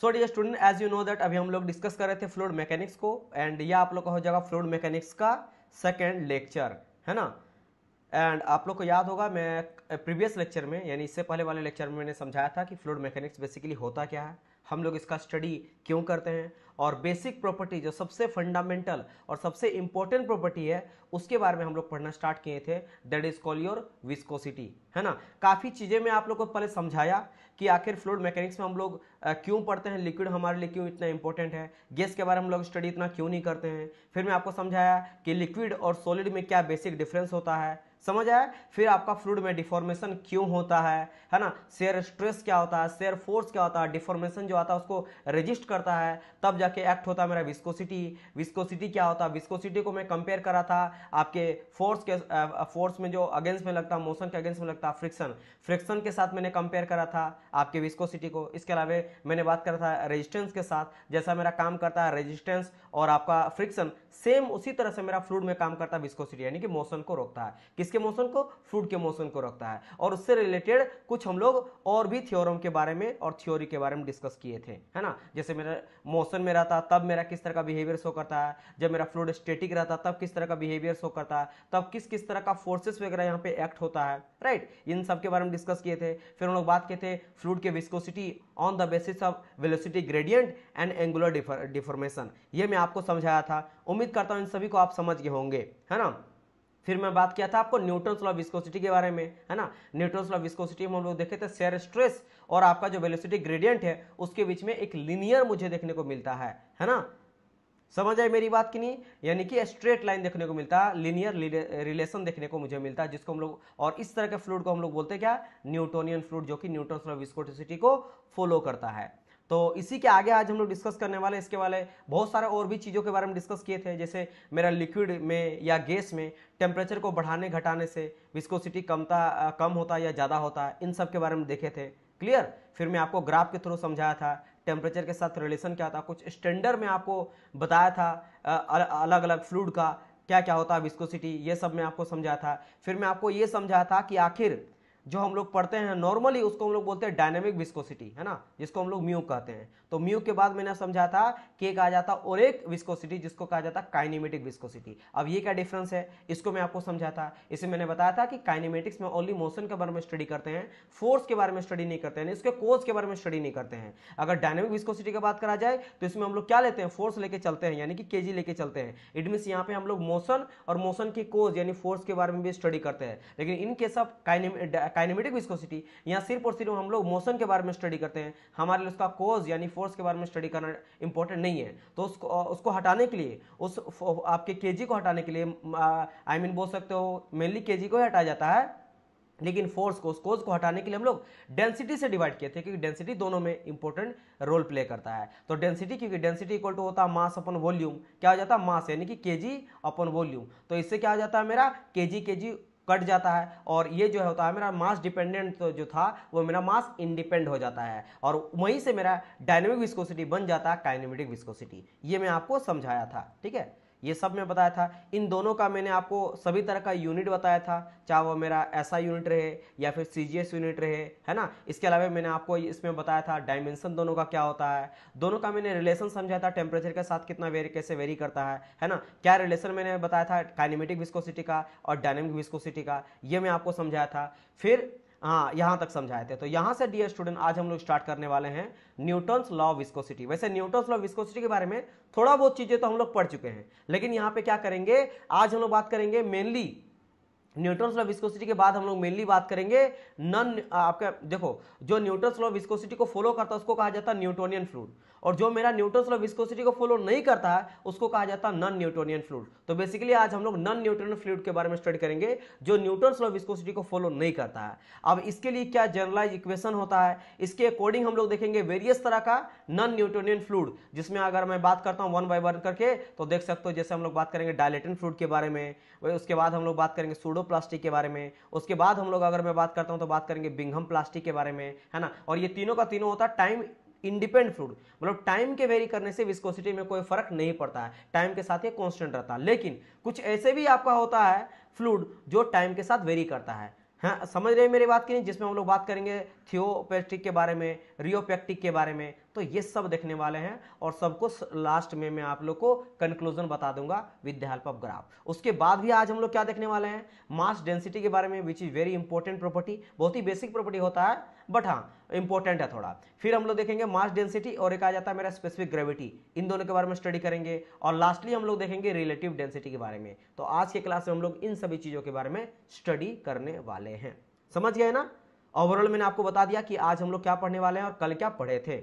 So the student as you know that अभी हम लोग डिस्कस कर रहे थे फ्लूड मैकेनिक्स को एंड यह आप लोग का हो जाएगा फ्लूड मैकेनिक्स का सेकेंड लेक्चर है ना एंड आप लोग को याद होगा मैं प्रीवियस लेक्चर में यानी इससे पहले वाले लेक्चर में मैंने समझाया था कि फ्लूड मैकेनिक्स बेसिकली होता क्या है हम लोग इसका स्टडी क्यों करते हैं और बेसिक प्रॉपर्टी जो सबसे फंडामेंटल और सबसे इंपॉर्टेंट प्रॉपर्टी है उसके बारे में हम लोग पढ़ना स्टार्ट किए थे that is call your viscosity है ना काफ़ी चीज़ें मैं आप लोग को पहले समझाया कि आखिर फ्लूड मैकेनिक्स में हम लोग क्यों पढ़ते हैं लिक्विड हमारे लिए क्यों इतना इंपॉर्टेंट है गैस के बारे में हम लोग स्टडी इतना क्यों नहीं करते हैं फिर मैं आपको समझाया कि लिक्विड और सॉलिड में क्या बेसिक डिफरेंस होता है समझ आया फिर आपका फ्लूड में डिफॉर्मेशन क्यों होता है है ना शेयर स्ट्रेस क्या होता है शेयर फोर्स क्या होता है डिफॉर्मेशन जो आता है उसको रजिस्ट करता है तब जाके एक्ट होता है मेरा विस्कोसिटी विस्कोसिटी क्या होता है विस्कोसिटी को मैं कंपेयर करा था आपके फोर्स के फोर्स में जो अगेंस्ट में लगता है मोशन के अगेंस्ट में लगता है फ्रिक्शन फ्रिक्शन के साथ मैंने कंपेयर करा था आपके विस्कोसिटी को इसके अलावा मैंने बात करा था रेजिस्टेंस के साथ जैसा मेरा काम करता है रेजिस्टेंस और आपका फ्रिक्शन सेम उसी तरह से मेरा फ्लूड में काम करता है विस्कोसिटी यानी कि मोशन को रोकता है किसके मोशन को फ्लूड के मोशन को रोकता है और उससे रिलेटेड कुछ हम लोग और भी थ्योरम के बारे में और थ्योरी के बारे में डिस्कस किए थे है ना जैसे मेरा मोशन में रहता तब मेरा किस तरह का बिहेवियर शो करता है जब मेरा फ्लूड स्टेटिक रहता तब किस तरह का बिहेवियर शो करता है तब किस किस तरह का फोर्सेस वगैरह यहाँ पे एक्ट होता है राइट इन सब के बारे में डिस्कस किए थे फिर हम लोग बात किए थे फ्लूड के viscosity on the basis of velocity gradient and angular deformation ये मैं आपको समझाया था उम्मीद करता हूँ इन सभी को आप समझ गए होंगे है ना फिर मैं बात किया था आपको न्यूटन स्लॉ विस्कोसिटी के बारे में है ना न्यूटन स्लॉ विस्कोसिटी में हम लोग देखे थे शेयर स्ट्रेस और आपका जो वेलोसिटी ग्रेडियंट है उसके बीच में एक लिनियर मुझे देखने को मिलता है है ना समझ आए मेरी बात की नहीं यानी कि स्ट्रेट लाइन देखने को मिलता है लिनियर रिलेशन देखने को मुझे मिलता है जिसको हम लोग और इस तरह के फ्लूड को हम लोग बोलते हैं क्या न्यूटोनियन फ्लूड जो कि न्यूटन स्लॉ विस्कोसिटी को फॉलो करता है तो इसी के आगे आज हम लोग डिस्कस करने वाले इसके वाले बहुत सारे और भी चीज़ों के बारे में डिस्कस किए थे जैसे मेरा लिक्विड में या गैस में टेम्परेचर को बढ़ाने घटाने से विस्कोसिटी कमता कम होता या ज़्यादा होता इन सब के बारे में देखे थे क्लियर फिर मैं आपको ग्राफ के थ्रू समझाया था टेम्परेचर के साथ रिलेशन क्या था कुछ स्टैंडर्ड में आपको बताया था अलग अलग फ्लूड का क्या क्या होता है विस्कोसिटी ये सब मैं आपको समझाया था फिर मैं आपको ये समझाया था कि आखिर जो हम लोग पढ़ते हैं नॉर्मली उसको हम लोग बोलते हैं डायनेमिक विस्कोसिटी है ना जिसको हम लोग म्यू कहते हैं तो म्यू के बाद मैंने समझा था के कहा जाता और एक विस्कोसिटी जिसको कहा जाता काइनेमेटिक विस्कोसिटी अब ये क्या डिफरेंस है इसको मैं आपको समझा था इसे मैंने बताया था कि काइनेमेटिक्स में ओनली मोशन के बारे में स्टडी करते हैं फोर्स के बारे में स्टडी नहीं करते हैं इसके कोज के बारे में स्टडी नहीं करते हैं अगर डायनेमिक विस्कोसिटी की बात करा जाए तो इसमें हम लोग क्या लेते हैं फोर्स लेके चलते हैं यानी कि के लेके चलते हैं इट मीन्स यहाँ पे हम लोग मोशन और मोशन के कोज यानी फोर्स के बारे में भी स्टडी करते हैं लेकिन in case of kinematic kinematic viscosity या सिर्फ और सिर्फ हम लोग मोशन के बारे में स्टडी करते हैं हमारे लिए उसका कोज यानी फोर्स के बारे में स्टडी करना इंपॉर्टेंट नहीं है तो उसको उसको हटाने के लिए उस आपके के को हटाने के लिए आई मीन बोल सकते हो मेनली के को ही हटाया जाता है लेकिन फोर्स को कोज को हटाने के लिए हम लोग डेंसिटी से डिवाइड किए थे क्योंकि डेंसिटी दोनों में इंपॉर्टेंट रोल प्ले करता है तो डेंसिटी क्योंकि डेंसिटी इक्वल टू होता है मास अपन वॉल्यूम क्या हो जाता है मास यानी कि केजी अपन वॉल्यूम तो इससे क्या हो जाता है मेरा केजी केजी कट जाता है और ये जो होता है मेरा मास डिपेंडेंट तो जो था वो मेरा मास इंडिपेंड हो जाता है और वहीं से मेरा डायनेमिक विस्कोसिटी बन जाता है काइनेमेटिक विस्कोसिटी ये मैं आपको समझाया था ठीक है ये सब मैं बताया था इन दोनों का मैंने आपको सभी तरह का यूनिट बताया था चाहे वो मेरा ऐसा यूनिट रहे या फिर सी यूनिट रहे है ना इसके अलावा मैंने आपको इसमें बताया था डायमेंशन दोनों का क्या होता है दोनों का मैंने रिलेशन समझाया था टेम्परेचर के साथ कितना वेरी कैसे वेरी करता है है ना क्या रिलेशन मैंने बताया था काइनेमेटिक विस्कोसिटी का और डायनेमिक विस्कोसिटी का ये मैं आपको समझाया था फिर हाँ यहाँ तक समझाए थे तो यहाँ से डियर स्टूडेंट आज हम लोग स्टार्ट करने वाले हैं न्यूटन्स लॉ ऑफ विस्कोसिटी वैसे न्यूटन्स लॉ विस्कोसिटी के बारे में थोड़ा बहुत चीज़ें तो हम लोग पढ़ चुके हैं लेकिन यहाँ पे क्या करेंगे आज हम लोग बात करेंगे मेनली न्यूटन्स लॉ विस्कोसिटी के बाद हम लोग मेनली बात करेंगे नन आपका देखो जो न्यूटन्स लॉ विस्कोसिटी को फॉलो करता है उसको कहा जाता है न्यूटोनियन फ्लूड और जो मेरा न्यूटन लॉ विस्कोसिटी को फॉलो नहीं करता है उसको कहा जाता है नॉन न्यूटोनियन फ्लूड तो बेसिकली आज हम लोग नॉन न्यूट्रोनियन फ्लूड के बारे में स्टडी करेंगे जो न्यूटन लॉ विस्कोसिटी को फॉलो नहीं करता है अब इसके लिए क्या जनरलाइज इक्वेशन होता है इसके अकॉर्डिंग हम लोग देखेंगे वेरियस तरह का नॉन न्यूट्रोनियन फ्लूड जिसमें अगर मैं बात करता हूँ वन बाई वन करके तो देख सकते हो जैसे हम लोग बात करेंगे डायलेटन फ्लूड के बारे में उसके बाद हम लोग बात करेंगे सूडो के बारे में उसके बाद हम लोग अगर मैं बात करता हूँ तो बात करेंगे बिंगम प्लास्टिक के बारे में है ना और ये तीनों का तीनों होता है टाइम इंडिपेंड फ्लूड मतलब टाइम के वेरी करने से विस्कोसिटी में कोई फर्क नहीं पड़ता है टाइम के साथ ये कॉन्स्टेंट रहता है लेकिन कुछ ऐसे भी आपका होता है फ्लूड जो टाइम के साथ वेरी करता है हाँ समझ रहे हैं मेरी बात की नहीं जिसमें हम लोग बात करेंगे थियोपेस्टिक के बारे में रियोपैक्टिक के बारे में तो ये सब देखने वाले हैं और सबको लास्ट में मैं आप लोग को कंक्लूजन बता दूंगा with the help of graph उसके बाद भी आज हम लोग क्या देखने वाले हैं मास डेंसिटी के बारे में which is very important property बहुत ही बेसिक प्रॉपर्टी होता है बट हाँ इंपॉर्टेंट है थोड़ा फिर हम लोग देखेंगे मास डेंसिटी और एक आ जाता है मेरा स्पेसिफिक ग्रेविटी इन दोनों के बारे में स्टडी करेंगे और लास्टली हम लोग देखेंगे रिलेटिव डेंसिटी के बारे में तो आज के क्लास में हम लोग इन सभी चीज़ों के बारे में स्टडी करने वाले हैं समझ गए ना ओवरऑल मैंने आपको बता दिया कि आज हम लोग क्या पढ़ने वाले हैं और कल क्या पढ़े थे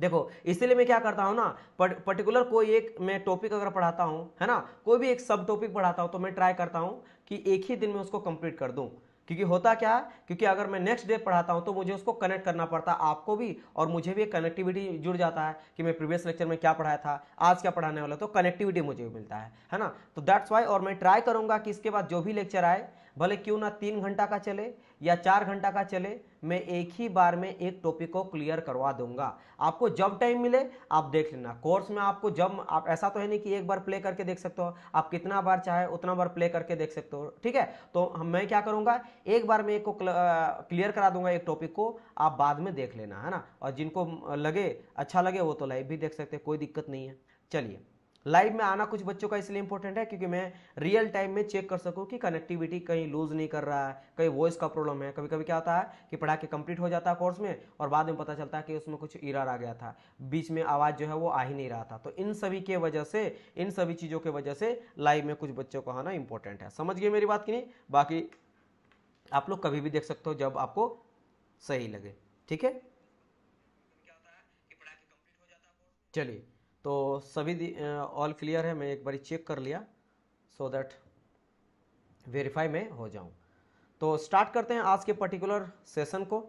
देखो इसीलिए मैं क्या करता हूँ ना पर्टिकुलर कोई एक मैं टॉपिक अगर पढ़ाता हूँ है ना कोई भी एक सब टॉपिक पढ़ाता हूँ तो मैं ट्राई करता हूँ कि एक ही दिन में उसको कंप्लीट कर दूँ क्योंकि होता क्या है क्योंकि अगर मैं नेक्स्ट डे पढ़ाता हूँ तो मुझे उसको कनेक्ट करना पड़ता है आपको भी और मुझे भी एक कनेक्टिविटी जुड़ जाता है कि मैं प्रीवियस लेक्चर में क्या पढ़ाया था आज क्या पढ़ाने वाला तो कनेक्टिविटी मुझे मिलता है है ना तो दैट्स वाई और मैं ट्राई करूँगा कि इसके बाद जो भी लेक्चर आए भले क्यों ना तीन घंटा का चले या चार घंटा का चले मैं एक ही बार में एक टॉपिक को क्लियर करवा दूंगा आपको जब टाइम मिले आप देख लेना कोर्स में आपको जब आप ऐसा तो है नहीं कि एक बार प्ले करके देख सकते हो आप कितना बार चाहे उतना बार प्ले करके देख सकते हो ठीक है तो मैं क्या करूँगा एक बार में एक को क्लियर करा दूंगा एक टॉपिक को आप बाद में देख लेना है ना और जिनको लगे अच्छा लगे वो तो लाइव भी देख सकते कोई दिक्कत नहीं है चलिए लाइव में आना कुछ बच्चों का इसलिए इंपॉर्टेंट है क्योंकि मैं रियल टाइम में चेक कर सकूँ कि कनेक्टिविटी कहीं लूज नहीं कर रहा है कहीं वॉइस का प्रॉब्लम है कभी कभी क्या होता है कि पढ़ा के कंप्लीट हो जाता है कोर्स में और बाद में पता चलता है कि उसमें कुछ इरार आ गया था बीच में आवाज़ जो है वो आ ही नहीं रहा था तो इन सभी के वजह से इन सभी चीज़ों के वजह से लाइव में कुछ बच्चों को आना इंपॉर्टेंट है समझ गए मेरी बात की नहीं बाकी आप लोग कभी भी देख सकते हो जब आपको सही लगे ठीक है चलिए तो सभी ऑल क्लियर है मैं एक बार चेक कर लिया सो दैट वेरीफाई में हो जाऊँ तो स्टार्ट करते हैं आज के पर्टिकुलर सेशन को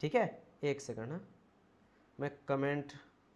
ठीक है एक सेकंड है हाँ। मैं कमेंट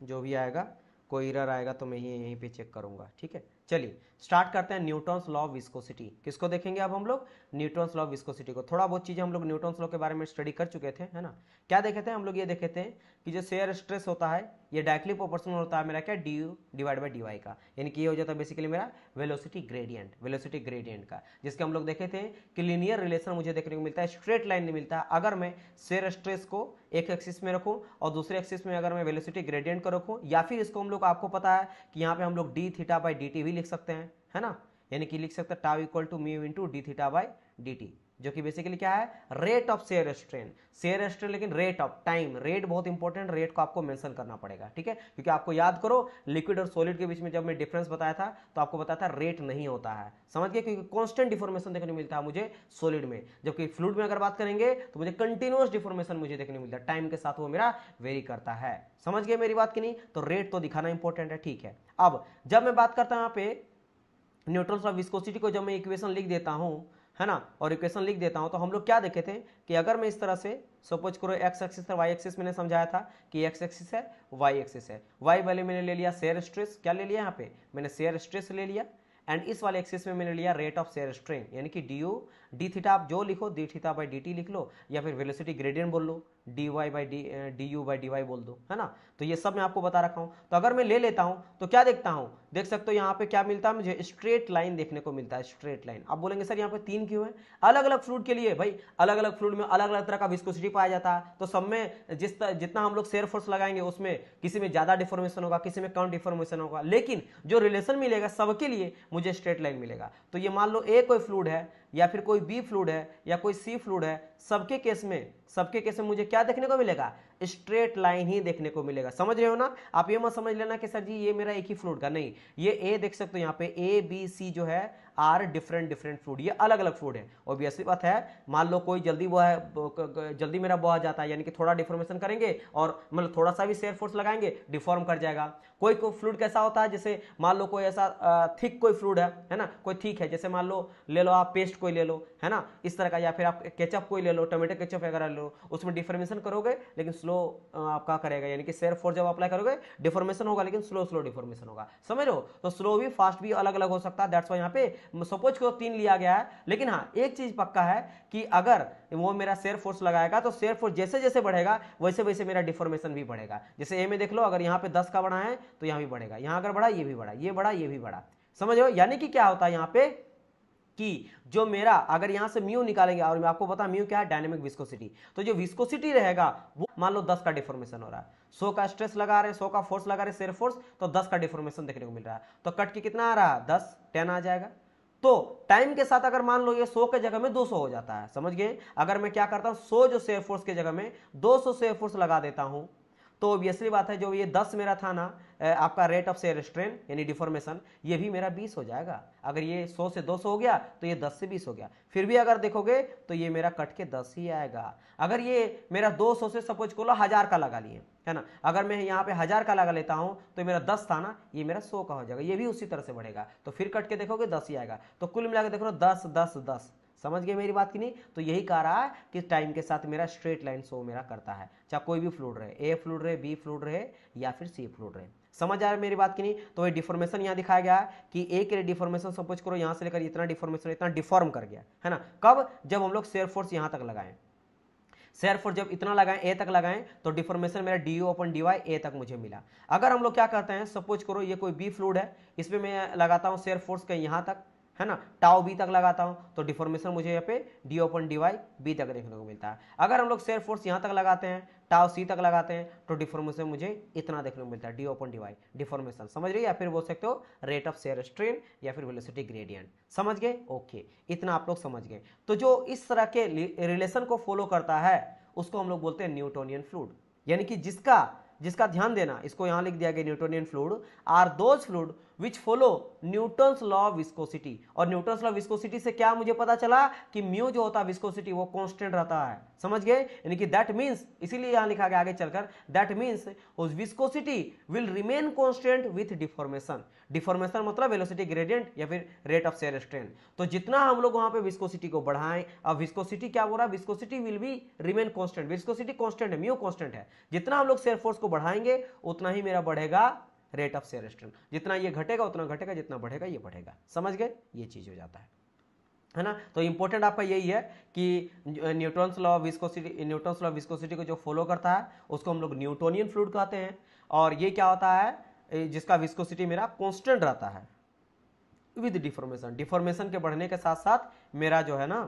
जो भी आएगा कोई इरर आएगा तो मैं ही यहीं पे चेक करूंगा ठीक है चलिए स्टार्ट करते हैं न्यूटन्स लॉ ऑफ विस्कोसिटी किसको देखेंगे अब हम लोग न्यूटन्स लॉ ऑफ विस्कोसिटी को थोड़ा बहुत चीज़ें हम लोग न्यूटन्स लॉ के बारे में स्टडी कर चुके थे है ना क्या देखे थे हम लोग ये देखे थे कि जो शेयर स्ट्रेस होता है ये डायरेक्टली प्रोपोर्शनल होता है मेरा क्या D U divide by D Y का यानी कि ये हो जाता है बेसिकली मेरा वेलोसिटी ग्रेडियंट वेलोसिटी ग्रेडियंट का जिसके हम लोग देखे थे कि लिनियर रिलेशन मुझे देखने को मिलता है स्ट्रेट लाइन नहीं मिलता है अगर मैं शेयर स्ट्रेस को एक एक्सिस में रखूँ और दूसरे एक्सिस में अगर मैं वेलोसिटी ग्रेडियंट को रखूँ या फिर इसको हम लोग आपको पता है कि यहाँ पे हम लोग D theta by D T भी लिख सकते हैं है ना यानी कि लिख सकते हैं tau equal to mu into D theta by D T जो कि बेसिकली क्या है rate of shear strain shear strain लेकिन रेट ऑफ टाइम रेट बहुत इंपॉर्टेंट रेट को आपको मेंशन करना पड़ेगा ठीक है क्योंकि आपको याद करो लिक्विड और सॉलिड के बीच में जब मैं डिफरेंस बताया था तो आपको बताया था रेट नहीं होता है समझ गए क्योंकि कॉन्स्टेंट डिफॉर्मेशन देखने को मिलता है मुझे सोलिड में जबकि फ्लूड में अगर बात करेंगे तो मुझे कंटिन्यूस डिफॉर्मेशन मुझे देखने मिलता है टाइम के साथ वो मेरा वेरी करता है समझ गए मेरी बात की नहीं तो रेट तो दिखाना इंपॉर्टेंट है ठीक है अब जब मैं बात करता हूं यहाँ पे न्यूट्रल्स ऑफ विस्कोसिटी को जब मैं इक्वेशन लिख देता हूँ है ना और इक्वेशन लिख देता हूँ तो हम लोग क्या देखे थे कि अगर मैं इस तरह से सपोज करो एक्स एक्सिस है वाई एक्सिस मैंने समझाया था कि एक्स एक्सिस है वाई एक्सिस है वाई वाले मैंने ले लिया शेयर स्ट्रेस क्या ले लिया यहाँ पे मैंने शेयर स्ट्रेस ले लिया एंड इस वाले एक्सिस में मैंने लिया रेट ऑफ शेयर स्ट्रेन यानी कि डी डी थीटा आप जो लिखो D theta by D T लिख लो या फिर वेलोसिटी ग्रेडियंट बोल लो D Y by D D you by D Y बोल दो है ना तो ये सब मैं आपको बता रखा हूँ तो अगर मैं ले लेता हूँ तो क्या देखता हूँ देख सकते हो यहाँ पे क्या मिलता है मुझे स्ट्रेट लाइन देखने को मिलता है स्ट्रेट लाइन आप बोलेंगे सर यहाँ पे तीन क्यों है अलग अलग फ्रूट के लिए भाई अलग अलग फ्रूट में अलग अलग तरह का विस्कोसिटी पाया जाता है तो सब में जिस जितना हम लोग शेयर फोर्स लगाएंगे उसमें किसी में ज़्यादा डिफॉर्मेशन होगा किसी में कम डिफॉर्मेशन होगा लेकिन जो रिलेशन मिलेगा सबके लिए मुझे स्ट्रेट लाइन मिलेगा तो ये मान लो एक कोई फ्लूड है या फिर कोई बी फ्लूड है या कोई सी फ्लूड है सबके केस में सबके केस में मुझे क्या देखने को मिलेगा स्ट्रेट लाइन ही देखने को मिलेगा समझ रहे हो ना आप ये मत समझ लेना कि सर जी ये मेरा एक ही फ्लूड का नहीं ये ए देख सकते हो यहाँ पे ए बी सी जो है आर डिफरेंट डिफरेंट फ्लूड ये अलग अलग फ्लूड है ऑब्वियसली बात है मान लो कोई जल्दी वो है जल्दी मेरा बहा जाता है यानी कि थोड़ा डिफॉर्मेशन करेंगे और मतलब थोड़ा सा भी सेयर फोर्स लगाएंगे डिफॉर्म कर जाएगा कोई कोई फ्लूड कैसा होता है जैसे मान लो कोई ऐसा थिक कोई फ्लूड है है ना कोई थिक है जैसे मान लो ले लो आप पेस्ट कोई ले लो है ना इस तरह का या फिर आप केचप कोई ले लो टोमेटो केचप वगैरह ले लो उसमें डिफॉर्मेशन करोगे लेकिन स्लो आपका करेगा यानी कि सेयर फोर जब अप्लाई करोगे डिफॉर्मेशन होगा लेकिन स्लो स्लो डिफॉर्मेशन होगा समझ लो तो स्लो भी फास्ट भी अलग अलग हो सकता है दैट्स वाई यहाँ पे सपोज को तीन लिया गया है लेकिन हाँ एक चीज पक्का है कि अगर वो मेरा सेयर फोर्स लगाएगा तो सेयर फोर्स जैसे जैसे बढ़ेगा वैसे वैसे मेरा डिफॉर्मेशन भी बढ़ेगा जैसे ए में देख लो अगर यहाँ पे दस का बढ़ा है तो यहां भी बढ़ेगा यहां अगर बढ़ा ये भी बढ़ा ये बढ़ा ये भी बढ़ा समझ रहे हो यानी कि क्या होता है यहां पे कि जो मेरा अगर यहां से म्यू निकालेंगे और मैं आपको बता म्यू क्या है डायनेमिक विस्कोसिटी तो जो विस्कोसिटी रहेगा वो मान लो दस का डिफॉर्मेशन हो रहा है सौ का स्ट्रेस लगा रहे सौ का फोर्स लगा रहे सेर फोर्स तो दस का डिफॉर्मेशन देखने को मिल रहा है तो कट के कितना आ रहा है दस टेन आ जाएगा तो टाइम के साथ अगर मान लो ये 100 के जगह में 200 हो जाता है समझ गए अगर मैं क्या करता हूं 100 जो शेयर फोर्स के जगह में 200 शेयर फोर्स लगा देता हूं तो ऑब्वियसली बात है जो ये दस मेरा था ना आपका रेट ऑफ सेल स्ट्रेन यानी डिफॉर्मेशन ये भी मेरा बीस हो जाएगा अगर ये सौ से दो सौ हो गया तो ये दस से बीस हो गया फिर भी अगर देखोगे तो ये मेरा कट के दस ही आएगा अगर ये मेरा दो सौ से सपोज को लो हज़ार का लगा लिए है ना अगर मैं यहाँ पे हज़ार का लगा लेता हूँ तो मेरा दस था ना ये मेरा सौ का हो जाएगा ये भी उसी तरह से बढ़ेगा तो फिर कट के देखोगे दस ही आएगा तो कुल मिला के देख लो दस दस दस समझ गए मेरी बात की नहीं तो यही कह रहा है कि टाइम के साथ मेरा स्ट्रेट लाइन शो मेरा करता है चाहे कोई भी फ्लूड रहे ए फ्लूड रहे बी फ्लूड रहे या फिर सी फ्लूड रहे समझ आ रहा है मेरी बात की नहीं तो ये डिफॉर्मेशन यहाँ दिखाया गया है कि ए के लिए डिफॉर्मेशन सपोज करो यहाँ से लेकर इतना डिफॉर्मेशन इतना डिफॉर्म कर गया है ना कब जब हम लोग शेयर फोर्स यहाँ तक लगाएं सेयर फोर्स जब इतना लगाएं ए तक लगाएं तो डिफॉर्मेशन मेरा D you upon D Y A तक मुझे मिला अगर हम लोग क्या करते हैं सपोज करो ये कोई बी फ्लूड है इसमें मैं लगाता हूँ सेयर फोर्स का यहाँ तक है ना टाओ बी तक लगाता हूँ तो डिफॉर्मेशन मुझे यहाँ पे D upon D Y B तक देखने को मिलता है अगर हम लोग सेयर फोर्स यहाँ तक लगाते हैं टाओ सी तक लगाते हैं तो डिफॉर्मेशन मुझे इतना देखने को मिलता है D upon D Y deformation समझ रही या फिर बोल सकते हो रेट ऑफ सेयर स्ट्रेन या फिर वेलोसिटी ग्रेडियंट समझ गए ओके इतना आप लोग समझ गए तो जो इस तरह के रिलेशन को फॉलो करता है उसको हम लोग बोलते हैं न्यूटोनियन फ्लूड यानी कि जिसका जिसका ध्यान देना इसको यहाँ लिख दिया गया Newtonian fluid are those fluid which follow Newton's law of viscosity और न्यूटन्स लॉ विस्कोसिटी से क्या मुझे पता चला कि म्यू जो होता है विस्कोसिटी वो कॉन्स्टेंट रहता है समझ गए यानी कि दैट मीन्स इसीलिए यहाँ लिखा गया आगे चलकर that means viscosity will remain constant with deformation deformation मतलब वेलोसिटी ग्रेडियंट या फिर रेट ऑफ शेयर स्ट्रेन तो जितना हम लोग वहाँ पे विस्कोसिटी को बढ़ाएं अब विस्कोसिटी क्या हो रहा है viscosity will be remain constant viscosity constant है म्यू कॉन्स्टेंट है जितना हम लोग शेयर फोर्स को बढ़ाएंगे उतना ही मेरा बढ़ेगा रेट ऑफ सेरेस्ट्रल जितना ये घटेगा उतना घटेगा जितना बढ़ेगा ये बढ़ेगा समझ गए ये चीज़ हो जाता है है ना तो इंपॉर्टेंट आपका यही है कि Newton's law viscosity Newton's law viscosity को जो फॉलो करता है उसको हम लोग न्यूटोनियन फ्लूड कहते हैं और ये क्या होता है जिसका विस्कोसिटी मेरा कॉन्स्टेंट रहता है विद डिफॉर्मेशन डिफॉर्मेशन के बढ़ने के साथ साथ मेरा जो है ना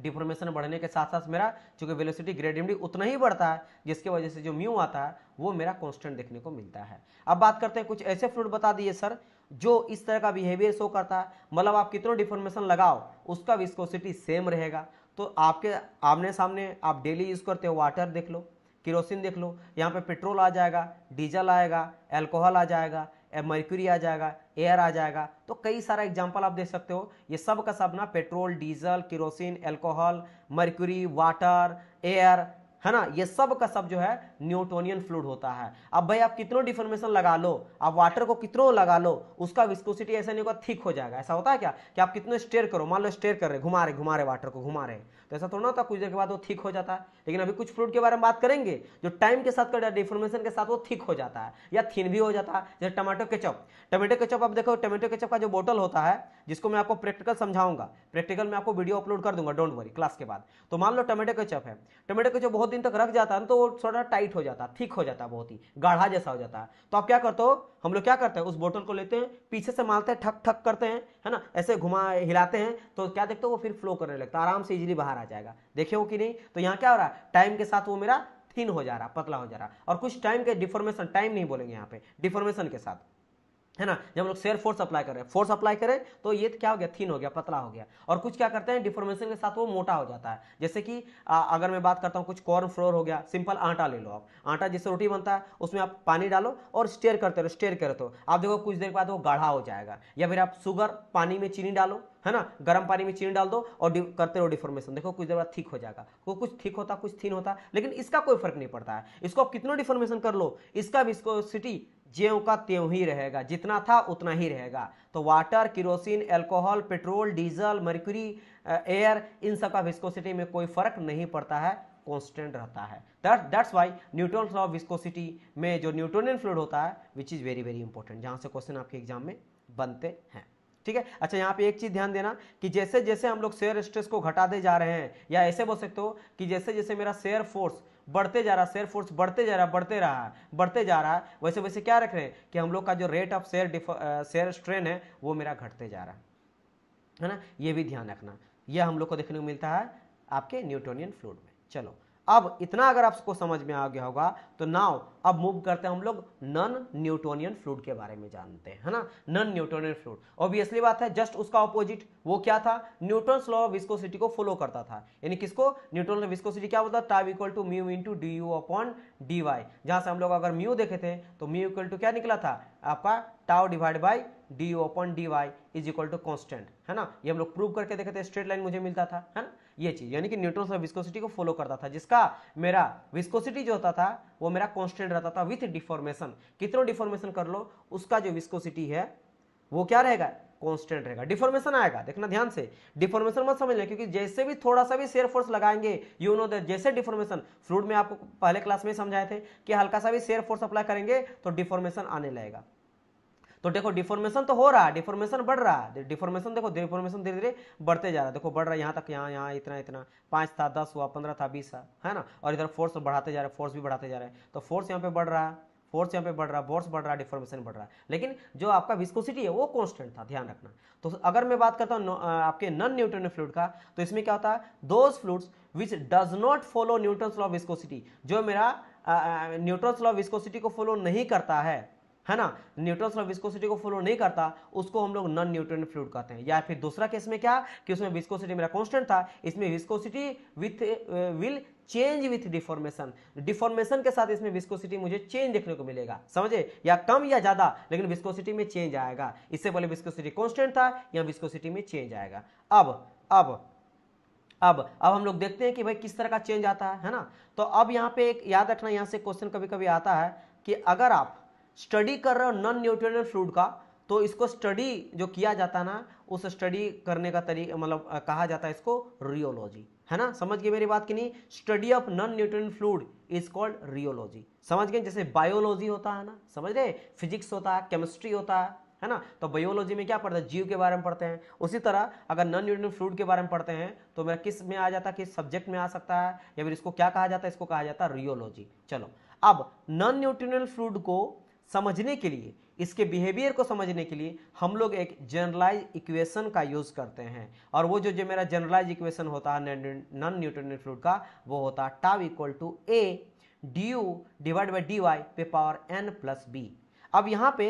डिफॉर्मेशन बढ़ने के साथ साथ मेरा चूंकि वेलोसिटी ग्रेडियंट भी उतना ही बढ़ता है जिसकी वजह से जो म्यू आता है वो मेरा कांस्टेंट देखने को मिलता है अब बात करते हैं कुछ ऐसे फ्लूड बता दिए सर जो इस तरह का बिहेवियर शो करता है मतलब आप कितना डिफॉर्मेशन लगाओ उसका विस्कोसिटी सेम रहेगा तो आपके आमने सामने आप डेली यूज़ करते हो वाटर देख लो किरोसिन देख लो यहाँ पे पेट्रोल आ जाएगा डीजल आएगा एल्कोहल आ जाएगा मर्क्यूरी आ जाएगा एयर आ जाएगा तो कई सारा एग्जाम्पल आप देख सकते हो ये सब का सब ना petrol diesel kerosene alcohol mercury water air है ना ये सब का सब जो है न्यूटोनियन फ्लूड होता है अब भाई आप कितनों डिफॉर्मेशन लगा लो आप वाटर को कितनों लगा लो उसका विस्कोसिटी ऐसा नहीं होगा थिक हो जाएगा ऐसा होता है क्या कि आप कितने स्टेयर करो मान लो स्टेयर कर रहे घुमा रहे घुमा रहे वाटर को घुमा रहे तो ऐसा थोड़ा ना होता कुछ देर के बाद वो थिक हो जाता है लेकिन अभी कुछ फ्लूड के बारे में बात करेंगे जो टाइम के साथ डिफॉर्मेशन के साथ वो थिक हो जाता है या थिन भी हो जाता है जैसे टमाटो केचप टमाटो केचप आप देखो टमाटो केचप का जो बोटल होता है जिसको मैं आपको प्रैक्टिकल समझाऊंगा प्रैक्टिकल मैं आपको वीडियो अपलोड कर दूंगा डोंट वरी क्लास के बाद तो मान लो टमेटो का है टमाटो का बहुत दिन तक रख जाता है तो वो थोड़ा टाइट हो जाता है थिक हो जाता है बहुत ही गाढ़ा जैसा हो जाता है तो आप क्या करते हो हम लोग क्या करते हैं उस बोतल को लेते हैं पीछे से मारते हैं ठक ठक करते हैं है ना ऐसे घुमा हिलाते हैं तो क्या देखते हो वो फिर फ्लो करने लगता है आराम से इजिली बाहर आ जाएगा देखे हो कि नहीं तो यहाँ क्या हो रहा है टाइम के साथ वो मेरा थिन हो जा रहा पतला हो जा रहा और कुछ टाइम के डिफॉर्मेशन टाइम नहीं बोलेंगे यहाँ पे डिफॉर्मेशन के साथ है ना जब हम लोग शेयर फोर्स अप्लाई करें फोर्स अप्लाई करें तो ये क्या हो गया थीन हो गया पतला हो गया और कुछ क्या करते हैं डिफॉर्मेशन के साथ वो मोटा हो जाता है जैसे कि आ, अगर मैं बात करता हूँ कुछ कॉर्न फ्लोर हो गया सिंपल आटा ले लो आप आटा जिससे रोटी बनता है उसमें आप पानी डालो और स्टेयर करते रहो स्टेयर करते तो आप देखो कुछ देर के बाद वो गाढ़ा हो जाएगा या फिर आप शुगर पानी में चीनी डालो है ना गर्म पानी में चीनी डाल दो और करते रहो डिफॉर्मेशन देखो कुछ देर बाद ठीक हो जाएगा वो कुछ ठीक होता कुछ थीन होता लेकिन इसका कोई फर्क नहीं पड़ता है इसको आप कितना डिफॉर्मेशन कर लो इसका भी इसको सिटी ज्यों का त्यों ही रहेगा जितना था उतना ही रहेगा तो water kerosene alcohol petrol diesel mercury air इन सब का विस्कोसिटी में कोई फर्क नहीं पड़ता है कॉन्स्टेंट रहता है that that's why Newton law viscosity में जो न्यूट्रोनियन फ्लूड होता है which is very very important जहाँ से क्वेश्चन आपके एग्जाम में बनते हैं ठीक है अच्छा यहाँ पे एक चीज़ ध्यान देना कि जैसे जैसे हम लोग शेयर स्ट्रेस को घटाते जा रहे हैं या ऐसे बोल सकते हो कि जैसे जैसे मेरा शेयर फोर्स बढ़ते जा रहा शेयर फोर्स बढ़ते जा रहा बढ़ते रहा है बढ़ते जा रहा है वैसे वैसे क्या रख रहे हैं कि हम लोग का जो rate of shear shear strain है वो मेरा घटते जा रहा है है ना ये भी ध्यान रखना यह हम लोग को देखने को मिलता है आपके न्यूटोनियन फ्लूड में चलो अब इतना अगर आपको समझ में आ गया होगा तो नाउ अब मूव करते हैं हम लोग नन न्यूटोनियन फ्लूड के बारे में जानते हैं है ना नन न्यूटोनियन फ्लूड ऑब्वियसली बात है जस्ट उसका ऑपोजिट वो क्या था न्यूटन लॉ ऑफ विस्कोसिटी को फॉलो करता था यानी किसको न्यूटन लॉ विस्कोसिटी क्या होता tau equal to mu into D you upon D Y जहां से हम लोग अगर म्यू देखे थे तो म्यू इक्वल टू क्या निकला था आपका tau divide by D you upon D Y is equal to constant है ना ये हम लोग प्रूव करके देखे थे स्ट्रेट लाइन मुझे मिलता था है ना ये चीज यानी कि न्यूट्रॉन में विस्कोसिटी को फॉलो करता था जिसका मेरा विस्कोसिटी जो होता था वो मेरा कॉन्स्टेंट रहता था विथ डिफॉर्मेशन कितना डिफॉर्मेशन कर लो उसका जो विस्कोसिटी है वो क्या रहेगा कांस्टेंट रहेगा डिफॉर्मेशन आएगा देखना ध्यान से डिफॉर्मेशन मत समझना क्योंकि जैसे भी थोड़ा सा भी शेयर फोर्स लगाएंगे यू नो दैट जैसे डिफॉर्मेशन फ्लूड में आपको पहले क्लास में समझाए थे कि हल्का सा भी शेयर फोर्स अप्लाई करेंगे तो डिफॉर्मेशन आने लगेगा तो देखो डिफॉर्मेशन तो हो रहा है डिफॉर्मेशन बढ़ रहा है डिफॉर्मेशन देखो डिफॉर्मेशन धीरे धीरे बढ़ते जा रहा है देखो बढ़ रहा है यहाँ तक यहाँ यहाँ इतना इतना पाँच था दस हुआ पंद्रह था बीस था है ना और इधर फोर्स तो बढ़ाते जा रहे हैं फोर्स भी बढ़ाते जा रहे हैं तो फोर्स यहाँ पे बढ़ रहा है फोर्स यहाँ पे बढ़ रहा है फोर्स बढ़ रहा है डिफॉर्मेशन बढ़ रहा है लेकिन जो आपका विस्कोसिटी है वो कॉन्स्टेंट था ध्यान रखना तो अगर मैं बात करता हूँ आपके नॉन न्यूटन फ्लूड का तो इसमें क्या होता है those fluids which does not follow Newton law of viscosity जो मेरा न्यूट्रल्स लॉ विस्कोसिटी को फॉलो नहीं करता है है ना न्यूट्रॉन्स और विस्कोसिटी को फॉलो नहीं करता उसको हम लोग नॉन न्यूट्रन फ्लूड कहते हैं या फिर दूसरा केस में क्या कि उसमें विस्कोसिटी मेरा कांस्टेंट था इसमें viscosity with will change with deformation deformation के साथ इसमें विस्कोसिटी मुझे चेंज देखने को मिलेगा समझे या कम या ज्यादा लेकिन विस्कोसिटी में चेंज आएगा इससे पहले विस्कोसिटी कॉन्स्टेंट था या विस्कोसिटी में चेंज आएगा अब अब अब अब हम लोग देखते हैं कि भाई किस तरह का चेंज आता है ना तो अब यहाँ पे एक याद रखना यहाँ से क्वेश्चन कभी कभी आता है कि अगर आप स्टडी कर रहे हो नॉन न्यूट्रिएंट फ्लूड का तो इसको स्टडी जो किया जाता है ना उस स्टडी करने का तरीका मतलब कहा जाता है इसको रियोलॉजी है ना समझ गए मेरी बात की नहीं study of non Newtonian fluid is called rheology समझ गए जैसे बायोलॉजी होता है ना समझ रहे फिजिक्स होता है केमिस्ट्री होता है है ना तो बायोलॉजी में क्या पढ़ते हैं जीव के बारे में पढ़ते हैं उसी तरह अगर नॉन न्यूट्रिएंट फ्लूड के बारे में पढ़ते हैं तो मेरा किस में आ जाता है किस सब्जेक्ट में आ सकता है या फिर इसको क्या कहा जाता है इसको कहा जाता है रियोलॉजी चलो अब नॉन न्यूट्रिएंट फ्लूड को समझने के लिए इसके बिहेवियर को समझने के लिए हम लोग एक जनरलाइज इक्वेशन का यूज़ करते हैं और वो जो जो मेरा जनरलाइज इक्वेशन होता है नॉन न्यूटन फ्लूड का वो होता है tau equal to A D U divide by D Y पे पावर एन प्लस बी अब यहाँ पे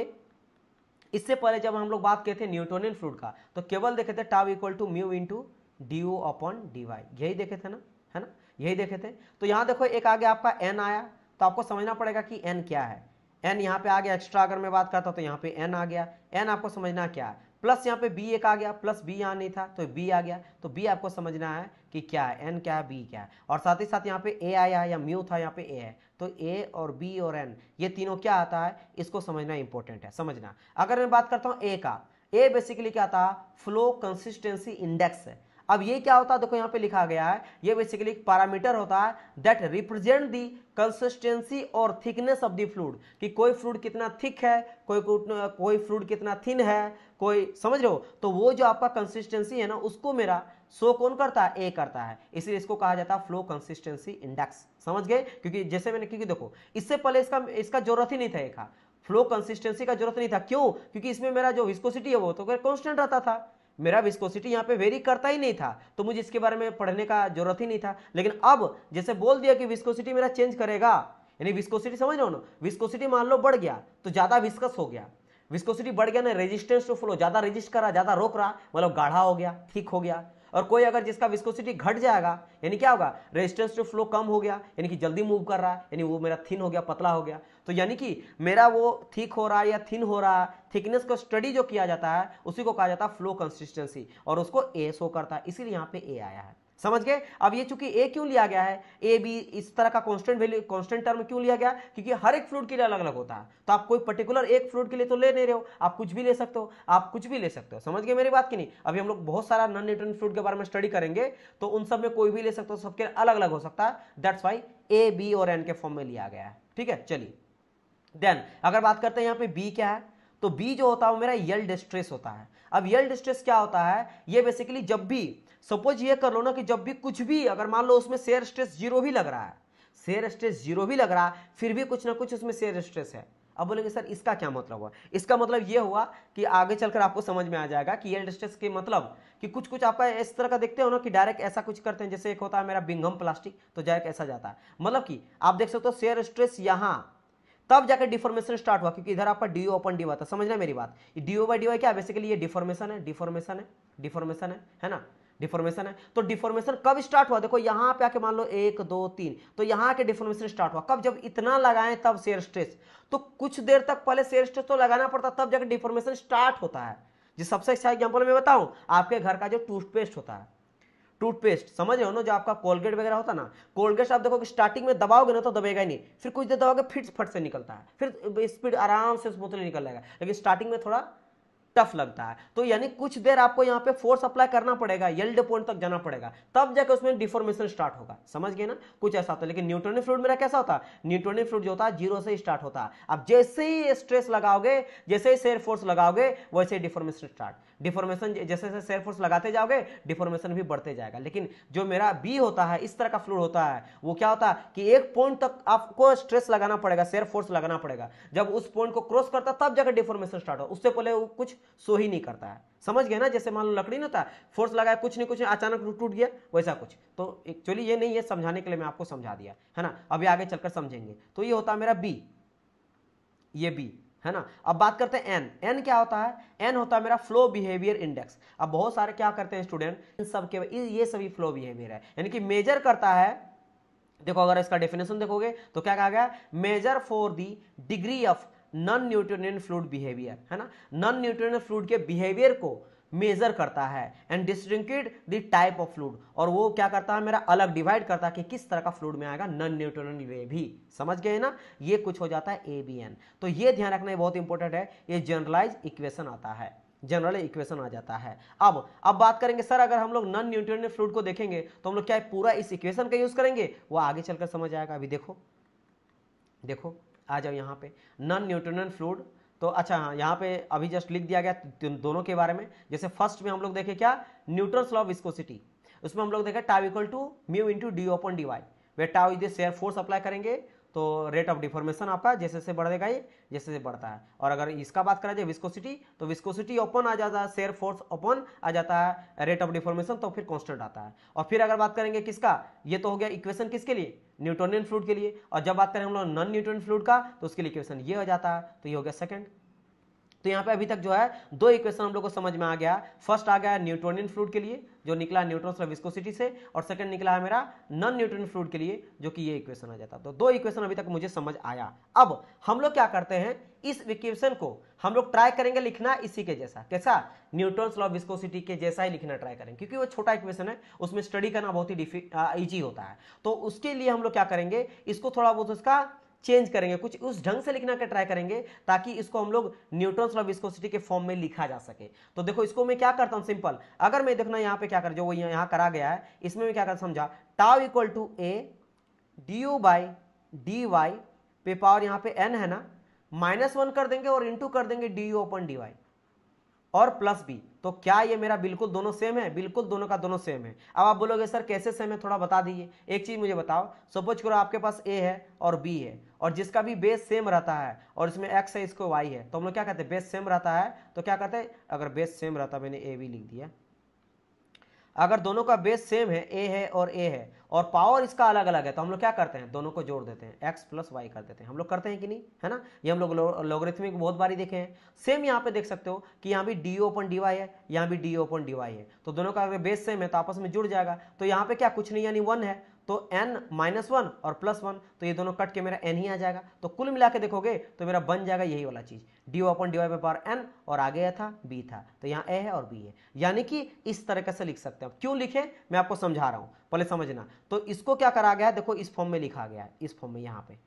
इससे पहले जब हम लोग बात किए थे न्यूटोनियन फ्लूड का तो केवल देखे थे tau equal to mu into D you upon D Y यही देखे थे ना है ना यही देखे थे तो यहाँ देखो एक आगे आपका एन आया तो आपको समझना पड़ेगा कि एन क्या है एन यहाँ पे आ गया एक्स्ट्रा अगर मैं बात करता हूँ तो यहाँ पे एन आ गया एन आपको समझना क्या है प्लस यहाँ पे बी एक आ गया प्लस बी यहाँ नहीं था तो बी आ गया तो बी आपको समझना है कि क्या है एन क्या है बी क्या है और साथ ही साथ यहाँ पे ए आया है या म्यू था यहाँ पे ए है तो ए और बी और एन ये तीनों क्या आता है इसको समझना इंपॉर्टेंट है समझना अगर मैं बात करता हूँ ए का ए बेसिकली क्या था फ्लो कंसिस्टेंसी इंडेक्स है अब ये क्या होता है देखो यहाँ पे लिखा गया है ये बेसिकली एक पैरामीटर होता है दैट रिप्रेजेंट दी कंसिस्टेंसी और थिकनेस ऑफ दी फ्लूड कि कोई फ्लूड कितना थिक है कोई कोई फ्लूड कितना थिन है कोई समझ रहे हो तो वो जो आपका कंसिस्टेंसी है ना उसको मेरा सो कौन करता है ए करता है इसलिए इसको कहा जाता है फ्लो कंसिस्टेंसी इंडेक्स समझ गए क्योंकि जैसे मैंने क्योंकि देखो इससे पहले इसका इसका जरूरत ही नहीं था एक फ्लो कंसिस्टेंसी का जरूरत नहीं था क्यों क्योंकि इसमें मेरा जो विस्कोसिटी है वो तो कॉन्स्टेंट रहता था मेरा विस्कोसिटी यहाँ पे वेरी करता ही नहीं था तो मुझे इसके बारे में पढ़ने का जरूरत ही नहीं था लेकिन अब जैसे बोल दिया कि विस्कोसिटी मेरा चेंज करेगा यानी विस्कोसिटी समझ रहे हो ना विस्कोसिटी मान लो बढ़ गया तो ज़्यादा विस्कस हो गया विस्कोसिटी बढ़ गया ना रेजिस्टेंस टू फ्लो ज़्यादा रेजिस्ट करा ज़्यादा रोक रहा मतलब गाढ़ा हो गया ठीक हो गया और कोई अगर जिसका विस्कोसिटी घट जाएगा यानी क्या होगा रेजिस्टेंस टू फ्लो कम हो गया यानी कि जल्दी मूव कर रहा है यानी वो मेरा थिन हो गया पतला हो गया तो यानी कि मेरा वो थिक हो रहा है या थिन हो रहा है थिकनेस को स्टडी जो किया जाता है उसी को कहा जाता है फ्लो कंसिस्टेंसी और उसको ए शो करता है इसीलिए यहाँ पे ए आया है समझ गए अब ये चूंकि ए क्यों लिया गया है ए बी इस तरह का कांस्टेंट वैल्यू कांस्टेंट टर्म क्यों लिया गया क्योंकि हर एक फ्लूड के लिए अलग अलग होता है तो आप कोई पर्टिकुलर एक फ्लूड के लिए तो ले नहीं रहे हो आप कुछ भी ले सकते हो आप कुछ भी ले सकते हो समझ गए मेरी बात की नहीं अभी हम लोग बहुत सारा नॉन न्यूट्रन फ्लूड के बारे में स्टडी करेंगे तो उन सब में कोई भी ले सकते हो सबके अलग अलग हो सकता है दैट्स वाई ए बी और एन के फॉर्म में लिया गया है ठीक है चलिए देन अगर बात करते हैं यहाँ पे बी क्या है तो बी जो होता है वो मेरा यल डिस्ट्रेस होता है अब यल डिस्ट्रेस क्या होता है ये बेसिकली जब भी सपोज ये कर लो ना कि जब भी कुछ भी अगर मान लो उसमें शेयर स्ट्रेस जीरो भी लग रहा है शेयर स्ट्रेस जीरो भी लग रहा है फिर भी कुछ ना कुछ उसमें शेयर स्ट्रेस है अब बोलेंगे सर इसका क्या मतलब हुआ इसका मतलब ये हुआ कि आगे चलकर आपको समझ में आ जाएगा कि एयर स्ट्रेस के मतलब कि कुछ कुछ आपका इस तरह का देखते हो ना कि डायरेक्ट ऐसा कुछ करते हैं जैसे एक होता है मेरा बिंगम प्लास्टिक तो डायरेक्ट ऐसा जाता है मतलब कि आप देख सकते हो शेयर स्ट्रेस यहाँ तब जाकर डिफॉर्मेशन स्टार्ट हुआ क्योंकि इधर आपका डी ओ अपन डी हुआ था समझना मेरी बात D O by D Y क्या बेसिकली ये डिफॉर्मेशन है डिफॉर्मेशन है डिफॉर्मेशन है है ना डिफॉर्मेशन है तो डिफॉर्मेशन कब स्टार्ट हुआ देखो यहाँ पे आके मान लो एक दो तीन तो यहाँ के डिफॉर्मेशन स्टार्ट हुआ कब जब इतना लगाएं तब शेयर स्ट्रेस तो कुछ देर तक पहले शेयर स्ट्रेस तो लगाना पड़ता तब जाकर डिफॉर्मेशन स्टार्ट होता है जिस सबसे अच्छा एग्जाम्पल मैं बताऊं आपके घर का जो टूथपेस्ट होता है टूथपेस्ट समझ रहे हो ना जो आपका कोलगेट वगैरह होता ना कोलगेट आप देखो कि स्टार्टिंग में दबाओगे ना तो दबेगा ही नहीं फिर कुछ देर दबाओगे फिर फट से निकलता है फिर स्पीड आराम से उस बोतल निकल जाएगा लेकिन स्टार्टिंग में थोड़ा टफ लगता है तो यानी कुछ देर आपको यहाँ पे फोर्स अप्लाई करना पड़ेगा येल्ड पॉइंट तक जाना पड़ेगा तब जाकर उसमें डिफॉर्मेशन स्टार्ट होगा समझ गए ना कुछ ऐसा होता है लेकिन न्यूट्रोनिक फ्लूड मेरा कैसा होता है न्यूट्रॉनिक फ्लूड जो होता है जीरो से स्टार्ट होता है अब जैसे ही स्ट्रेस लगाओगे जैसे ही सेयर फोर्स लगाओगे वैसे ही डिफॉर्मेशन स्टार्ट डिफॉर्मेशन जैसे जैसे सेयर फोर्स लगाते जाओगे डिफॉर्मेशन भी बढ़ते जाएगा लेकिन जो मेरा बी होता है इस तरह का फ्लूड होता है वो क्या होता है कि एक पॉइंट तक आपको स्ट्रेस लगाना पड़ेगा सेयर फोर्स लगाना पड़ेगा जब उस पॉइंट को क्रॉस करता तब जाकर डिफॉर्मेशन स्टार्ट हो उससे पहले कुछ शो ही नहीं करता है समझ गया ना जैसे मान लो लकड़ी ना था फोर्स लगाया कुछ नहीं कुछ अचानक टूट गया वैसा कुछ तो एक्चुअली ये नहीं है समझाने के लिए मैं आपको समझा दिया है ना अभी आगे चलकर समझेंगे तो ये होता है मेरा बी ये बी है ना अब बात करते हैं एन एन क्या होता है एन होता है मेरा फ्लो बिहेवियर इंडेक्स अब बहुत सारे क्या करते हैं स्टूडेंट इन सब के ये सभी फ्लो बिहेवियर है यानी कि मेजर करता है देखो अगर इसका डेफिनेशन देखोगे तो क्या कहा गया measure for the degree of non Newtonian fluid behaviour है ना नॉन न्यूट्रोनियन फ्लूड के बिहेवियर को मेजर करता है and distinct the type of fluid और वो क्या करता है मेरा अलग डिवाइड करता है कि किस तरह का फ्लूड में आएगा नॉन न्यूट्रोनियन वे भी समझ गए ना ये कुछ हो जाता है ए बी एन तो ये ध्यान रखना बहुत इंपॉर्टेंट है ये जनरलाइज इक्वेशन आता है जनरल इक्वेशन आ जाता है अब अब बात करेंगे सर अगर हम लोग नॉन न्यूट्रोनियन फ्लूड को देखेंगे तो हम लोग क्या है? पूरा इस इक्वेशन का यूज करेंगे वो आगे चलकर समझ आएगा अभी देखो देखो आ जाओ यहाँ पे नॉन न्यूट्रिनल फ्लूड तो अच्छा हाँ यहाँ पे अभी जस्ट लिख दिया गया तो दोनों के बारे में जैसे फर्स्ट में हम लोग देखे क्या न्यूट्रल स्लॉ विस्कोसिटी उसमें हम लोग देखा tau equal to mu into d upon D y वे tau is shear force apply करेंगे तो रेट ऑफ डिफॉर्मेशन आपका जैसे जैसे बढ़ देगा ये जैसे जैसे बढ़ता है और अगर इसका बात करा जाए विस्कोसिटी तो विस्कोसिटी ओपन आ जाता है शेयर फोर्स ओपन आ जाता है रेट ऑफ डिफॉर्मेशन तो फिर कॉन्स्टेंट आता है और फिर अगर बात करेंगे किसका ये तो हो गया इक्वेशन किसके लिए न्यूटोनियन फ्लूड के लिए और जब बात करें हम लोग नॉन न्यूटोनियन फ्लूड का तो उसके लिए क्वेश्चन ये हो जाता है तो ये हो गया सेकंड तो यहाँ पे अभी तक जो है दो इक्वेशन हम लोग को समझ में आ गया फर्स्ट आ गया न्यूट्रोनियन फ्लूड के लिए जो निकला न्यूट्रॉन्स और विस्कोसिटी से और सेकंड निकला है मेरा नॉन न्यूट्रोन फ्लूड के लिए जो कि ये इक्वेशन आ जाता तो दो इक्वेशन अभी तक मुझे समझ आया अब हम लोग क्या करते हैं इस इक्वेशन को हम लोग ट्राई करेंगे लिखना इसी के जैसा कैसा न्यूट्रोन लॉ विस्कोसिटी के जैसा ही लिखना ट्राई करेंगे क्योंकि वो छोटा इक्वेशन है उसमें स्टडी करना बहुत ही ईजी होता है तो उसके लिए हम लोग क्या करेंगे इसको थोड़ा बहुत उसका चेंज करेंगे कुछ उस ढंग से लिखने का ट्राई करेंगे ताकि इसको हम लोग न्यूट्रॉन्स और विस्कोसिटी के फॉर्म में लिखा जा सके तो देखो इसको मैं क्या करता हूँ सिंपल अगर मैं देखना यहाँ पे क्या कर जो वो यहाँ करा गया है इसमें मैं क्या कर समझा tau equal to A D you by D Y पे पावर यहाँ पे एन है ना माइनस वन कर देंगे और इंटू कर देंगे d you upon D y और प्लस बी तो क्या ये मेरा बिल्कुल दोनों सेम है बिल्कुल दोनों का दोनों सेम है अब आप बोलोगे सर कैसे सेम है थोड़ा बता दीजिए एक चीज़ मुझे बताओ सपोज करो आपके पास ए है और बी है और जिसका भी बेस सेम रहता है और इसमें एक्स है इसको वाई है तो हम लोग क्या कहते हैं बेस सेम रहता है तो क्या कहते हैं अगर बेस सेम रहता मैंने ए भी लिख दिया अगर दोनों का बेस सेम है ए है और ए है और पावर इसका अलग अलग है तो हम लोग क्या करते हैं दोनों को जोड़ देते हैं एक्स प्लस वाई कर देते हैं हम लोग करते हैं कि नहीं है ना ये हम लोग लो, बहुत बारी देखे हैं सेम यहाँ पे देख सकते हो कि यहाँ भी डी ओपन डी वाई है यहाँ भी डी ओपन डी वाई है तो दोनों का अगर बेस सेम है तो आपस में जुड़ जाएगा तो यहाँ पे क्या कुछ नहीं यानी वन है तो n माइनस वन और प्लस वन तो ये दोनों कट के मेरा n ही आ जाएगा तो कुल मिला के देखोगे तो मेरा बन जाएगा यही वाला चीज़ d upon upon D y power n और आगे था बी था तो यहाँ ए है और बी है यानी कि इस तरीके से लिख सकते हैं क्यों लिखे मैं आपको समझा रहा हूँ पहले समझना तो इसको क्या करा गया है देखो इस फॉर्म में लिखा गया है इस फॉर्म में यहाँ पे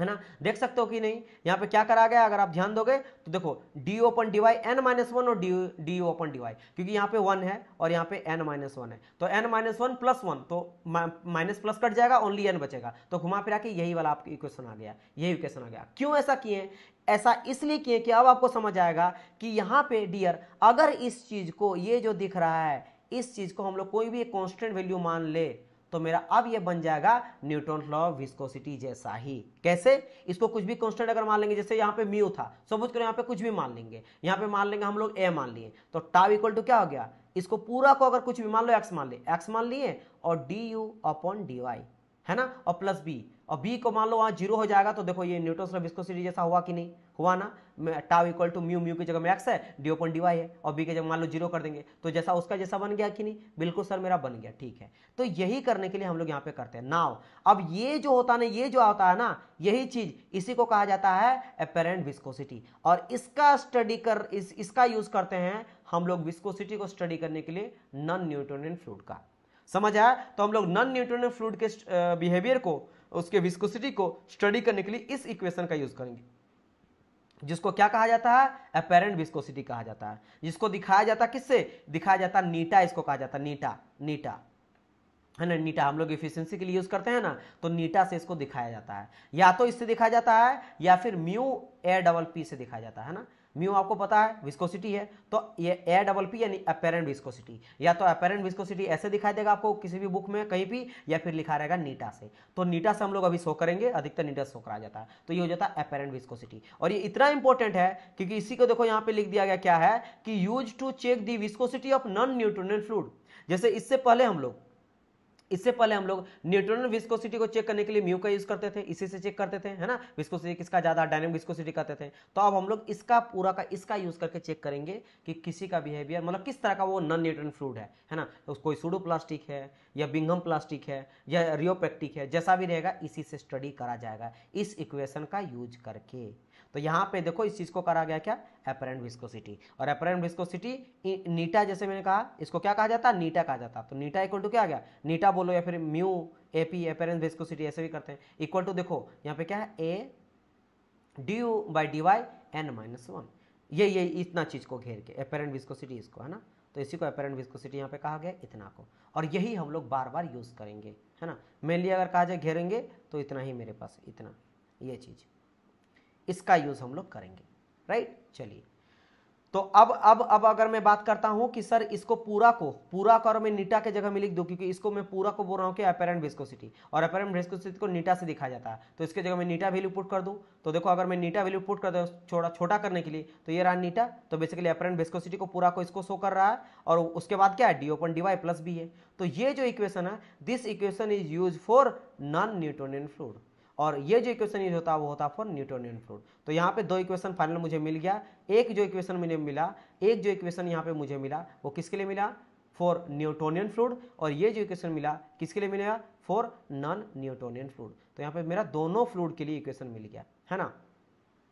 है ना देख सकते हो कि नहीं यहाँ पे क्या करा गया अगर आप ध्यान दोगे तो देखो d upon D y n minus one और d d upon D y क्योंकि यहाँ पे वन है और यहाँ पे एन माइनस वन है तो n minus one plus one तो माइनस प्लस कट जाएगा ओनली एन बचेगा तो घुमा फिरा के यही वाला आपका इक्वेशन आ गया यही इक्वेशन आ गया क्यों ऐसा किए ऐसा इसलिए किए कि अब आपको समझ आएगा कि यहाँ पे डियर अगर इस चीज को ये जो दिख रहा है इस चीज को हम लोग कोई भी एक कॉन्स्टेंट वैल्यू मान ले तो मेरा अब ये बन जाएगा न्यूटन लॉ ऑफ विस्कोसिटी जैसा ही कैसे इसको कुछ भी कॉन्स्टेंट अगर मान लेंगे जैसे यहाँ पे म्यू था सपोज करो यहाँ पे कुछ भी मान लेंगे यहाँ पे मान लेंगे हम लोग ए मान लिए तो टाव इक्वल टू क्या हो गया इसको पूरा को अगर कुछ भी मान लो एक्स मान लिया एक्स मान लिए और d you upon D y है ना और प्लस बी और बी को मान लो वहाँ जीरो हो जाएगा तो देखो ये न्यूटन लॉ विस्कोसिटी जैसा हुआ कि नहीं हुआ ना tau equal to mu mu की जगह में एक्स है डी ओपन डी वाई है और बी के जगह मान लो जीरो कर देंगे तो जैसा उसका जैसा बन गया कि नहीं बिल्कुल सर मेरा बन गया ठीक है तो यही करने के लिए हम लोग यहाँ पे करते हैं नाव अब ये जो होता है ना ये जो होता है ना यही चीज इसी को कहा जाता है अपेरेंट विस्कोसिटी और इसका स्टडी कर इस, इसका यूज करते हैं हम लोग विस्कोसिटी को स्टडी करने के लिए नॉन न्यूटोनियन फ्लूड का समझ आया तो हम लोग नॉन न्यूटोनियन फ्लूड के बिहेवियर को उसके विस्कोसिटी को स्टडी करने के लिए इस इक्वेशन का यूज करेंगे जिसको क्या कहा जाता है अपेरेंट विस्कोसिटी कहा जाता है जिसको दिखाया जाता है किससे दिखाया जाता है नीटा इसको कहा जाता है नीटा नीटा है ना नीटा हम लोग इफिशियंसी के लिए यूज करते हैं ना तो नीटा से इसको दिखाया जाता है या तो इससे दिखाया जाता है या फिर म्यू ए डबल पी से दिखाया जाता है ना म्यू आपको पता है विस्कोसिटी है तो ये ए डबल पी यानी अपेरेंट विस्कोसिटी या तो अपेरेंट विस्कोसिटी ऐसे दिखाई देगा आपको किसी भी बुक में कहीं भी या फिर लिखा रहेगा नीटा से तो नीटा से हम लोग अभी शो करेंगे अधिकतर नीटा शो करा जाता है तो ये हो जाता है अपेरेंट विस्कोसिटी और ये इतना इंपॉर्टेंट है क्योंकि इसी को देखो यहाँ पे लिख दिया गया क्या है कि use to check the viscosity of non Newtonian fluid जैसे इससे पहले हम लोग इससे पहले हम लोग न्यूट्रल विस्कोसिटी को चेक करने के लिए म्यू का यूज करते थे इसी से चेक करते थे है ना विस्कोसिटी किसका ज्यादा डायनेमिक विस्कोसिटी करते थे तो अब हम लोग इसका पूरा का इसका यूज करके चेक करेंगे कि किसी का बिहेवियर मतलब किस तरह का वो नॉन न्यूट्रन फ्लूड है है ना तो कोई सूडो प्लास्टिक है या बिंगम प्लास्टिक है या रियोपेक्टिक है जैसा भी रहेगा इसी से स्टडी करा जाएगा इस इक्वेशन का यूज करके तो यहाँ पे देखो इस चीज़ को करा गया क्या अपरेंट विस्कोसिटी और अपरेंट विस्कोसिटी नीटा जैसे मैंने कहा इसको क्या कहा जाता है नीटा कहा जाता तो नीटा इक्वल टू क्या आ गया नीटा बोलो या फिर mu a p apparent viscosity ऐसे भी करते हैं इक्वल टू देखो यहाँ पे क्या है a D you by D y n minus one ये ये इतना चीज़ को घेर के अपेरेंट विस्कोसिटी इसको है ना तो इसी को अपेरेंट विस्कोसिटी यहाँ पे कहा गया इतना को और यही हम लोग बार बार यूज़ करेंगे है ना मेनली अगर कहा जाए घेरेंगे तो इतना ही मेरे पास इतना ये चीज़ इसका यूज़ हम लोग करेंगे राइट चलिए तो अब अब अब अगर मैं बात करता हूं कि सर इसको पूरा को पूरा को और मैं नीटा के जगह में लिख दू क्योंकि इसको मैं पूरा को बोल रहा हूं कि अपेरेंट वेस्कोसिटी और अपेरेंट वेस्कोसिटी को नीटा से दिखा जाता है तो इसके जगह मैं नीटा वैल्यू पुट कर दूं तो देखो अगर मैं नीटा वैल्यू पुट कर दू छोटा छोटा करने के लिए तो ये रहा नीटा तो बेसिकली अपेरेंट वेस्कोसिटी को पूरा को इसको शो कर रहा है और उसके बाद क्या है D upon D y plus b है तो ये जो इक्वेशन है this equation is use for non Newtonian fluid और ये जो इक्वेशन यूज होता है वो होता है फॉर न्यूटोनियन फ्लूड तो यहाँ पे दो इक्वेशन फाइनल मुझे मिल गया एक जो इक्वेशन मुझे मिला एक जो इक्वेशन यहाँ पे मुझे मिला वो किसके लिए मिला फॉर न्यूटोनियन फ्लूड और ये जो इक्वेशन मिला किसके लिए मिलेगा फॉर नॉन न्यूटोनियन फ्लूड तो यहाँ पे मेरा दोनों फ्लूड के लिए इक्वेशन मिल गया है ना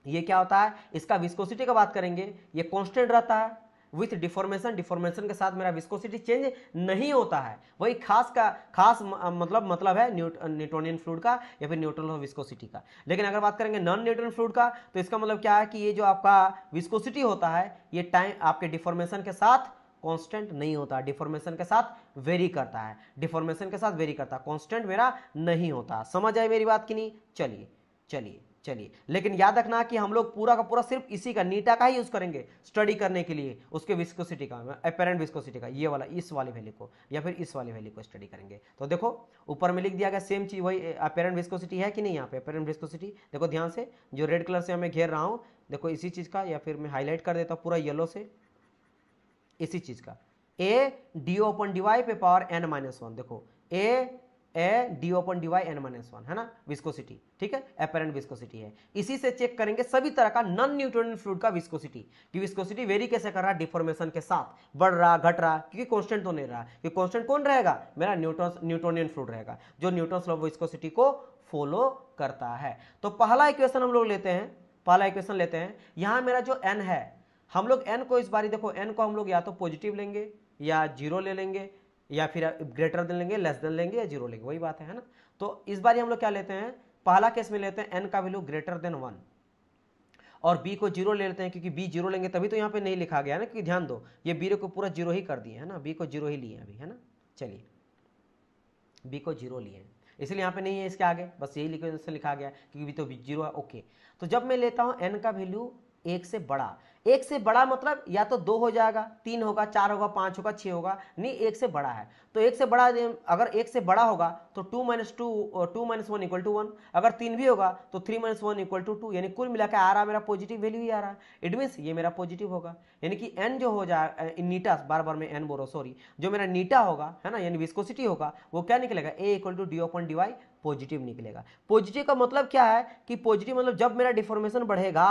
ये क्या होता है इसका विस्कोसिटी का बात करेंगे ये कॉन्स्टेंट रहता है विथ डिफॉर्मेशन डिफॉर्मेशन के साथ मेरा विस्कोसिटी चेंज नहीं होता है वही खास का खास मतलब मतलब है न्यूटोनियन फ्लूड का या फिर न्यूट्रल विस्कोसिटी का लेकिन अगर बात करेंगे नॉन न्यूट्रन फ्लूड का तो इसका मतलब क्या है कि ये जो आपका विस्कोसिटी होता है ये टाइम आपके डिफॉर्मेशन के साथ कांस्टेंट नहीं होता डिफॉर्मेशन के साथ वेरी करता है डिफॉर्मेशन के साथ वेरी करता है कांस्टेंट मेरा नहीं होता समझ आए मेरी बात की नहीं चलिए चलिए चलिए लेकिन याद रखना कि हम लोग पूरा का पूरा सिर्फ इसी का नीटा का ही यूज़ करेंगे स्टडी करने के लिए उसके विस्कोसिटी का अपेरेंट विस्कोसिटी का ये वाला इस वाली वैल्यू को या फिर इस वाली वैल्यू को स्टडी करेंगे तो देखो ऊपर में लिख दिया गया सेम चीज़ वही अपेरेंट विस्कोसिटी है कि नहीं यहाँ पे अपेरेंट विस्कोसिटी देखो ध्यान से जो रेड कलर से मैं घेर रहा हूँ देखो इसी चीज़ का या फिर मैं हाईलाइट कर देता हूँ पूरा येलो से इसी चीज़ का a d upon D Y पे पावर एन माइनस वन देखो a a d upon D y n minus one है ना विस्कोसिटी ठीक है अपेरेंट विस्कोसिटी है इसी से चेक करेंगे सभी तरह का नॉन न्यूट्रल फ्लूड का विस्कोसिटी कि विस्कोसिटी वेरी कैसे कर रहा है डिफॉर्मेशन के साथ बढ़ रहा घट रहा क्योंकि कॉन्स्टेंट तो नहीं रहा क्योंकि कॉन्स्टेंट कौन रहेगा मेरा न्यूट्रॉन न्यूट्रॉनियन फ्लूड रहेगा जो न्यूट्रॉन्स स्लो विस्कोसिटी को फॉलो करता है तो पहला इक्वेशन हम लोग लेते हैं पहला इक्वेशन लेते हैं यहाँ मेरा जो एन है हम लोग एन को इस बारी देखो एन को हम लोग या तो पॉजिटिव लेंगे या जीरो ले लेंगे या फिर ग्रेटर देन लेंगे लेस देन लेंगे या जीरो लेंगे वही बात है ना तो इस बार हम लोग क्या लेते हैं पहला केस में लेते हैं एन का वैल्यू ग्रेटर देन वन और बी को जीरो ले लेते हैं क्योंकि बी जीरो लेंगे तभी तो यहाँ पे नहीं लिखा गया ना कि ध्यान दो ये बी को पूरा जीरो ही कर दिए है ना बी को जीरो ही लिए अभी है ना चलिए बी को जीरो लिए इसलिए यहाँ पे नहीं है इसके आगे बस यही लिखे लिखा गया क्योंकि बी तो जीरो है ओके तो जब मैं लेता हूँ एन का वैल्यू एक से बड़ा एक से बड़ा मतलब या तो दो हो जाएगा तीन होगा चार होगा पाँच होगा छः होगा नहीं एक से बड़ा है तो एक से बड़ा अगर एक से बड़ा होगा तो two minus two two minus one equal to one अगर तीन भी होगा तो three minus one equal to two यानी कुल मिलाकर आ रहा मेरा पॉजिटिव वैल्यू ही आ रहा है इट मीन्स ये मेरा पॉजिटिव होगा यानी कि एन जो हो जाए नीटा बार बार मैं एन बोल रहा सॉरी जो मेरा नीटा होगा है ना यानी विस्कोसिटी होगा वो क्या निकलेगा a equal to d upon D y positive निकलेगा पॉजिटिव का मतलब क्या है कि पॉजिटिव मतलब जब मेरा डिफॉर्मेशन बढ़ेगा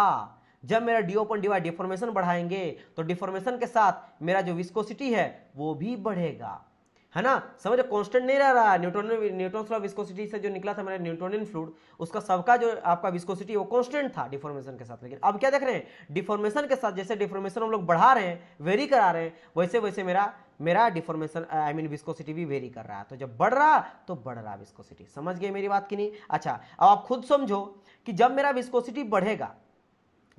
जब मेरा डी ओपन डी डिफॉर्मेशन बढ़ाएंगे तो डिफॉर्मेशन के साथ मेरा जो विस्कोसिटी है वो भी बढ़ेगा है ना समझ कॉन्स्टेंट नहीं रह रहा न्यूटोन न्यूट्रॉन लॉ विस्कोसिटी से जो निकला था मेरा न्यूट्रोनियन फ्लूड उसका सबका जो आपका विस्कोसिटी वो कॉन्स्टेंट था डिफॉर्मेशन के साथ लेकिन अब क्या देख रहे हैं डिफॉर्मेशन के साथ जैसे डिफॉर्मेशन हम लोग बढ़ा रहे हैं वेरी करा रहे हैं वैसे वैसे मेरा मेरा डिफॉर्मेशन आई मीन विस्कोसिटी भी वेरी कर रहा है तो जब बढ़ रहा तो बढ़ रहा विस्कोसिटी समझ गए मेरी बात की नहीं अच्छा अब आप खुद समझो कि जब मेरा विस्कोसिटी बढ़ेगा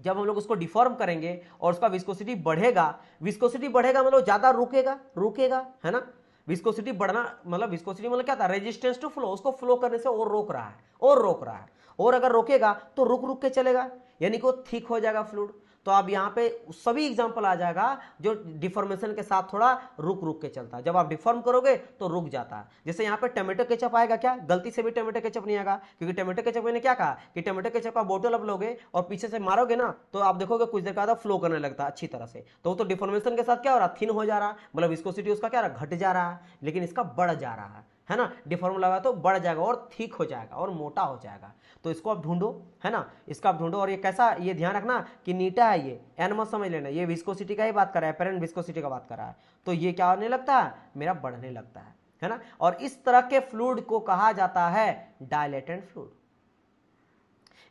जब हम लोग उसको डिफॉर्म करेंगे और उसका विस्कोसिटी बढ़ेगा विस्कोसिटी बढ़ेगा मतलब ज़्यादा रुकेगा रुकेगा है ना विस्कोसिटी बढ़ना मतलब विस्कोसिटी मतलब क्या था रेजिस्टेंस टू फ्लो उसको फ्लो करने से और रोक रहा है और रोक रहा है और अगर रोकेगा तो रुक रुक के चलेगा यानी कि वो थिक हो जाएगा फ्लूड तो आप यहाँ पे सभी एग्जाम्पल आ जाएगा जो डिफॉर्मेशन के साथ थोड़ा रुक रुक के चलता है जब आप डिफॉर्म करोगे तो रुक जाता है जैसे यहाँ पे टोमेटो केचप आएगा क्या गलती से भी टोमेटो केचप नहीं आएगा क्योंकि टोमेटो केचप मैंने क्या कहा कि टोमेटो केचप का बोटल अब लोगे और पीछे से मारोगे ना तो आप देखोगे कुछ देर का फ्लो करने लगता है अच्छी तरह से तो वो तो डिफॉर्मेशन के साथ क्या हो रहा है थिन हो जा रहा है मतलब सिटी उसका क्या रहा घट जा रहा है लेकिन इसका बढ़ जा रहा है है ना डिफॉर्म लगा तो बढ़ जाएगा और थीक हो जाएगा और मोटा हो जाएगा तो इसको आप ढूंढो है ना इसका आप ढूंढो और ये कैसा ये ध्यान रखना कि नीटा है ये एन मत समझ लेना ये विस्कोसिटी का ही बात कर रहा है पेरेंट विस्कोसिटी का बात कर रहा है तो ये क्या होने लगता है मेरा बढ़ने लगता है है ना और इस तरह के फ्लूड को कहा जाता है डायलेटेंट फ्लूड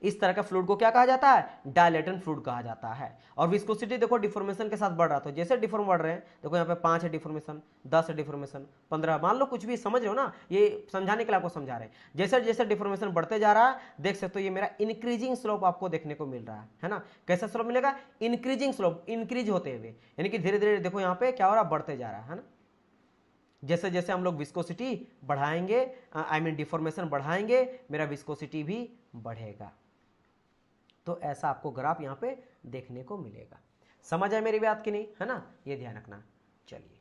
इस तरह का फ्लूड को क्या कहा जाता है डायलेटन फ्लूड कहा जाता है और विस्कोसिटी देखो डिफॉर्मेशन के साथ बढ़ रहा था जैसे डिफॉर्म बढ़ रहे हैं देखो यहाँ पे पांच है डिफॉर्मेशन दस है डिफॉर्मेशन पंद्रह मान लो कुछ भी समझ रहे हो ना ये समझाने के लिए आपको समझा रहे हैं जैसे जैसे डिफॉर्मेशन बढ़ते जा रहा है देख सकते हो ये मेरा इंक्रीजिंग स्लोप आपको देखने को मिल रहा है है ना कैसा स्लोप मिलेगा इंक्रीजिंग स्लोप इंक्रीज होते हुए यानी कि धीरे धीरे देखो यहाँ पे क्या हो रहा बढ़ते जा रहा है ना जैसे जैसे हम लोग विस्कोसिटी बढ़ाएंगे आई मीन डिफॉर्मेशन बढ़ाएंगे मेरा विस्कोसिटी भी बढ़ेगा तो ऐसा आपको ग्राफ यहाँ पे देखने को मिलेगा समझ आए मेरी बात की नहीं है ना ये ध्यान रखना चलिए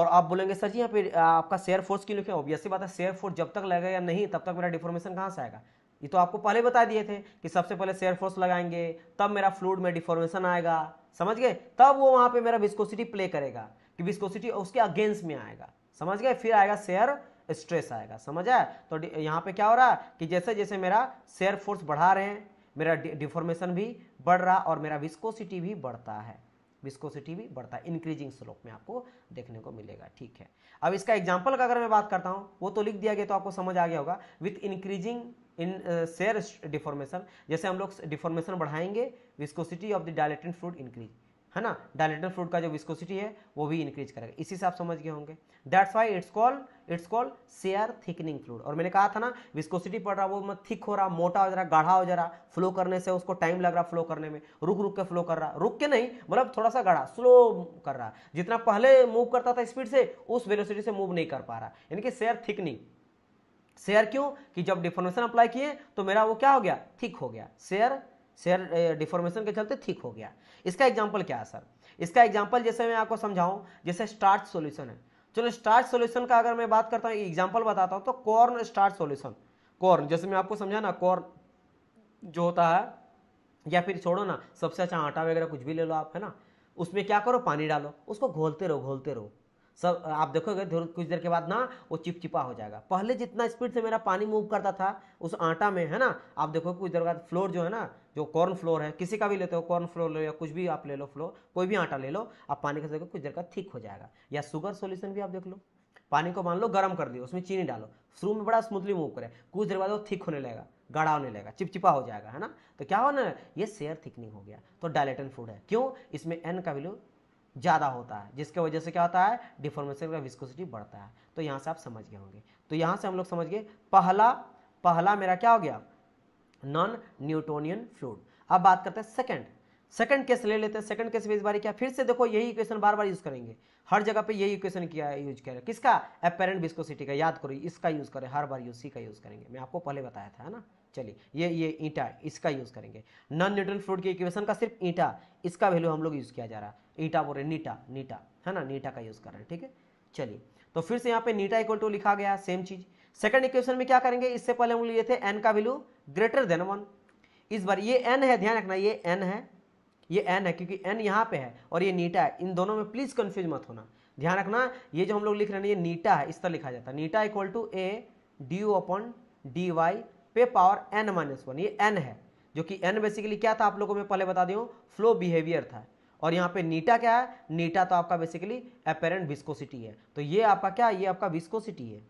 और आप बोलेंगे सर जी यहाँ पे आपका शेयर फोर्स क्यों लिखे ऑब्वियसली बात है शेयर फोर्स जब तक लगेगा या नहीं तब तक मेरा डिफॉर्मेशन कहाँ से आएगा ये तो आपको पहले बता दिए थे कि सबसे पहले शेयर फोर्स लगाएंगे तब मेरा फ्लूड में डिफॉर्मेशन आएगा समझ गए तब वो वहाँ पे मेरा विस्कोसिटी प्ले करेगा कि विस्कोसिटी उसके अगेंस्ट में आएगा समझ गए फिर आएगा शेयर स्ट्रेस आएगा समझ आया तो यहाँ पे क्या हो रहा है कि जैसे जैसे मेरा शेयर फोर्स बढ़ा रहे हैं मेरा डिफॉर्मेशन भी बढ़ रहा और मेरा विस्कोसिटी भी बढ़ता है विस्कोसिटी भी बढ़ता है इंक्रीजिंग स्लोप में आपको देखने को मिलेगा ठीक है अब इसका एग्जाम्पल का अगर मैं बात करता हूँ वो तो लिख दिया गया तो आपको समझ आ गया होगा with increasing in shear deformation जैसे हम लोग डिफॉर्मेशन बढ़ाएंगे viscosity of the dilatant fluid increase है ना डायलेटर फ्लूड का जो विस्कोसिटी है वो भी इंक्रीज करेगा इसी से आप समझ गए होंगे that's why it's call it's call shear thickening fluid और मैंने कहा था ना विस्कोसिटी पड़ रहा वो मत थिक हो रहा मोटा हो जा रहा गाढ़ा हो जा रहा फ्लो करने से उसको टाइम लग रहा फ्लो करने में रुक रुक के फ्लो कर रहा रुक के नहीं मतलब थोड़ा सा गाढ़ा स्लो कर रहा जितना पहले मूव करता था स्पीड से उस वेलोसिटी से मूव नहीं कर पा रहा यानी कि शेयर थिकनिंग शेयर क्यों कि जब डिफॉर्मेशन अप्लाई किए तो मेरा वो क्या हो गया थिक हो गया शेयर शेयर डिफॉर्मेशन eh, के चलते ठीक हो गया इसका एग्जाम्पल क्या है सर इसका एग्जाम्पल जैसे मैं आपको समझाऊँ जैसे स्टार्ट सोल्यूशन है चलो स्टार्ट सोल्यूशन का अगर मैं बात करता हूँ एग्जाम्पल बताता हूँ तो कॉर्न स्टार्ट सोल्यूशन कॉर्न जैसे मैं आपको समझा ना कॉर्न जो होता है या फिर छोड़ो ना सबसे अच्छा आटा वगैरह कुछ भी ले लो आप है ना उसमें क्या करो पानी डालो उसको घोलते रहो घोलते रहो सब आप देखोगे कुछ देर के बाद ना वो चिपचिपा हो जाएगा पहले जितना स्पीड से मेरा पानी मूव करता था उस आटा में है ना आप देखोगे कुछ देर बाद फ्लोर जो है ना जो कॉर्न फ्लोर है किसी का भी लेते हो कॉर्न फ्लोर लो या कुछ भी आप ले लो फ्लोर कोई भी आटा ले लो आप पानी के साथ कुछ देर का थिक हो जाएगा या शुगर सोल्यूशन भी आप देख लो पानी को मान लो गर्म कर दियो उसमें चीनी डालो शुरू में बड़ा स्मूथली मूव करे कुछ देर बाद वो थिक होने लगेगा गाढ़ा होने लगेगा चिपचिपा हो जाएगा है ना तो क्या होना ये शेयर थिकनिंग हो गया तो डायलेटन फूड है क्यों इसमें एन का वैल्यू ज़्यादा होता है जिसके वजह से क्या होता है डिफॉर्मेशन का विस्कोसिटी बढ़ता है तो यहाँ से आप समझ गए होंगे तो यहाँ से हम लोग समझ गए पहला पहला मेरा क्या हो गया नॉन न्यूटोनियन फ्लूड अब बात करते हैं सेकंड सेकंड केस ले लेते हैं सेकंड केस में इस बार क्या फिर से देखो यही इक्वेशन बार बार यूज करेंगे हर जगह पे यही इक्वेशन किया यूज करें किसका अपेरेंट विस्कोसिटी का याद करो इसका यूज करें हर बार यूसी का यूज करेंगे मैं आपको पहले बताया था है ना चलिए ये ये ईटा इसका यूज करेंगे नॉन न्यूट्रल फ्लूड के इक्वेशन का सिर्फ ईटा इसका वैल्यू हम लोग यूज किया जा रहा है ईटा बोल रहे नीटा नीटा है ना नीटा का यूज कर रहे हैं ठीक है चलिए तो फिर से यहाँ पे नीटा इक्वल टू लिखा गया सेम चीज सेकंड इक्वेशन में क्या करेंगे इससे पहले हम लिए थे एन का वैल्यू ग्रेटर देन वन इस बार ये एन है ध्यान रखना ये एन है ये एन है क्योंकि एन यहाँ पे है और ये नीटा है इन दोनों में प्लीज कन्फ्यूज मत होना ध्यान रखना ये जो हम लोग लिख रहे हैं ये नीटा है इस तरह लिखा जाता है eta equal to A D you upon D Y पे पावर एन माइनस वन ये एन है जो कि एन बेसिकली क्या था आप लोगों में पहले बता दूँ फ्लो बिहेवियर था और यहाँ पे नीटा क्या है नीटा तो आपका बेसिकली अपेरेंट विस्कोसिटी है तो ये आपका क्या ये आपका विस्कोसिटी है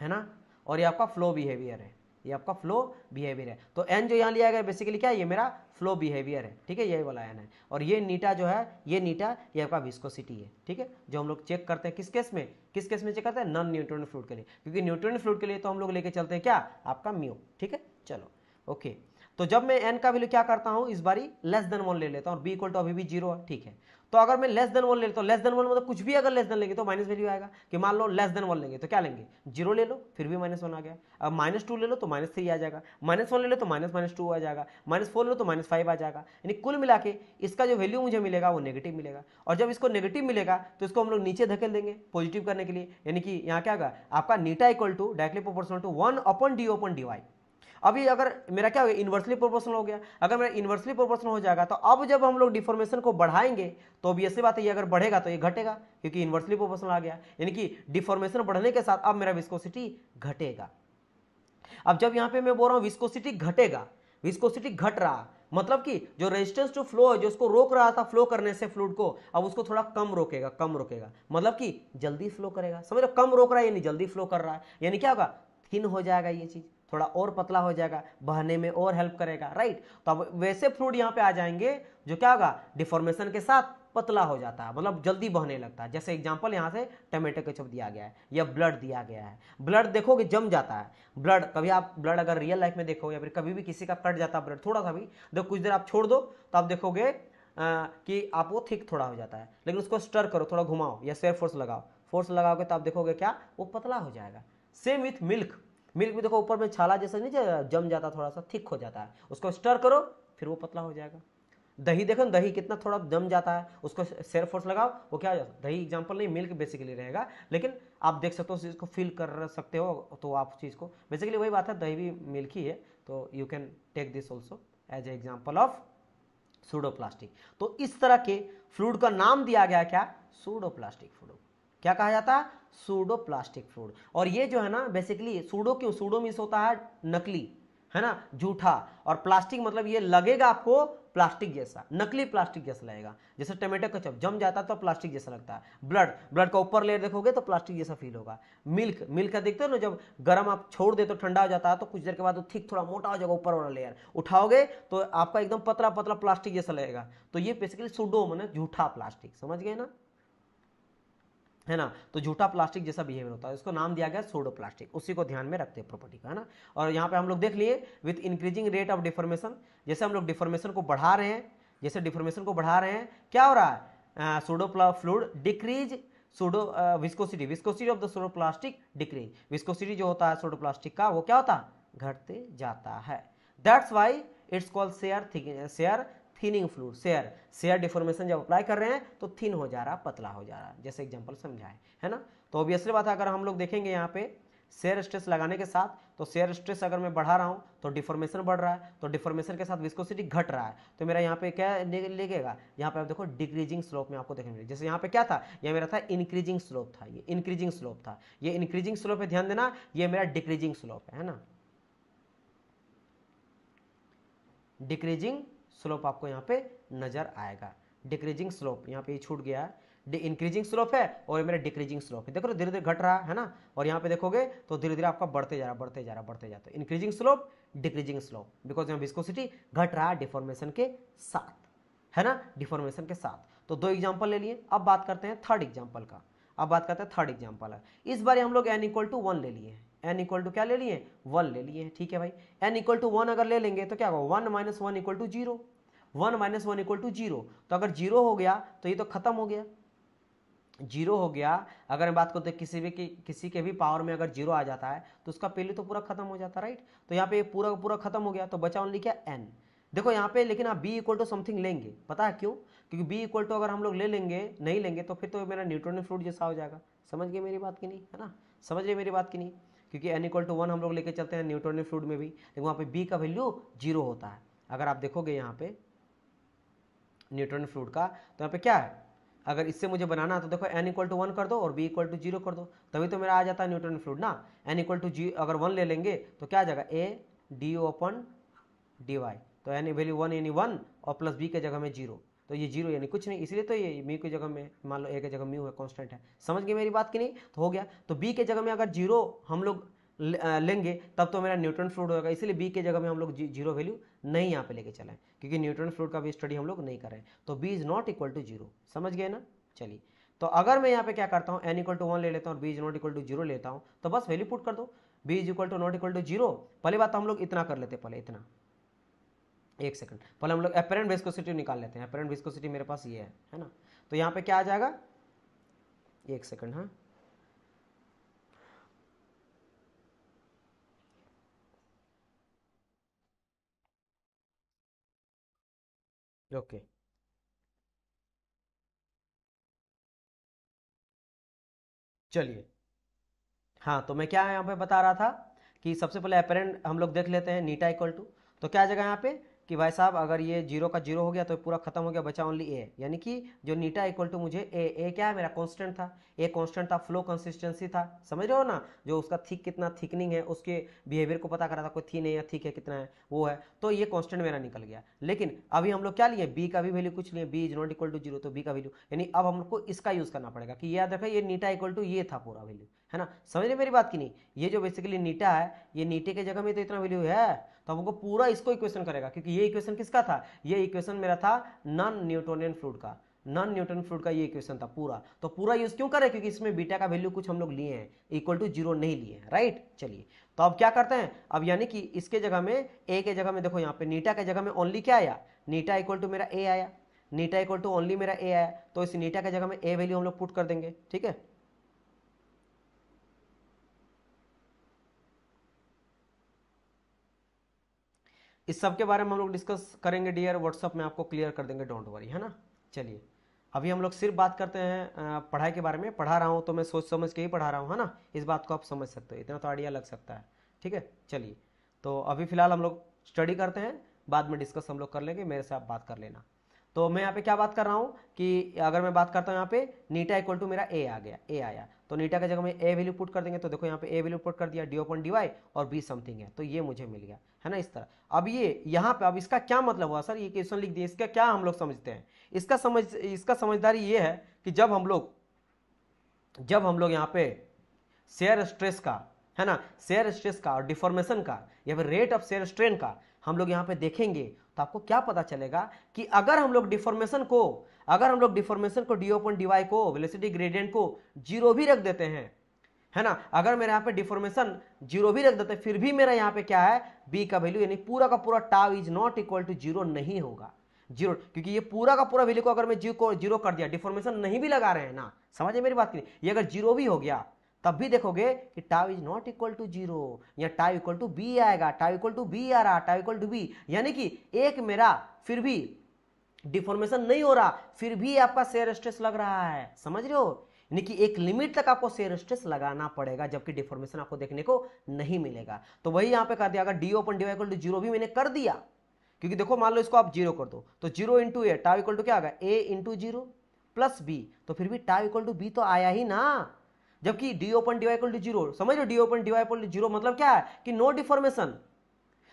है ना और ये आपका फ्लो बिहेवियर है ये आपका फ्लो बिहेवियर है तो एन जो यहाँ लिया गया बेसिकली क्या है ये मेरा फ्लो बिहेवियर है ठीक है यही वाला एन है और ये नीटा जो है ये नीटा ये आपका विस्कोसिटी है ठीक है जो हम लोग चेक करते हैं किस केस में किस केस में चेक करते हैं नॉन न्यूट्रोन फ्लूड के लिए क्योंकि न्यूट्रोन फ्लूड के लिए तो हम लोग लेके चलते हैं क्या आपका म्यू ठीक है चलो ओके तो जब मैं एन का वैल्यू क्या करता हूं इस बारी लेस देन वन ले लेता हूँ और बी इक्वल टू अभी भी जीरो है ठीक है तो अगर मैं लेस देन वन ले लेता हूँ लेस देन वन मतलब कुछ भी अगर लेस देन लेंगे तो माइनस वैल्यू आएगा कि मान लो लेस देन वन लेंगे तो क्या लेंगे जीरो ले लो फिर भी माइनस वन आ गया अब माइनस टू ले लो तो माइनस थ्री आ जाएगा माइनस वन ले लो तो माइनस माइनस टू आ जाएगा माइनस फोर ले लो तो माइनस फाइव आ जाएगा यानी कुल मिला के इसका जो वैल्यू मुझे मिलेगा वो नेगेटिव मिलेगा और जब इसको नेगेटिव मिलेगा तो इसको हम लोग नीचे धकेल देंगे पॉजिटिव करने के लिए यानी कि यहाँ क्या होगा आपका eta equal to directly proportional to one upon d upon D y अभी अगर मेरा क्या हो गया इन्वर्सली प्रोपोर्शनल हो गया अगर मेरा इन्वर्सली प्रोपोर्शनल हो जाएगा तो अब जब हम लोग डिफॉर्मेशन को बढ़ाएंगे तो ऐसी बात है ये अगर बढ़ेगा तो ये घटेगा क्योंकि इन्वर्सली प्रोपोर्शनल आ गया यानी कि डिफॉर्मेशन बढ़ने के साथ अब मेरा विस्कोसिटी घटेगा अब जब यहाँ पे मैं बोल रहा हूँ विस्कोसिटी घटेगा विस्कोसिटी घट रहा मतलब कि जो रेजिस्टेंस टू फ्लो है जो उसको रोक रहा था फ्लो करने से फ्लूड को अब उसको थोड़ा कम रोकेगा कम रोकेगा मतलब कि जल्दी फ्लो करेगा समझ लो कम रोक रहा है यानी जल्दी फ्लो कर रहा है यानी क्या होगा थिन हो जाएगा ये चीज़ थोड़ा और पतला हो जाएगा बहने में और हेल्प करेगा राइट तो अब वैसे फ्रूट यहाँ पे आ जाएंगे जो क्या होगा डिफॉर्मेशन के साथ पतला हो जाता है मतलब जल्दी बहने लगता है जैसे एग्जाम्पल यहाँ से टमेटो केचप दिया गया है या ब्लड दिया गया है ब्लड देखोगे जम जाता है ब्लड कभी आप ब्लड अगर रियल लाइफ में देखो या फिर कभी भी किसी का कट जाता है ब्लड थोड़ा सा भी देखो कुछ देर आप छोड़ दो तो आप देखोगे आ, कि आप वो थिक थोड़ा हो जाता है लेकिन उसको स्टर करो थोड़ा घुमाओ या सेयर फोर्स लगाओ फोर्स लगाओगे तो आप देखोगे क्या वो पतला हो जाएगा सेम विथ मिल्क मिल्क भी देखो ऊपर में छाला जैसा नहीं जम जाता थोड़ा सा थिक हो जाता है उसको स्टर करो फिर वो पतला हो जाएगा दही देखो दही कितना थोड़ा जम जाता है उसको सेयर फोर्स लगाओ वो क्या हो जाता दही एग्जाम्पल नहीं मिल्क बेसिकली रहेगा लेकिन आप देख सकते हो उस चीज़ को फील कर सकते हो तो आप उस चीज़ को बेसिकली वही बात है दही भी मिल्क ही है तो you can take this also as a example of pseudo तो इस तरह के फ्लूड का नाम दिया गया क्या सूडो प्लास्टिक फ्लूड क्या कहा जाता है सूडो प्लास्टिक फ्लूड और ये जो है ना बेसिकली सूडो क्यों सूडो मीन्स होता है नकली है ना झूठा और प्लास्टिक मतलब ये लगेगा आपको प्लास्टिक जैसा नकली प्लास्टिक जैसा लगेगा जैसे टमाटो चप जम जाता है तो प्लास्टिक जैसा लगता है ब्लड ब्लड का ऊपर लेयर देखोगे तो प्लास्टिक जैसा फील होगा मिल्क मिल्क का देखते हो ना जब गर्म आप छोड़ देते हो ठंडा हो जाता है तो कुछ देर के बाद वो ठीक थोड़ा मोटा हो जाएगा ऊपर वाला लेयर उठाओगे तो आपका एकदम पतला पतला प्लास्टिक जैसा लगेगा तो ये बेसिकली सुडो मैंने झूठा प्लास्टिक समझ गए ना है ना तो झूठा प्लास्टिक जैसा बिहेवियर होता है इसको नाम दिया गया सोडो प्लास्टिक उसी को ध्यान में रखते हैं प्रॉपर्टी का है ना और यहाँ पे हम लोग देख लिए with increasing rate of deformation जैसे हम लोग डिफॉर्मेशन को बढ़ा रहे हैं जैसे डिफॉर्मेशन को बढ़ा रहे हैं क्या हो रहा है pseudo fluid decrease pseudo viscosity viscosity of the pseudo plastic decrease viscosity जो होता है सोडो प्लास्टिक का वो क्या होता है घटते जाता है that's why it's called shear thick shear thinning fluid shear shear deformation जब अप्लाई कर रहे हैं तो थिन हो जा रहा पतला हो जा रहा जैसे एग्जाम्पल समझाए है ना तो ऑब्वियसली बात है अगर हम लोग देखेंगे यहाँ पे शेयर स्ट्रेस लगाने के साथ तो शेयर स्ट्रेस अगर मैं बढ़ा रहा हूँ तो डिफॉर्मेशन बढ़ रहा है तो डिफॉर्मेशन के साथ विस्कोसिटी घट रहा है तो मेरा यहाँ पे क्या लिखेगा यहाँ पे आप देखो डिक्रीजिंग स्लोप में आपको देखने जैसे यहाँ पे क्या था यह मेरा था इंक्रीजिंग स्लोप था ये इंक्रीजिंग स्लोप था ये इंक्रीजिंग स्लोप पर ध्यान देना ये मेरा डिक्रीजिंग स्लोप है ना डिक्रीजिंग स्लोप आपको यहाँ पे नजर आएगा डिक्रीजिंग स्लोप यहाँ पे छूट गया है इंक्रीजिंग स्लोप है और मेरा डिक्रीजिंग स्लोप है देखो तो धीरे धीरे घट रहा है ना और यहाँ पे देखोगे तो धीरे धीरे आपका बढ़ते जा रहा बढ़ते जा रहा बढ़ते जाते increasing slope decreasing slope because यहाँ विस्कोसिटी घट रहा है डिफॉर्मेशन के साथ है ना डिफॉर्मेशन के साथ तो दो एग्जाम्पल ले लिए अब बात करते हैं थर्ड एग्जाम्पल का अब बात करते हैं थर्ड एग्जाम्पल है इस बार हम लोग एन इक्वल टू वन ले लिए एन इक्वल टू क्या ले लिए वन ले लिए ठीक है भाई एन इक्वल टू वन अगर ले लेंगे तो क्या होगा one minus one equal to zero one minus one equal to zero तो अगर जीरो हो गया तो ये तो खत्म हो गया जीरो हो गया अगर मैं बात करते तो किसी भी कि, किसी के भी पावर में अगर जीरो आ जाता है तो उसका पहले तो पूरा खत्म हो जाता है राइट तो यहाँ पे पूरा पूरा खत्म हो गया तो बचा ओनली क्या एन देखो यहाँ पे लेकिन आप b इक्वल टू समथिंग लेंगे पता है क्यों क्योंकि b इक्वल टू अगर हम लोग ले लेंगे नहीं लेंगे तो फिर तो मेरा न्यूट्रॉन फ्रूट जैसा हो जाएगा समझ गए मेरी बात की नहीं है ना समझ गए मेरी बात की नहीं क्योंकि एन इक्वल टू वन हम लोग लेके चलते हैं न्यूटोनियन फ्लूड में भी लेकिन वहाँ पे बी का वैल्यू जीरो होता है अगर आप देखोगे यहाँ पे न्यूटोनियन फ्लूड का तो यहाँ पे क्या है अगर इससे मुझे बनाना है तो देखो एन इक्वल टू वन कर दो और बी इक्वल टू जीरो कर दो तभी तो मेरा आ जाता है न्यूटन फ्लूड ना एन इक्वल टू जी अगर वन ले लेंगे तो क्या आ जाएगा a d o upon D y तो n value one any one और प्लस बी के जगह में जीरो तो ये जीरो यानी कुछ नहीं इसलिए तो ये म्यू की जगह में मान लो ए के जगह म्यू है कॉन्स्टेंट है समझ गए मेरी बात की नहीं तो हो गया तो बी के जगह में अगर जीरो हम लोग लेंगे तब तो मेरा न्यूट्रन फ्लूड होगा इसलिए बी के जगह में हम लोग जीरो वैल्यू नहीं यहाँ पे लेके चलाएं क्योंकि न्यूट्रन फ्लूड का भी स्टडी हम लोग नहीं कर रहे हैं तो b is not equal to zero समझ गए ना चलिए तो अगर मैं यहाँ पे क्या करता हूँ एन इक्वल टू वन ले लेता हूँ और b is not equal to zero लेता हूँ तो बस वैल्यू पुट कर दो b is equal to not equal to zero पहले बात तो हम लोग इतना कर लेते पहले इतना एक सेकंड पहले हम लोग अपेरेंट विस्कोसिटी निकाल लेते हैं अपेरेंट विस्कोसिटी मेरे पास ये है है ना तो यहाँ पे क्या आ जाएगा एक सेकंड हाँ ओके चलिए हाँ तो मैं क्या यहाँ पे बता रहा था कि सबसे पहले अपेरेंट हम लोग देख लेते हैं नीटा इक्वल टू तो क्या आ जाएगा यहाँ पे कि भाई साहब अगर ये जीरो का जीरो हो गया तो पूरा खत्म हो गया बचा ओनली ए यानी कि जो नीटा इक्वल टू मुझे ए ए क्या है मेरा कांस्टेंट था ए कांस्टेंट था फ्लो कंसिस्टेंसी था समझ रहे हो ना जो उसका थिक कितना थिकनिंग है उसके बिहेवियर को पता करा था कोई थी नहीं या थिक है कितना है वो है तो ये कॉन्स्टेंट मेरा निकल गया लेकिन अभी हम लोग क्या लिए बी का भी वैल्यू कुछ लिए b is not equal to zero तो बी का वैल्यू यानी अब हम लोग को इसका यूज करना पड़ेगा कि याद रखें ये नीटा इक्वल टू ये था पूरा वैल्यू है ना समझ रहे मेरी बात की नहीं ये जो बेसिकली नीटा है ये नीटे के जगह में तो इतना वैल्यू है तो हमको पूरा इसको इक्वेशन करेगा क्योंकि ये इक्वेशन किसका था ये इक्वेशन मेरा था नॉन न्यूटोनियन फ्लूड का नॉन न्यूटन फ्लूड का ये इक्वेशन था पूरा तो पूरा यूज क्यों करें क्योंकि इसमें बीटा का वैल्यू कुछ हम लोग लिए हैं इक्वल टू जीरो नहीं लिए राइट चलिए तो अब क्या करते हैं अब यानी कि इसके जगह में ए के जगह में देखो यहाँ पे नीटा के जगह में ओनली क्या आया नीटा इक्वल टू मेरा ए आया नीटा इक्वल टू ओनली मेरा ए आया तो इस नीटा के जगह में ए वैल्यू हम लोग पुट कर देंगे ठीक है इस सब के बारे में हम लोग डिस्कस करेंगे डियर व्हाट्सअप में आपको क्लियर कर देंगे डोंट वरी है ना चलिए अभी हम लोग सिर्फ बात करते हैं पढ़ाई के बारे में पढ़ा रहा हूँ तो मैं सोच समझ के ही पढ़ा रहा हूँ है ना इस बात को आप समझ सकते हो इतना तो आइडिया लग सकता है ठीक है चलिए तो अभी फिलहाल हम लोग स्टडी करते हैं बाद में डिस्कस हम लोग कर लेंगे मेरे से आप बात कर लेना तो मैं यहाँ पे क्या बात कर रहा हूँ कि अगर मैं बात करता हूँ यहाँ पे नीटा इक्वल टू मेरा ए आ गया ए आया तो नीटा की जगह में ए वैल्यू पुट कर देंगे तो देखो यहाँ पे ए वैल्यू पुट कर दिया डी ओपन डी वाई और बी समथिंग है तो ये मुझे मिल गया है ना इस तरह अब ये यहाँ पे अब इसका क्या मतलब हुआ सर ये क्वेश्चन लिख दिए इसका क्या हम लोग समझते हैं इसका समझ इसका समझदारी ये है कि जब हम लोग जब हम लोग यहाँ पे शेयर स्ट्रेस का है ना शेयर स्ट्रेस का और डिफॉर्मेशन का या फिर रेट ऑफ शेयर स्ट्रेन का हम लोग यहाँ पे देखेंगे तो आपको क्या पता चलेगा कि अगर हम लोग डिफॉर्मेशन को अगर हम लोग डिफॉर्मेशन को डी ओपन डीवाई को वेलोसिटी ग्रेडियंट को जीरो भी रख देते हैं है ना अगर मेरे यहाँ पे डिफॉर्मेशन जीरो भी रख देते फिर भी मेरा यहाँ पे क्या है बी का वैल्यू यानी पूरा का पूरा tau is not equal to zero नहीं होगा जीरो क्योंकि ये पूरा का पूरा वैल्यू को अगर मैं जीरो जीरो कर दिया डिफॉर्मेशन नहीं भी लगा रहे हैं ना समझे मेरी बात की ये अगर जीरो भी हो गया तब भी देखोगे कि tau is not equal to zero या टाव इक्वल टू बी आएगा टाव इक्वल टू बी आ रहा टाव इक्वल टू बी यानी कि एक मेरा फिर भी डिफॉर्मेशन नहीं हो रहा फिर भी आपका शेयर स्ट्रेस लग रहा है समझ रहे हो यानी कि एक लिमिट तक आपको शेयर स्ट्रेस लगाना पड़ेगा जबकि डिफॉर्मेशन आपको देखने को नहीं मिलेगा तो वही यहाँ पे कर दिया अगर d upon d y equal to zero भी मैंने कर दिया क्योंकि देखो मान लो इसको आप जीरो कर दो तो zero into a tau equal to क्या आ गया a into zero plus b तो फिर भी टाव इक्वल टू बी तो आया ही ना जबकि d upon d y to zero समझ लो d upon d y to zero मतलब क्या है कि नो डिफॉर्मेशन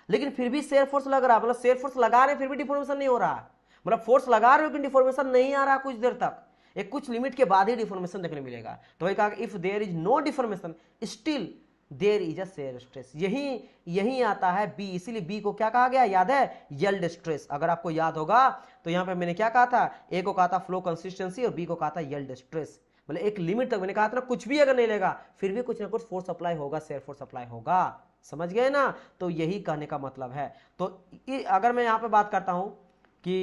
लेकिन फिर भी शेयर फोर्स लग रहा है मतलब शेयर फोर्स लगा रहे फिर भी डिफॉर्मेशन नहीं हो रहा मतलब फोर्स लगा रहे हो लेकिन डिफॉर्मेशन नहीं आ रहा कुछ देर तक एक कुछ लिमिट के बाद ही डिफॉर्मेशन देखने मिलेगा तो वही कहा if there is no deformation still there is a shear stress यही यही आता है बी इसीलिए बी को क्या कहा गया याद है यल्ड स्ट्रेस अगर आपको याद होगा तो यहां पे मैंने क्या कहा था ए को कहा था फ्लो कंसिस्टेंसी और बी को कहा था यल्ड स्ट्रेस मतलब एक लिमिट तक मैंने कहा था ना कुछ भी अगर नहीं लेगा फिर भी कुछ ना कुछ फोर्स अप्लाई होगा सेयर फोर्स अप्लाई होगा समझ गए ना तो यही कहने का मतलब है तो अगर मैं यहाँ पे बात करता हूँ कि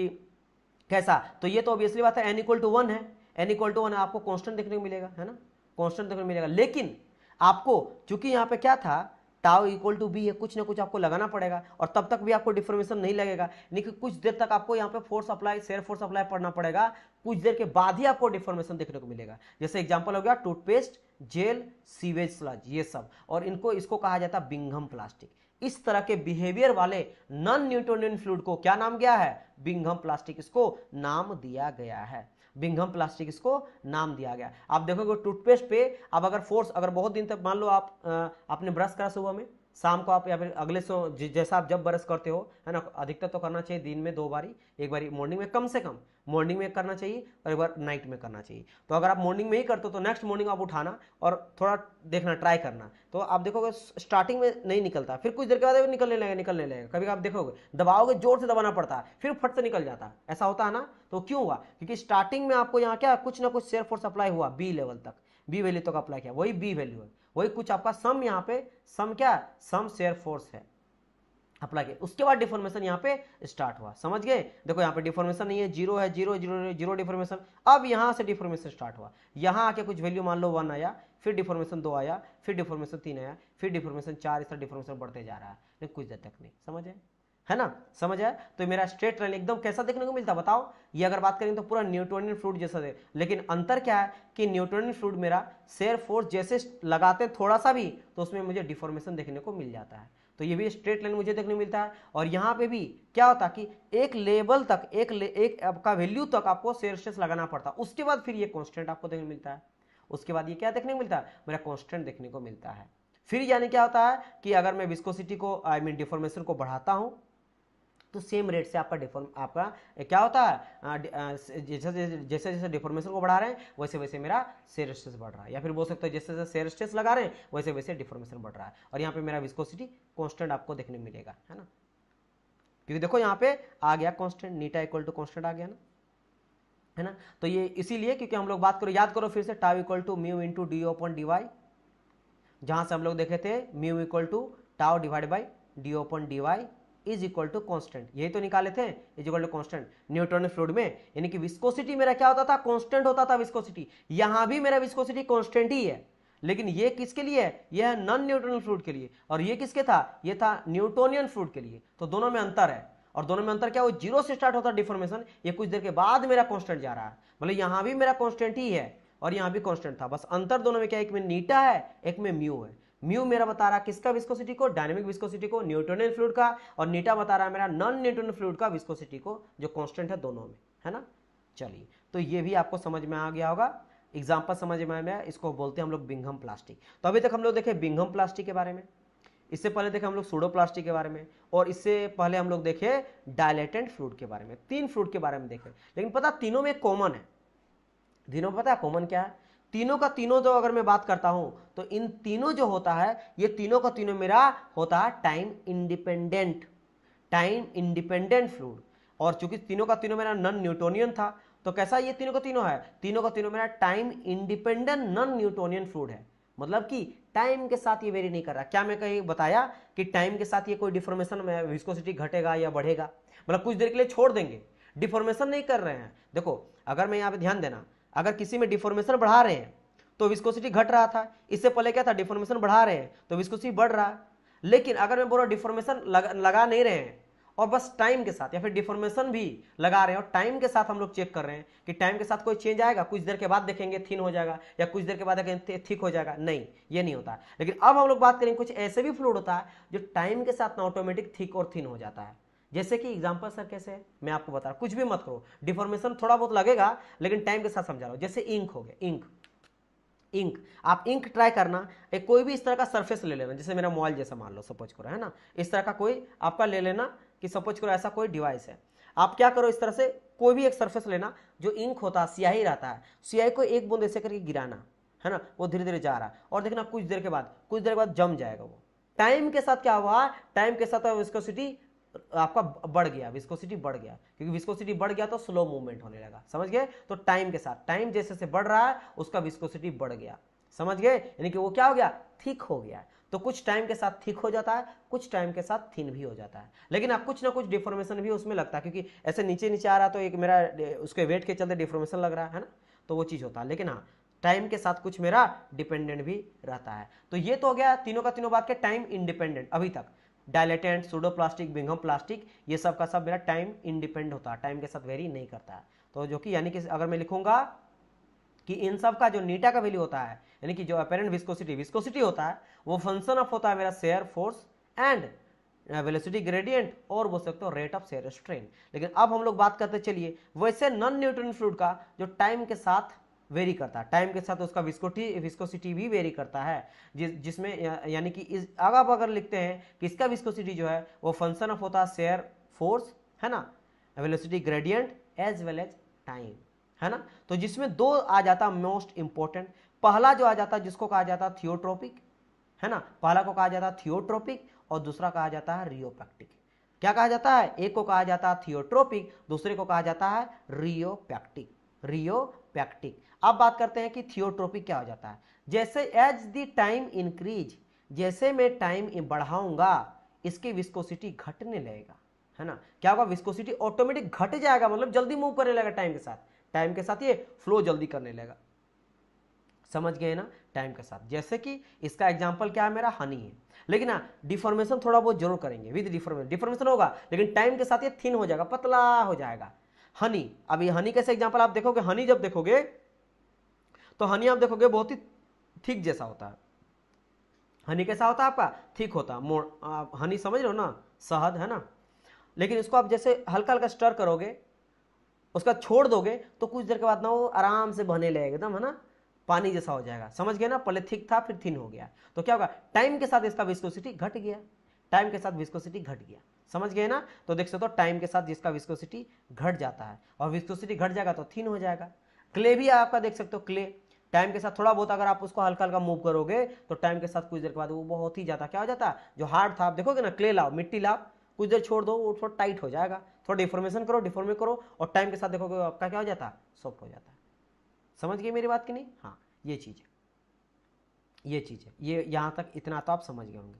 कैसा तो ये तो ऑब्वियसली बात है एन इक्वल टू वन है एन इक्वल टू वन आपको कॉन्स्टेंट देखने को मिलेगा है ना कॉन्स्टेंट देखने को मिलेगा लेकिन आपको चूंकि यहाँ पे क्या था टाव इक्वल टू बी है कुछ ना कुछ आपको लगाना पड़ेगा और तब तक भी आपको डिफॉर्मेशन नहीं लगेगा यानी कि कुछ देर तक आपको यहाँ पे force apply shear force apply पढ़ना पड़ेगा कुछ देर के बाद ही आपको डिफॉर्मेशन देखने को मिलेगा जैसे एग्जाम्पल हो गया टूथपेस्ट जेल सीवेज स्लज ये सब और इनको इसको कहा जाता है बिंघम प्लास्टिक इस तरह के बिहेवियर वाले नॉन न्यूटोनियन फ्लूड को क्या नाम गया है बिंघम प्लास्टिक इसको नाम दिया गया है बिंघम प्लास्टिक इसको नाम दिया गया आप देखोगे टूथपेस्ट पे आप अगर फोर्स अगर बहुत दिन तक मान लो आप आ, आपने ब्रश करा सुबह में शाम को आप या फिर अगले सो जैसा आप जब बरस करते हो है ना अधिकतर तो करना चाहिए दिन में दो बारी एक बारी मॉर्निंग में कम से कम मॉर्निंग में करना चाहिए और एक बार नाइट में करना चाहिए तो अगर आप मॉर्निंग में ही करते हो तो नेक्स्ट मॉर्निंग आप उठाना और थोड़ा देखना ट्राई करना तो आप देखोगे स्टार्टिंग में नहीं निकलता फिर कुछ देर के बाद निकलने लगेगा निकलने लगेगा कभी आप देखोगे दबाओगे जोर से दबाना पड़ता है फिर फट से निकल जाता है ऐसा होता है ना तो क्यों हुआ क्योंकि स्टार्टिंग में आपको यहाँ क्या कुछ ना कुछ शेयर फोर्स अप्लाई हुआ बी लेवल तक बी वैल्यू तक अप्लाई किया वही बी वैल्यू है वही कुछ आपका सम यहाँ पे सम क्या सम शेयर फोर्स है अप्लाई किया उसके बाद डिफॉर्मेशन यहाँ पे स्टार्ट हुआ समझ गए देखो यहाँ पे डिफॉर्मेशन नहीं है जीरो है जीरो जीरो जीरो डिफॉर्मेशन अब यहाँ से डिफॉर्मेशन स्टार्ट हुआ यहाँ आके कुछ वैल्यू मान लो वन आया फिर डिफॉर्मेशन दो आया फिर डिफॉर्मेशन तीन आया फिर डिफॉर्मेशन चार इस तरह डिफॉर्मेशन बढ़ते जा रहा है कुछ देर तक नहीं समझ है ना समझ आया तो मेरा स्ट्रेट लाइन एकदम कैसा देखने को मिलता बताओ ये अगर बात करें तो पूरा न्यूटोनियन फ्लूड जैसा दे लेकिन अंतर क्या है कि न्यूटोनियन फ्लूड मेरा शेयर फोर्स जैसे लगाते थोड़ा सा भी तो उसमें मुझे डिफॉर्मेशन देखने को मिल जाता है तो ये भी स्ट्रेट लाइन मुझे देखने को मिलता है और यहाँ पे भी क्या होता कि एक लेवल तक एक ले, एक आपका वैल्यू तक आपको शेयर स्ट्रेस लगाना पड़ता है उसके बाद फिर ये कॉन्स्टेंट आपको देखने को मिलता है उसके बाद ये क्या देखने को मिलता है मेरा कॉन्स्टेंट देखने को मिलता है फिर यानी क्या होता है कि अगर मैं विस्कोसिटी को आई मीन डिफॉर्मेशन को बढ़ाता हूँ तो सेम रेट से आपका डिफॉर्म आपका क्या होता है जैसे जैसे जैसे डिफॉर्मेशन को बढ़ा रहे हैं वैसे वैसे मेरा शेयर स्ट्रेस बढ़ रहा है या फिर बोल सकते हैं जैसे जैसे शेयर स्ट्रेस लगा रहे हैं वैसे वैसे डिफॉर्मेशन बढ़ रहा है और यहाँ पर मेरा विस्कोसिटी कॉन्स्टेंट आपको देखने मिलेगा है ना क्योंकि देखो यहाँ पे आ गया constant eta equal to constant आ गया ना है ना तो ये इसीलिए क्योंकि हम लोग बात करो याद करो फिर से tau equal to mu into d upon D y जहाँ से हम लोग देखे थे mu equal to tau divide by d upon D Y is equal to constant यही तो निकाले थे is equal to constant Newton fluid में यानी कि विस्कोसिटी मेरा क्या होता था कॉन्स्टेंट होता था विस्कोसिटी यहां भी मेरा विस्कोसिटी कॉन्स्टेंट ही है लेकिन ये किसके लिए है यह है नॉन न्यूटोनियन फ्लूड के लिए और ये किसके था ये था न्यूटोनियन फ्लूड के लिए तो दोनों में अंतर है और दोनों में अंतर क्या वो जीरो से स्टार्ट होता है डिफॉर्मेशन ये कुछ देर के बाद मेरा कॉन्स्टेंट जा रहा है मतलब यहां भी मेरा कॉन्स्टेंट ही है और यहां भी कॉन्स्टेंट था बस अंतर दोनों में क्या एक में नीटा है एक में म्यू है म्यू मेरा बता रहा किसका विस्कोसिटी को डायनेमिक विस्कोसिटी को न्यूटोनियन फ्लूड का और नीटा बता रहा है मेरा नॉन न्यूटोनियन फ्लूड का विस्कोसिटी को जो कॉन्स्टेंट है दोनों में है ना चलिए तो ये भी आपको समझ में आ गया होगा एग्जाम्पल समझ में आया इसको बोलते हैं हम लोग बिंघम प्लास्टिक तो अभी तक हम लोग देखे बिंघम प्लास्टिक के बारे में इससे पहले देखे हम लोग सूडो प्लास्टिक के बारे में और इससे पहले हम लोग देखे डायलेटेंट फ्लूड के बारे में तीन फ्लूड के बारे में देखे लेकिन पता तीनों में कॉमन है तीनों में पता है कॉमन क्या है तीनों का तीनों जो अगर मैं बात करता हूं तो इन तीनों जो होता है ये तीनों का तीनों मेरा होता है time independent time independent fluid और चूंकि तीनों का तीनों मेरा नॉन न्यूटोनियन था तो कैसा ये तीनों का तीनों है तीनों का तीनों मेरा time independent non Newtonian fluid है मतलब कि टाइम के साथ ये वेरी नहीं कर रहा क्या मैं कहीं बताया कि टाइम के साथ ये कोई डिफॉर्मेशन में विस्कोसिटी घटेगा या बढ़ेगा मतलब कुछ देर के लिए छोड़ देंगे डिफॉर्मेशन नहीं कर रहे हैं देखो अगर मैं यहाँ पे ध्यान देना अगर किसी में डिफॉर्मेशन बढ़ा रहे हैं तो विस्कोसिटी घट रहा था इससे पहले क्या था डिफॉर्मेशन बढ़ा रहे हैं तो विस्कोसिटी बढ़ रहा है लेकिन अगर मैं बोल रहा हूँ डिफॉर्मेशन लगा, लगा नहीं रहे हैं और बस टाइम के साथ या फिर डिफॉर्मेशन भी लगा रहे हैं और टाइम के साथ हम लोग चेक कर रहे हैं कि टाइम के साथ कोई चेंज आएगा कुछ देर के बाद देखेंगे थिन हो जाएगा या कुछ देर के बाद देखेंगे थिक हो जाएगा नहीं ये नहीं होता लेकिन अब हम लोग बात करेंगे कुछ ऐसे भी फ्लूड होता है जो टाइम के साथ ना ऑटोमेटिक थिक और थिन हो जाता है जैसे कि एग्जाम्पल सर कैसे है मैं आपको बता रहा कुछ भी मत करो डिफॉर्मेशन थोड़ा बहुत लगेगा लेकिन टाइम के साथ समझा रहा हूँ जैसे इंक हो गया इंक इंक आप इंक ट्राई करना एक कोई भी इस तरह का सरफेस ले लेना जैसे मेरा मोबाइल जैसा मान लो सपोज करो है ना इस तरह का कोई आपका ले लेना कि सपोज करो ऐसा कोई डिवाइस है आप क्या करो इस तरह से कोई भी एक सरफेस लेना जो इंक होता है स्याही रहता है स्याही को एक बूंद ऐसे करके गिराना है ना वो धीरे धीरे जा रहा है और देखना कुछ देर के बाद कुछ देर के बाद जम जाएगा वो टाइम के साथ क्या हुआ टाइम के साथ विस्कोसिटी आपका बढ़ गया विस्कोसिटी बढ़ गया क्योंकि विस्कोसिटी बढ़ गया तो स्लो मूवमेंट होने लगा समझ गए तो टाइम के साथ टाइम जैसे जैसे बढ़ रहा है उसका विस्कोसिटी बढ़ गया समझ गए यानी कि वो क्या हो गया थिक हो गया तो कुछ टाइम के साथ थिक हो जाता है कुछ टाइम के साथ थिन भी हो जाता है लेकिन आप कुछ ना कुछ डिफॉर्मेशन भी उसमें लगता है क्योंकि ऐसे नीचे नीचे आ रहा तो एक मेरा उसके वेट के चलते डिफॉर्मेशन लग रहा है ना तो वो चीज़ होता है लेकिन हाँ टाइम के साथ कुछ मेरा डिपेंडेंट भी रहता है तो ये तो हो गया तीनों का तीनों बात के टाइम इंडिपेंडेंट अभी तक डायलेटेंट प्लास्टिक बिंगम प्लास्टिक ये सब का सब मेरा टाइम इंडिपेंड होता है टाइम के साथ वेरी नहीं करता है तो जो कि यानी कि अगर मैं लिखूंगा कि इन सब का जो नीटा का वैल्यू होता है यानी कि जो अपेरेंट विस्कोसिटी विस्कोसिटी होता है वो फंक्शन ऑफ होता है मेरा shear force and velocity gradient और बोल सकते हो रेट ऑफ शेयर स्ट्रेन लेकिन अब हम लोग बात करते चलिए वैसे नॉन न्यूट्रन फ्लूड का जो टाइम के साथ वेरी करता है टाइम के साथ उसका विस्कोटी विस्कोसिटी भी वेरी करता है जिस जिसमें या, यानी कि इस अगर आप अगर लिखते हैं कि इसका विस्कोसिटी जो है वो फंक्शन ऑफ होता है शेयर फोर्स है ना velocity gradient as well as time है ना तो जिसमें दो आ जाता मोस्ट इंपॉर्टेंट पहला जो आ जाता जिसको कहा जाता थियोट्रोपिक है ना पहला को कहा जाता थियोट्रोपिक और दूसरा कहा जाता है रियोपैक्टिक क्या कहा जाता है एक को कहा जाता है थियोट्रोपिक दूसरे को कहा जाता है रियोपैक्टिक रियोपैक्टिक अब बात करते हैं कि थियोट्रोपिक क्या हो जाता है जैसे एज द टाइम इंक्रीज जैसे मैं टाइम बढ़ाऊंगा इसकी विस्कोसिटी घटने लगेगा है ना क्या होगा विस्कोसिटी ऑटोमेटिक घट जाएगा मतलब जल्दी मूव करने लगेगा टाइम के साथ टाइम के साथ ये फ्लो जल्दी करने लगेगा समझ गए ना टाइम के साथ जैसे कि इसका एग्जाम्पल क्या है मेरा हनी है लेकिन हाँ डिफॉर्मेशन थोड़ा बहुत जरूर करेंगे विद डिफॉर्मेशन डिफॉर्मेशन होगा लेकिन टाइम के साथ ये थिन हो जाएगा पतला हो जाएगा हनी अभी हनी कैसे एग्जाम्पल आप देखोगे हनी जब देखोगे तो हनी आप देखोगे बहुत ही थिक जैसा होता है हनी कैसा होता है आपका थिक होता मोड़ आप हनी समझ रहे हो ना शहद है ना लेकिन इसको आप जैसे हल्का हल्का स्टर करोगे उसका छोड़ दोगे तो कुछ देर के बाद ना वो आराम से बहने लगेगा एकदम है ना पानी जैसा हो जाएगा समझ गए ना पहले थिक था फिर थिन हो गया तो क्या होगा टाइम के साथ इसका विस्कोसिटी घट गया टाइम के साथ विस्कोसिटी घट गया समझ गए ना तो देख सकते हो टाइम के साथ जिसका विस्कोसिटी घट जाता है और विस्कोसिटी घट जाएगा तो थिन हो जाएगा क्ले भी आपका देख सकते हो क्ले टाइम के साथ थोड़ा बहुत अगर आप उसको हल्का हल्का मूव करोगे तो टाइम के साथ कुछ देर के बाद वो बहुत ही ज़्यादा क्या हो जाता है जो हार्ड था आप देखोगे ना क्ले लाओ मिट्टी लाओ कुछ देर छोड़ दो वो थोड़ा टाइट हो जाएगा थोड़ा डिफॉर्मेशन करो डिफॉर्मे करो और टाइम के साथ देखोगे आपका क्या हो जाता है सॉफ्ट हो जाता है समझ गए मेरी बात की नहीं हाँ ये चीज़ है ये चीज़ है ये यहाँ तक इतना तो आप समझ गए होंगे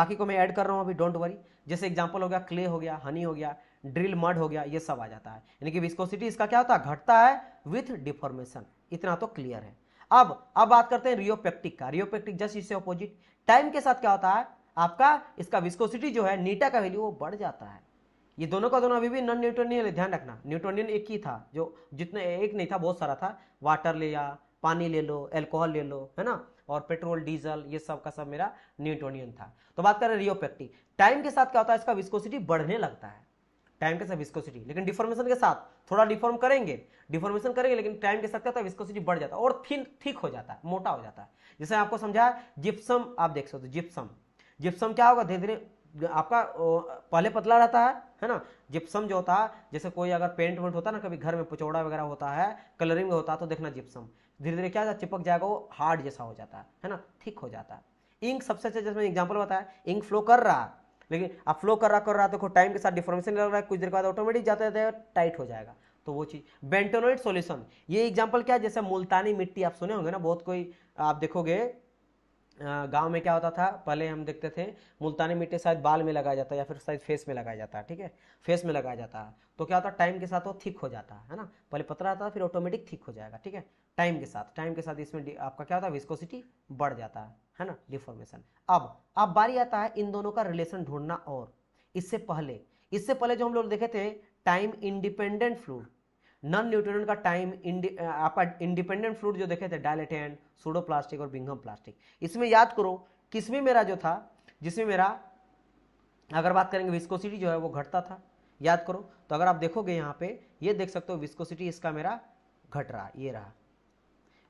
बाकी को मैं ऐड कर रहा हूँ अभी डोंट वरी जैसे एग्जाम्पल हो गया क्ले हो गया हनी हो गया ड्रिल मड हो गया ये सब आ जाता है यानी कि विस्कोसिटी इसका क्या होता है घटता है विथ डिफॉर्मेशन इतना तो क्लियर है अब अब बात करते हैं रियोपेक्टिक का रियोपेक्टिक जस्ट इससे ऑपोजिट टाइम के साथ क्या होता है आपका इसका विस्कोसिटी जो है नीटा का वैल्यू वो बढ़ जाता है ये दोनों का दोनों अभी भी नॉन न्यूट्रोनियन है ध्यान रखना न्यूट्रोनियन एक ही था जो जितने एक नहीं था बहुत सारा था वाटर ले लिया पानी ले लो एल्कोहल ले लो है ना और पेट्रोल डीजल ये सब का सब मेरा न्यूट्रोनियन था तो बात करें रियोपेक्टिक टाइम के साथ क्या होता है इसका विस्कोसिटी बढ़ने लगता है टाइम के साथ विस्कोसिटी लेकिन डिफॉर्मेशन के साथ थोड़ा डिफॉर्म करेंगे डिफॉर्मेशन करेंगे लेकिन टाइम के साथ क्या होता है विस्कोसिटी बढ़ जाता है और थिन थिक हो जाता है मोटा हो जाता है जैसे आपको समझाया जिप्सम आप देख सकते हो जिप्सम जिप्सम क्या होगा धीरे धीरे आपका पहले पतला रहता है है ना जिप्सम जो होता है जैसे कोई अगर पेंट वेंट होता है ना कभी घर में पचौड़ा वगैरह होता है कलरिंग होता है तो देखना जिप्सम धीरे धीरे क्या चिपक जाएगा वो हार्ड जैसा हो जाता है है ना थिक हो जाता है इंक सबसे अच्छा जैसे मैंने एग्जाम्पल बताया इंक फ्लो कर रहा है लेकिन आप फ्लो कर रहा कर रहा देखो टाइम के साथ डिफॉर्मेशन लग रहा है कुछ देर के बाद ऑटोमेटिक जाते जाते टाइट हो जाएगा तो वो चीज़ बेंटोनोइड सोल्यूशन ये एग्जाम्पल क्या है जैसे मुल्तानी मिट्टी आप सुने होंगे ना बहुत कोई आप देखोगे गांव में क्या होता था पहले हम देखते थे मुल्तानी मिट्टी शायद बाल में लगाया जाता है या फिर शायद फेस में लगाया जाता है ठीक है फेस में लगाया जाता है तो क्या होता है टाइम के साथ वो थिक हो जाता है ना पहले पतला आता फिर ऑटोमेटिक थिक हो जाएगा ठीक है टाइम के साथ टाइम के साथ इसमें आपका क्या होता है विस्कोसिटी बढ़ जाता है है ना डिफॉर्मेशन अब अब बारी आता है इन दोनों का रिलेशन ढूंढना और इससे पहले इससे पहले जो हम लोग देखे थे time independent fluid non neutron का टाइम आपका इंडिपेंडेंट फ्लूड जो देखे थे डायलेटेंट सूडो और बिंगम प्लास्टिक इसमें याद करो किसमें मेरा जो था जिसमें मेरा अगर बात करेंगे विस्कोसिटी जो है वो घटता था याद करो तो अगर आप देखोगे यहाँ पे ये देख सकते हो विस्कोसिटी इसका मेरा घट रहा ये रहा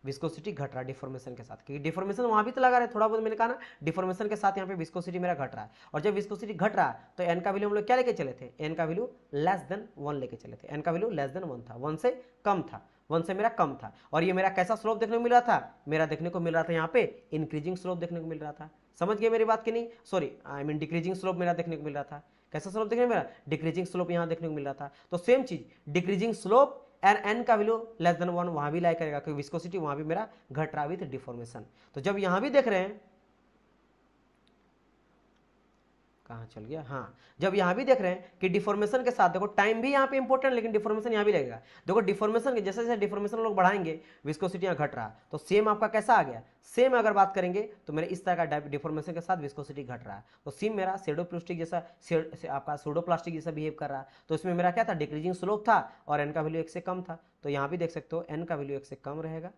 विस्कोसिटी घट रहा है डिफॉर्मेशन के साथ क्योंकि डिफॉर्मेशन वहां भी तो लगा रहे थोड़ा बहुत मैंने कहा ना डिफॉर्मेशन के साथ यहाँ पे विस्कोसिटी मेरा घट रहा है और जब विस्कोसिटी घट रहा है तो एन का वैल्यू हम लोग क्या लेके चले थे एन का वैल्यू लेस देन वन लेके चले थे एन का वैल्यू लेस देन वन था वन से कम था वन से मेरा कम था और ये मेरा कैसा स्लोप देखने को मिल रहा था मेरा देखने को मिल रहा था यहाँ पे इंक्रीजिंग स्लोप देखने को मिल रहा था समझ गए मेरी बात की नहीं sorry I mean decreasing slope मेरा देखने को मिल रहा था कैसा स्लोप देखने को रहा डिक्रीजिंग स्लोप यहाँ देखने को मिल रहा था तो सेम चीज डिक्रीजिंग स्लोप एंड एन का वैल्यू लेस देन वन वहाँ भी लाइक करेगा क्योंकि विस्कोसिटी वहाँ भी मेरा घट रहा विथ डिफॉर्मेशन तो जब यहाँ भी देख रहे हैं कहाँ चल गया हाँ जब यहाँ भी देख रहे हैं कि डिफॉर्मेशन के साथ देखो टाइम भी यहाँ पे इंपॉर्टेंट लेकिन डिफॉर्मेशन यहाँ भी लगेगा देखो डिफॉर्मेशन के जैसे जैसे डिफॉर्मेशन लोग बढ़ाएंगे विस्कोसिटी यहाँ घट रहा तो सेम आपका कैसा आ गया सेम अगर बात करेंगे तो मेरे इस तरह का डिफॉर्मेशन के साथ विस्कोसिटी घट रहा तो सेम मेरा सेडो प्लास्टिक जैसा आपका से, प्लास्टिक जैसा बिहेव कर रहा तो इसमें मेरा क्या था डिक्रीजिंग स्लोप था और एन का वैल्यू एक से कम था तो यहाँ भी देख सकते हो एन का वैल्यू एक से कम रहेगा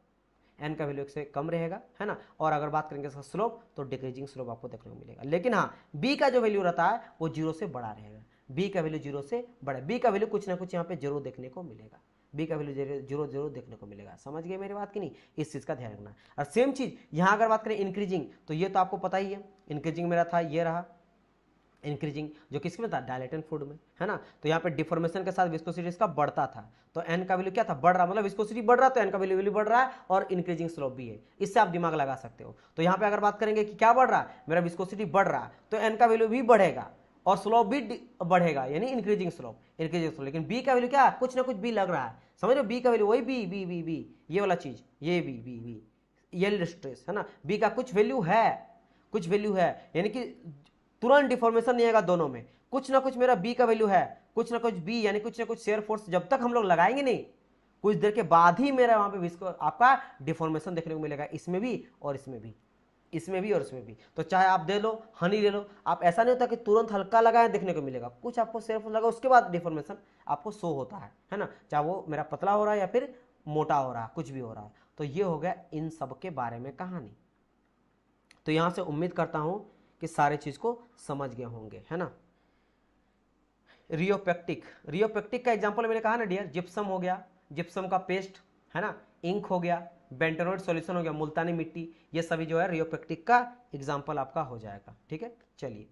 एन का वैल्यू एक से कम रहेगा है ना और अगर बात करेंगे इसका स्लोप तो डिक्रीजिंग स्लोप आपको देखने को मिलेगा लेकिन हाँ बी का जो वैल्यू रहता है वो जीरो से बड़ा रहेगा बी का वैल्यू जीरो से बड़ा बी का वैल्यू कुछ ना कुछ यहाँ पे जरूर देखने को मिलेगा बी का वैल्यू जीरो जीरो देखने को मिलेगा समझ गए मेरी बात की नहीं इस चीज़ का ध्यान रखना और सेम चीज़ यहाँ अगर बात करें इंक्रीजिंग तो ये तो आपको पता ही है इंक्रीजिंग मेरा था ये रहा इंक्रीजिंग जो किसके में था डायलेटन फूड में है ना तो यहाँ पे डिफॉर्मेशन के साथ विस्कोसिटी इसका बढ़ता था तो एन का वैल्यू क्या था बढ़ रहा मतलब विस्कोसिटी बढ़ रहा तो एन का वैल्यू वैल्यू बढ़ रहा है और इंक्रीजिंग स्लोप भी है इससे आप दिमाग लगा सकते हो तो यहाँ पे अगर बात करेंगे कि क्या बढ़ रहा है मेरा विस्कोसिटी बढ़ रहा है तो एन का वैल्यू भी बढ़ेगा और स्लोप भी बढ़ेगा यानी इंक्रीजिंग स्लोप इंक्रीजिंग स्लोप लेकिन बी का वैल्यू क्या कुछ ना कुछ बी लग रहा है समझ बी का वैल्यू वही बी बी बी बी ये वाला चीज ये बी बी बी ये स्ट्रेस है ना बी का कुछ वैल्यू है कुछ वैल्यू है यानी कि तुरंत डिफॉर्मेशन नहीं आएगा दोनों में कुछ ना कुछ मेरा बी का वैल्यू है कुछ ना कुछ बी यानी कुछ ना कुछ शेयर फोर्स जब तक हम लोग लगाएंगे नहीं कुछ देर के बाद ही मेरा वहां पे विस्को आपका डिफॉर्मेशन देखने को मिलेगा इसमें भी और इसमें भी इसमें भी और इसमें भी तो चाहे आप दे लो हनी ले लो आप ऐसा नहीं होता कि तुरंत हल्का लगाए देखने को मिलेगा कुछ आपको शेयर फोर्स लगा उसके बाद डिफॉर्मेशन आपको शो होता है है ना चाहे वो मेरा पतला हो रहा है या फिर मोटा हो रहा है कुछ भी हो रहा है तो ये हो गया इन सब के बारे में कहानी तो यहां से उम्मीद करता हूं कि सारे चीज़ को समझ गए होंगे है ना रियोपेक्टिक रियोपेक्टिक का एग्जाम्पल मैंने कहा ना डियर जिप्सम हो गया जिप्सम का पेस्ट है ना इंक हो गया बेंटेनोइड सॉल्यूशन हो गया मुल्तानी मिट्टी ये सभी जो है रियोपेक्टिक का एग्जाम्पल आपका हो जाएगा ठीक है चलिए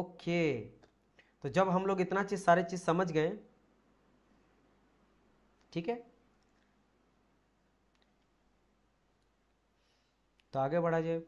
ओके तो जब हम लोग इतना चीज़ सारे चीज़ समझ गए ठीक है तो आगे बढ़ा जाए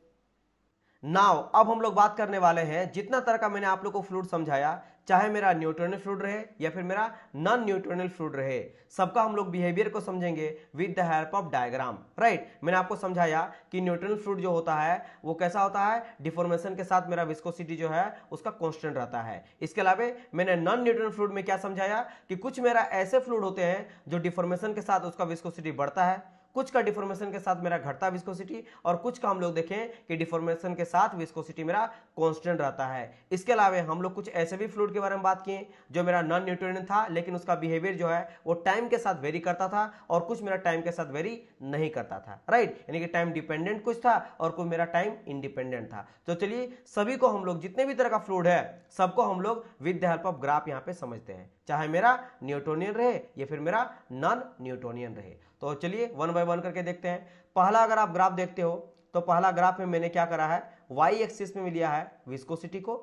नाव अब हम लोग बात करने वाले हैं जितना तरह का मैंने आप लोग को फ्लूड समझाया चाहे मेरा न्यूट्रोनल फ्लूड रहे या फिर मेरा नॉन न्यूट्रोनल फ्लूड रहे सबका हम लोग बिहेवियर को समझेंगे with the help of diagram right मैंने आपको समझाया कि न्यूट्रनल फ्लूड जो होता है वो कैसा होता है डिफॉर्मेशन के साथ मेरा विस्कोसिटी जो है उसका कॉन्स्टेंट रहता है इसके अलावा मैंने नॉन न्यूट्रोनल फ्लूड में क्या समझाया कि कुछ मेरा ऐसे फ्लूड होते हैं जो डिफॉर्मेशन के साथ उसका विस्कोसिटी बढ़ता है कुछ का डिफॉर्मेशन के साथ मेरा घटता विस्कोसिटी और कुछ का हम लोग देखें कि डिफॉर्मेशन के साथ विस्कोसिटी मेरा कॉन्स्टेंट रहता है इसके अलावा हम लोग कुछ ऐसे भी फ्लूड के बारे में बात किए जो मेरा नॉन न्यूट्रिएंट था लेकिन उसका बिहेवियर जो है वो टाइम के साथ वेरी करता था और कुछ मेरा टाइम के साथ वेरी नहीं करता था राइट यानी कि टाइम डिपेंडेंट कुछ था और कुछ मेरा टाइम इंडिपेंडेंट था तो चलिए सभी को हम लोग जितने भी तरह का फ्लूड है सबको हम लोग with the help of graph यहाँ पे समझते हैं चाहे मेरा न्यूटोनियन रहे या फिर मेरा नॉन न्यूटोनियन रहे तो चलिए वन बाय वन करके देखते हैं पहला अगर आप ग्राफ देखते हो तो पहला ग्राफ में मैंने क्या करा है वाई एक्सिस में लिया है विस्कोसिटी को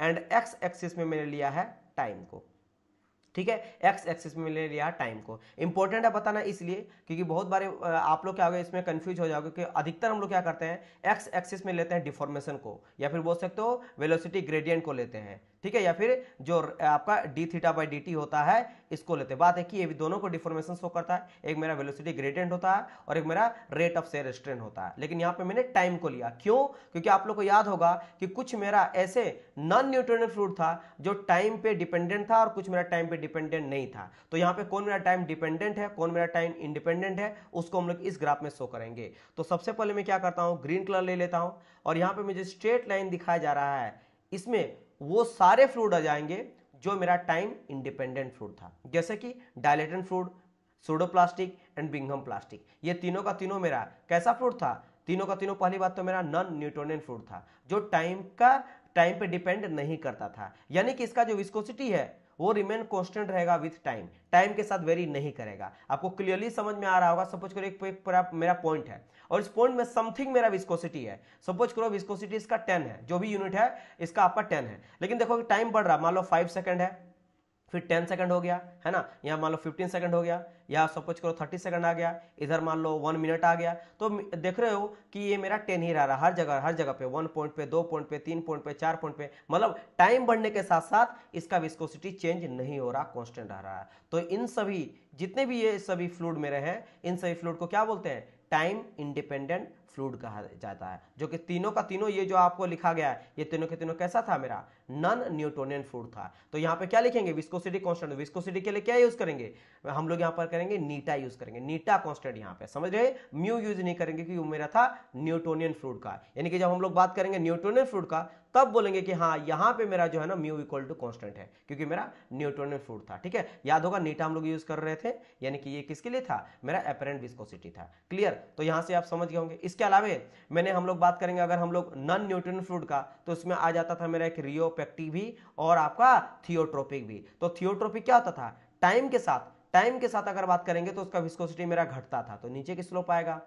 एंड एक्स एक्सिस में मैंने लिया है टाइम को ठीक है एक्स एक्सिस में मैंने लिया टाइम को इंपॉर्टेंट है बताना इसलिए क्योंकि बहुत बारे आप लोग क्या गया इसमें कंफ्यूज हो जाओगे कि अधिकतर हम लोग क्या करते हैं एक्स एक्सिस में लेते हैं डिफॉर्मेशन को या फिर बोल सकते हो वेलोसिटी ग्रेडियंट को लेते हैं ठीक है या फिर जो आपका डी थीटा बाई डी होता है इसको लेते बात है कि ये भी दोनों को डिफॉर्मेशन शो करता है एक मेरा वेलोसिटी ग्रेडियंट होता है और एक मेरा रेट ऑफ शेयर स्ट्रेन होता है लेकिन यहाँ पे मैंने टाइम को लिया क्यों क्योंकि आप लोग को याद होगा कि कुछ मेरा ऐसे नॉन न्यूट्रिएंट फ्लूड था जो टाइम पे डिपेंडेंट था और कुछ मेरा टाइम पे डिपेंडेंट नहीं था तो यहाँ पे कौन मेरा टाइम डिपेंडेंट है कौन मेरा टाइम इंडिपेंडेंट है उसको हम लोग इस ग्राफ में शो करेंगे तो सबसे पहले मैं क्या करता हूँ ग्रीन कलर ले लेता हूँ और यहाँ पे मुझे स्ट्रेट लाइन दिखाया जा रहा है इसमें वो सारे फ्रूट आ जाएंगे जो मेरा टाइम इंडिपेंडेंट फ्रूट था जैसे कि dilatant pseudo pseudoplastic and Bingham plastic ये तीनों का तीनों मेरा कैसा फ्रूट था तीनों का तीनों पहली बात तो मेरा नॉन न्यूटोनियन फ्रूट था जो टाइम का टाइम पे डिपेंड नहीं करता था यानी कि इसका जो विस्कोसिटी है वो रिमेन कॉन्स्टेंट रहेगा विथ टाइम टाइम के साथ वेरी नहीं करेगा आपको क्लियरली समझ में आ रहा होगा सपोज करो एक, एक पूरा मेरा पॉइंट है और इस पॉइंट में समथिंग मेरा विस्कोसिटी है सपोज करो विस्कोसिटी इसका टेन है जो भी यूनिट है इसका आपका टेन है लेकिन देखो टाइम बढ़ रहा मान लो फाइव सेकंड है फिर टेन सेकंड हो गया है ना यहाँ मान लो फिफ्टीन सेकंड हो गया या सपोज करो थर्टी सेकंड आ गया इधर मान लो वन मिनट आ गया तो देख रहे हो कि ये मेरा टेन ही रह रहा हर जगह हर जगह पे वन पॉइंट पे दो पॉइंट पे तीन पॉइंट पे चार पॉइंट पे मतलब टाइम बढ़ने के साथ साथ इसका विस्कोसिटी चेंज नहीं हो रहा कॉन्स्टेंट रह रहा है तो इन सभी जितने भी ये सभी फ्लूड मेरे हैं इन सभी फ्लूड को क्या बोलते हैं टाइम इंडिपेंडेंट फ्लूड कहा जाता है जो कि तीनों का तीनों ये जो आपको लिखा गया है ये तीनों के तीनों कैसा था मेरा नॉन न्यूटोनियन फ्लूड था तो यहाँ पे क्या लिखेंगे विस्कोसिटी कॉन्स्टेंट विस्कोसिटी के लिए क्या यूज करेंगे हम लोग यहाँ पर करेंगे नीटा यूज करेंगे नीटा कांस्टेंट यहाँ पे समझ रहे म्यू यूज नहीं करेंगे क्योंकि मेरा था न्यूटोनियन फ्लूड का यानी कि जब हम लोग बात करेंगे न्यूटोनियन फ्लूड का तब बोलेंगे कि हाँ यहाँ पे मेरा जो है ना म्यू इक्वल टू कॉन्स्टेंट है क्योंकि मेरा न्यूटोनियन फ्लूड था ठीक है याद होगा नीटा हम लोग यूज कर रहे थे यानी कि ये किसके लिए था मेरा अपेरेंट विस्कोसिटी था क्लियर तो यहाँ से आप समझ गए होंगे इसके अलावा मैंने हम लोग बात करेंगे अगर हम लोग नॉन न्यूटोनियन फ्लूड का तो उसमें आ जाता था मेरा एक रियो थियोपेक्टिक भी और आपका थियोट्रोपिक भी तो थियोट्रोपिक क्या होता था टाइम के साथ टाइम के साथ अगर बात करेंगे तो उसका विस्कोसिटी मेरा घटता था तो नीचे की स्लोप आएगा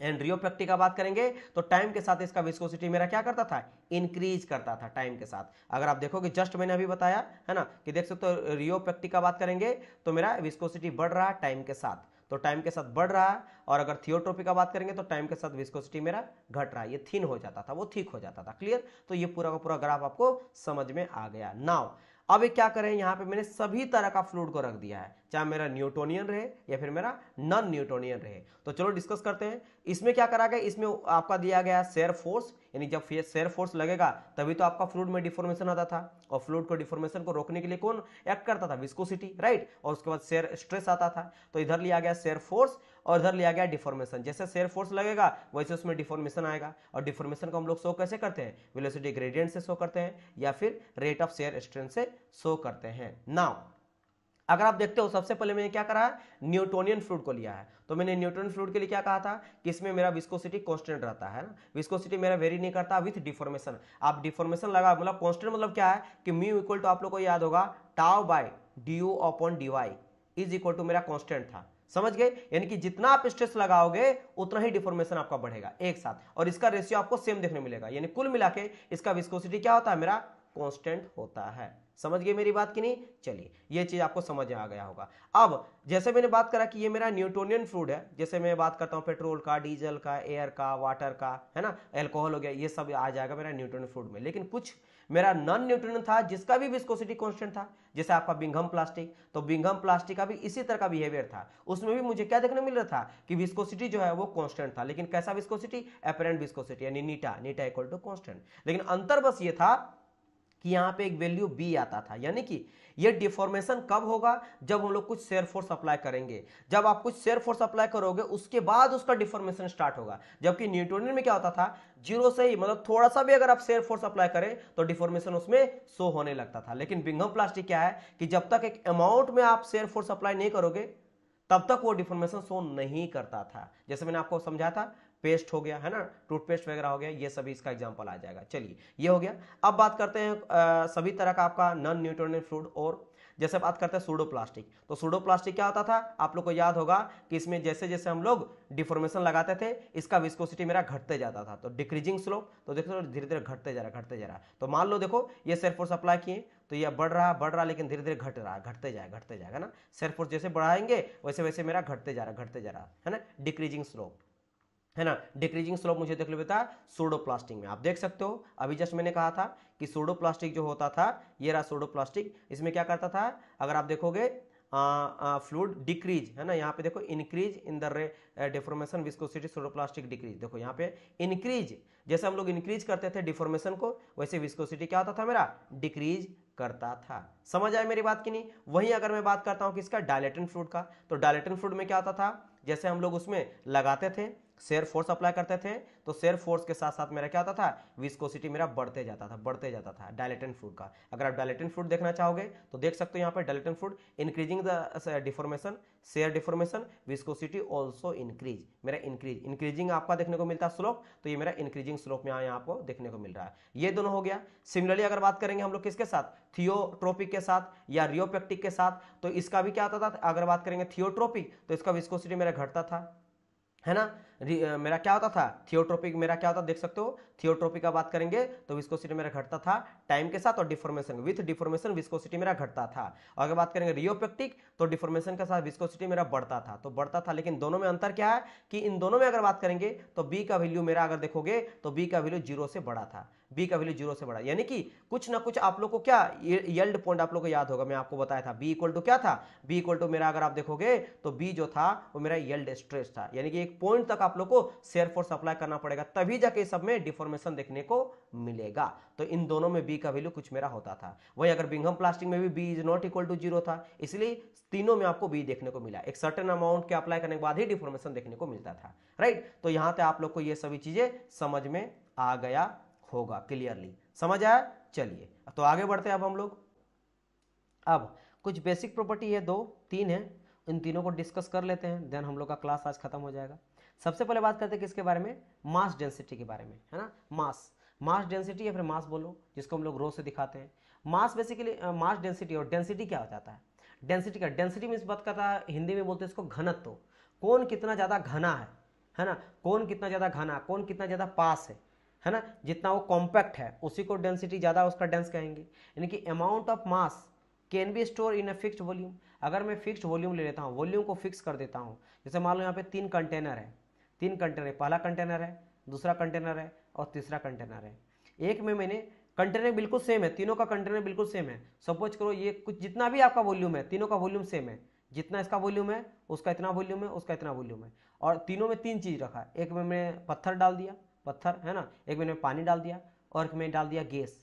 एंड रियोपेक्टी का बात करेंगे तो टाइम के साथ इसका विस्कोसिटी मेरा क्या करता था इंक्रीज करता था टाइम के साथ अगर आप देखोगे जस्ट मैंने अभी बताया है ना कि देख सकते हो तो रियोपेक्टिक का बात करेंगे तो मेरा विस्कोसिटी बढ़ रहा है टाइम के साथ तो टाइम के साथ बढ़ रहा है और अगर थियोट्रोपी का बात करेंगे तो टाइम के साथ विस्कोसिटी मेरा घट रहा है ये थीन हो जाता था वो ठीक हो जाता था क्लियर तो ये पूरा का पूरा ग्राफ आपको समझ में आ गया नाव अब ये क्या करें यहाँ पे मैंने सभी तरह का फ्लूड को रख दिया है चाहे मेरा न्यूटोनियन रहे या फिर मेरा नॉन न्यूटोनियन रहे तो चलो डिस्कस करते हैं इसमें क्या करा गया इसमें आपका दिया गया शेयर फोर्स यानी जब शेयर फोर्स लगेगा तभी तो आपका फ्लूड में डिफॉर्मेशन आता था और फ्लूड को डिफॉर्मेशन को रोकने के लिए कौन एक्ट करता था विस्कोसिटी राइट और उसके बाद शेयर स्ट्रेस आता था तो इधर लिया गया शेयर फोर्स और इधर लिया गया डिफॉर्मेशन जैसे शेयर फोर्स लगेगा वैसे उसमें डिफॉर्मेशन आएगा और डिफॉर्मेशन को हम लोग शो कैसे करते हैं वेलोसिटी ग्रेडियंट से शो करते हैं या फिर रेट ऑफ शेयर स्ट्रेंथ से शो करते हैं नाउ अगर आप देखते हो सबसे पहले मैंने क्या करा है न्यूटोनियन फ्लूड को लिया है तो मैंने न्यूटोनियन फ्लूड के लिए क्या कहा था कि इसमें मेरा विस्कोसिटी कांस्टेंट रहता है ना विस्कोसिटी मेरा वेरी नहीं करता विथ डिफॉर्मेशन आप डिफॉर्मेशन लगा मतलब कांस्टेंट मतलब क्या है कि म्यू इक्वल टू आप लोग को याद होगा tau by D you upon D Y is equal to मेरा कॉन्स्टेंट था समझ गए यानी कि जितना आप स्ट्रेस लगाओगे उतना ही डिफॉर्मेशन आपका बढ़ेगा एक साथ और इसका रेशियो आपको सेम देखने मिलेगा यानी कुल मिला के इसका विस्कोसिटी क्या होता है मेरा कॉन्स्टेंट होता है समझ गए मेरी बात की नहीं चलिए ये चीज आपको समझ में आ गया होगा अब जैसे मैंने बात करा कि ये मेरा न्यूटोनियन फ्लूड है जैसे मैं बात करता हूँ पेट्रोल का डीजल का एयर का वाटर का है ना एल्कोहल हो गया ये सब आ जाएगा मेरा न्यूटोनियन फ्लूड में लेकिन कुछ मेरा नॉन न्यूट्रिन था जिसका भी विस्कोसिटी कॉन्स्टेंट था जैसे आपका बिंगम प्लास्टिक तो बिंगम प्लास्टिक का भी इसी तरह का बिहेवियर था उसमें भी मुझे क्या देखने मिल रहा था कि विस्कोसिटी जो है वो कॉन्स्टेंट था लेकिन कैसा विस्कोसिटी अपेरेंट विस्कोसिटी यानी नीटा नीटा इक्वल टू कॉन्स्टेंट लेकिन अंतर बस ये था कि यहाँ पे एक वैल्यू बी आता था यानी कि ये डिफॉर्मेशन कब होगा जब हम लोग कुछ शेयर फोर्स अप्लाई करेंगे जब आप कुछ शेयर फोर्स अप्लाई करोगे उसके बाद उसका डिफॉर्मेशन स्टार्ट होगा जबकि न्यूटोनियन में क्या होता था जीरो से ही मतलब थोड़ा सा भी अगर आप शेयर फोर्स अप्लाई करें तो डिफॉर्मेशन उसमें शो होने लगता था लेकिन बिंगम प्लास्टिक क्या है कि जब तक एक अमाउंट में आप शेयर फोर्स अप्लाई नहीं करोगे तब तक वो डिफॉर्मेशन शो नहीं करता था जैसे मैंने आपको समझाया था पेस्ट हो गया है ना टूथपेस्ट वगैरह हो गया ये सभी इसका एग्जाम्पल आ जाएगा चलिए ये हो गया अब बात करते हैं आ, सभी तरह का आपका नॉन न्यूट्रोन फ्लूड और जैसे बात करते हैं सूडो प्लास्टिक तो सूडो प्लास्टिक क्या होता था आप लोग को याद होगा कि इसमें जैसे जैसे हम लोग डिफॉर्मेशन लगाते थे इसका विस्कोसिटी मेरा घटते जाता था तो डिक्रीजिंग स्लोप तो देखो धीरे धीरे घटते जा रहा घटते जा रहा तो मान लो देखो ये सेरफोर्स फोर्स अप्लाई किए तो ये बढ़ रहा बढ़ रहा लेकिन धीरे धीरे घट रहा घटते जाए घटते जाएगा ना सेरफोर्स फोर्स जैसे बढ़ाएंगे वैसे वैसे मेरा घटते जा रहा घटते जा रहा है ना डिक्रीजिंग स्लोप है ना डिक्रीजिंग स्लोप मुझे देख लो बेटा सोडोप्लास्टिक में आप देख सकते हो अभी जस्ट मैंने कहा था कि सोडोप्लास्टिक जो होता था ये रहा सोडोप्लास्टिक इसमें क्या करता था अगर आप देखोगे फ्लूड डिक्रीज है ना यहाँ पे देखो increase in the rate deformation viscosity pseudoplastic decrease देखो यहाँ पे इंक्रीज जैसे हम लोग इंक्रीज करते थे डिफॉर्मेशन को वैसे विस्कोसिटी क्या होता था मेरा डिक्रीज करता था समझ आए मेरी बात की नहीं वहीं अगर मैं बात करता हूँ किसका डायलेटन फ्लूड का तो डायलेटन फ्लूड में क्या होता था जैसे हम लोग उसमें लगाते थे शेयर फोर्स अप्लाई करते थे तो शेयर फोर्स के साथ साथ मेरा क्या होता था विस्कोसिटी मेरा बढ़ते जाता था बढ़ते जाता था डायलेटन फ्लूड का अगर आप डायलेटन फ्लूड देखना चाहोगे तो देख सकते हो यहाँ पर dilatant fluid increasing the deformation shear deformation viscosity also increase मेरा इंक्रीज इंक्रीजिंग आपका देखने को मिलता है स्लोप तो ये मेरा इंक्रीजिंग स्लोप यहाँ यहाँ आपको देखने को मिल रहा है ये दोनों हो गया सिमिलरली अगर बात करेंगे हम लोग किसके साथ थियोट्रोपिक के साथ या रियोपेक्टिक के साथ तो इसका भी क्या होता था अगर बात करेंगे थियोट्रोपिक तो इसका विस्कोसिटी मेरा घटता था है ना मेरा क्या होता था थियोट्रोपिक मेरा क्या होता देख सकते हो थियोट्रोपिक का बात करेंगे तो विस्कोसिटी मेरा घटता था टाइम के साथ और डिफॉर्मेशन विथ डिफॉर्मेशन विस्कोसिटी मेरा घटता था और अगर बात करेंगे रियोपेक्टिक तो डिफॉर्मेशन के साथ विस्कोसिटी मेरा बढ़ता था तो बढ़ता था लेकिन दोनों में अंतर क्या है कि इन दोनों में अगर बात करेंगे तो बी का वैल्यू मेरा अगर देखोगे तो बी का वैल्यू जीरो से बड़ा था बी का वैल्यू जीरो से बड़ा यानी कि कुछ ना कुछ आप लोग को क्या यल्ड पॉइंट आप लोग को याद होगा मैं आपको बताया था बी इक्वल टू क्या था बी इक्वल टू मेरा अगर आप देखोगे तो बी जो था वो मेरा यल्ड स्ट्रेस था यानी कि एक पॉइंट तक आप लोग को शेयर फोर्स अप्लाई करना पड़ेगा तभी जाके सब में डिफॉर्मेशन देखने को मिलेगा तो इन दोनों में बी का वैल्यू कुछ मेरा होता था वही अगर बिंगम प्लास्टिक में भी B is not equal to zero था इसलिए तीनों में आपको बी देखने को मिला एक सर्टेन अमाउंट के अप्लाई करने के बाद ही डिफॉर्मेशन देखने को मिलता था राइट तो यहां पे आप लोग को ये सभी चीजें समझ में आ गया होगा क्लियरली समझ आया चलिए तो आगे बढ़ते हैं अब हम लोग अब कुछ बेसिक प्रॉपर्टी है दो तीन है इन तीनों को डिस्कस कर लेते हैं देन हम लोग का क्लास आज खत्म हो जाएगा सबसे पहले बात करते हैं किसके बारे में मास डेंसिटी के बारे में है ना मास मास डेंसिटी या फिर मास बोलो जिसको हम लोग रो से दिखाते हैं मास बेसिकली मास डेंसिटी और डेंसिटी क्या हो जाता है डेंसिटी का डेंसिटी मीन्स बात करता है हिंदी में बोलते हैं इसको घनत्व कौन कितना ज़्यादा घना है है ना कौन कितना ज़्यादा घना कौन कितना ज़्यादा पास है है ना जितना वो कॉम्पैक्ट है उसी को डेंसिटी ज़्यादा उसका डेंस कहेंगे यानी कि amount of mass can be store in a fixed volume अगर मैं फिक्स्ड वॉल्यूम ले लेता हूँ वॉल्यूम को फिक्स कर देता हूँ जैसे मान लो यहाँ पे तीन कंटेनर है तीन कंटेनर है पहला कंटेनर है दूसरा कंटेनर है और तीसरा कंटेनर है एक में मैंने कंटेनर बिल्कुल सेम है तीनों का कंटेनर बिल्कुल सेम है सपोज करो ये कुछ जितना भी आपका वॉल्यूम है तीनों का वॉल्यूम सेम है जितना इसका वॉल्यूम है उसका इतना वॉल्यूम है उसका इतना वॉल्यूम है और तीनों में तीन चीज़ रखा एक में मैंने पत्थर डाल दिया पत्थर है ना एक में पानी डाल दिया और एक में डाल दिया गैस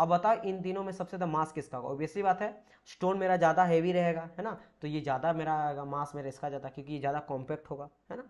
अब बताओ इन तीनों में सबसे ज़्यादा मास किसका होगा ऑब्वियसली बात है स्टोन मेरा ज़्यादा हैवी रहेगा है ना तो ये ज़्यादा मेरा आएगा मास मेरा इसका ज़्यादा क्योंकि ये ज़्यादा कॉम्पैक्ट होगा है ना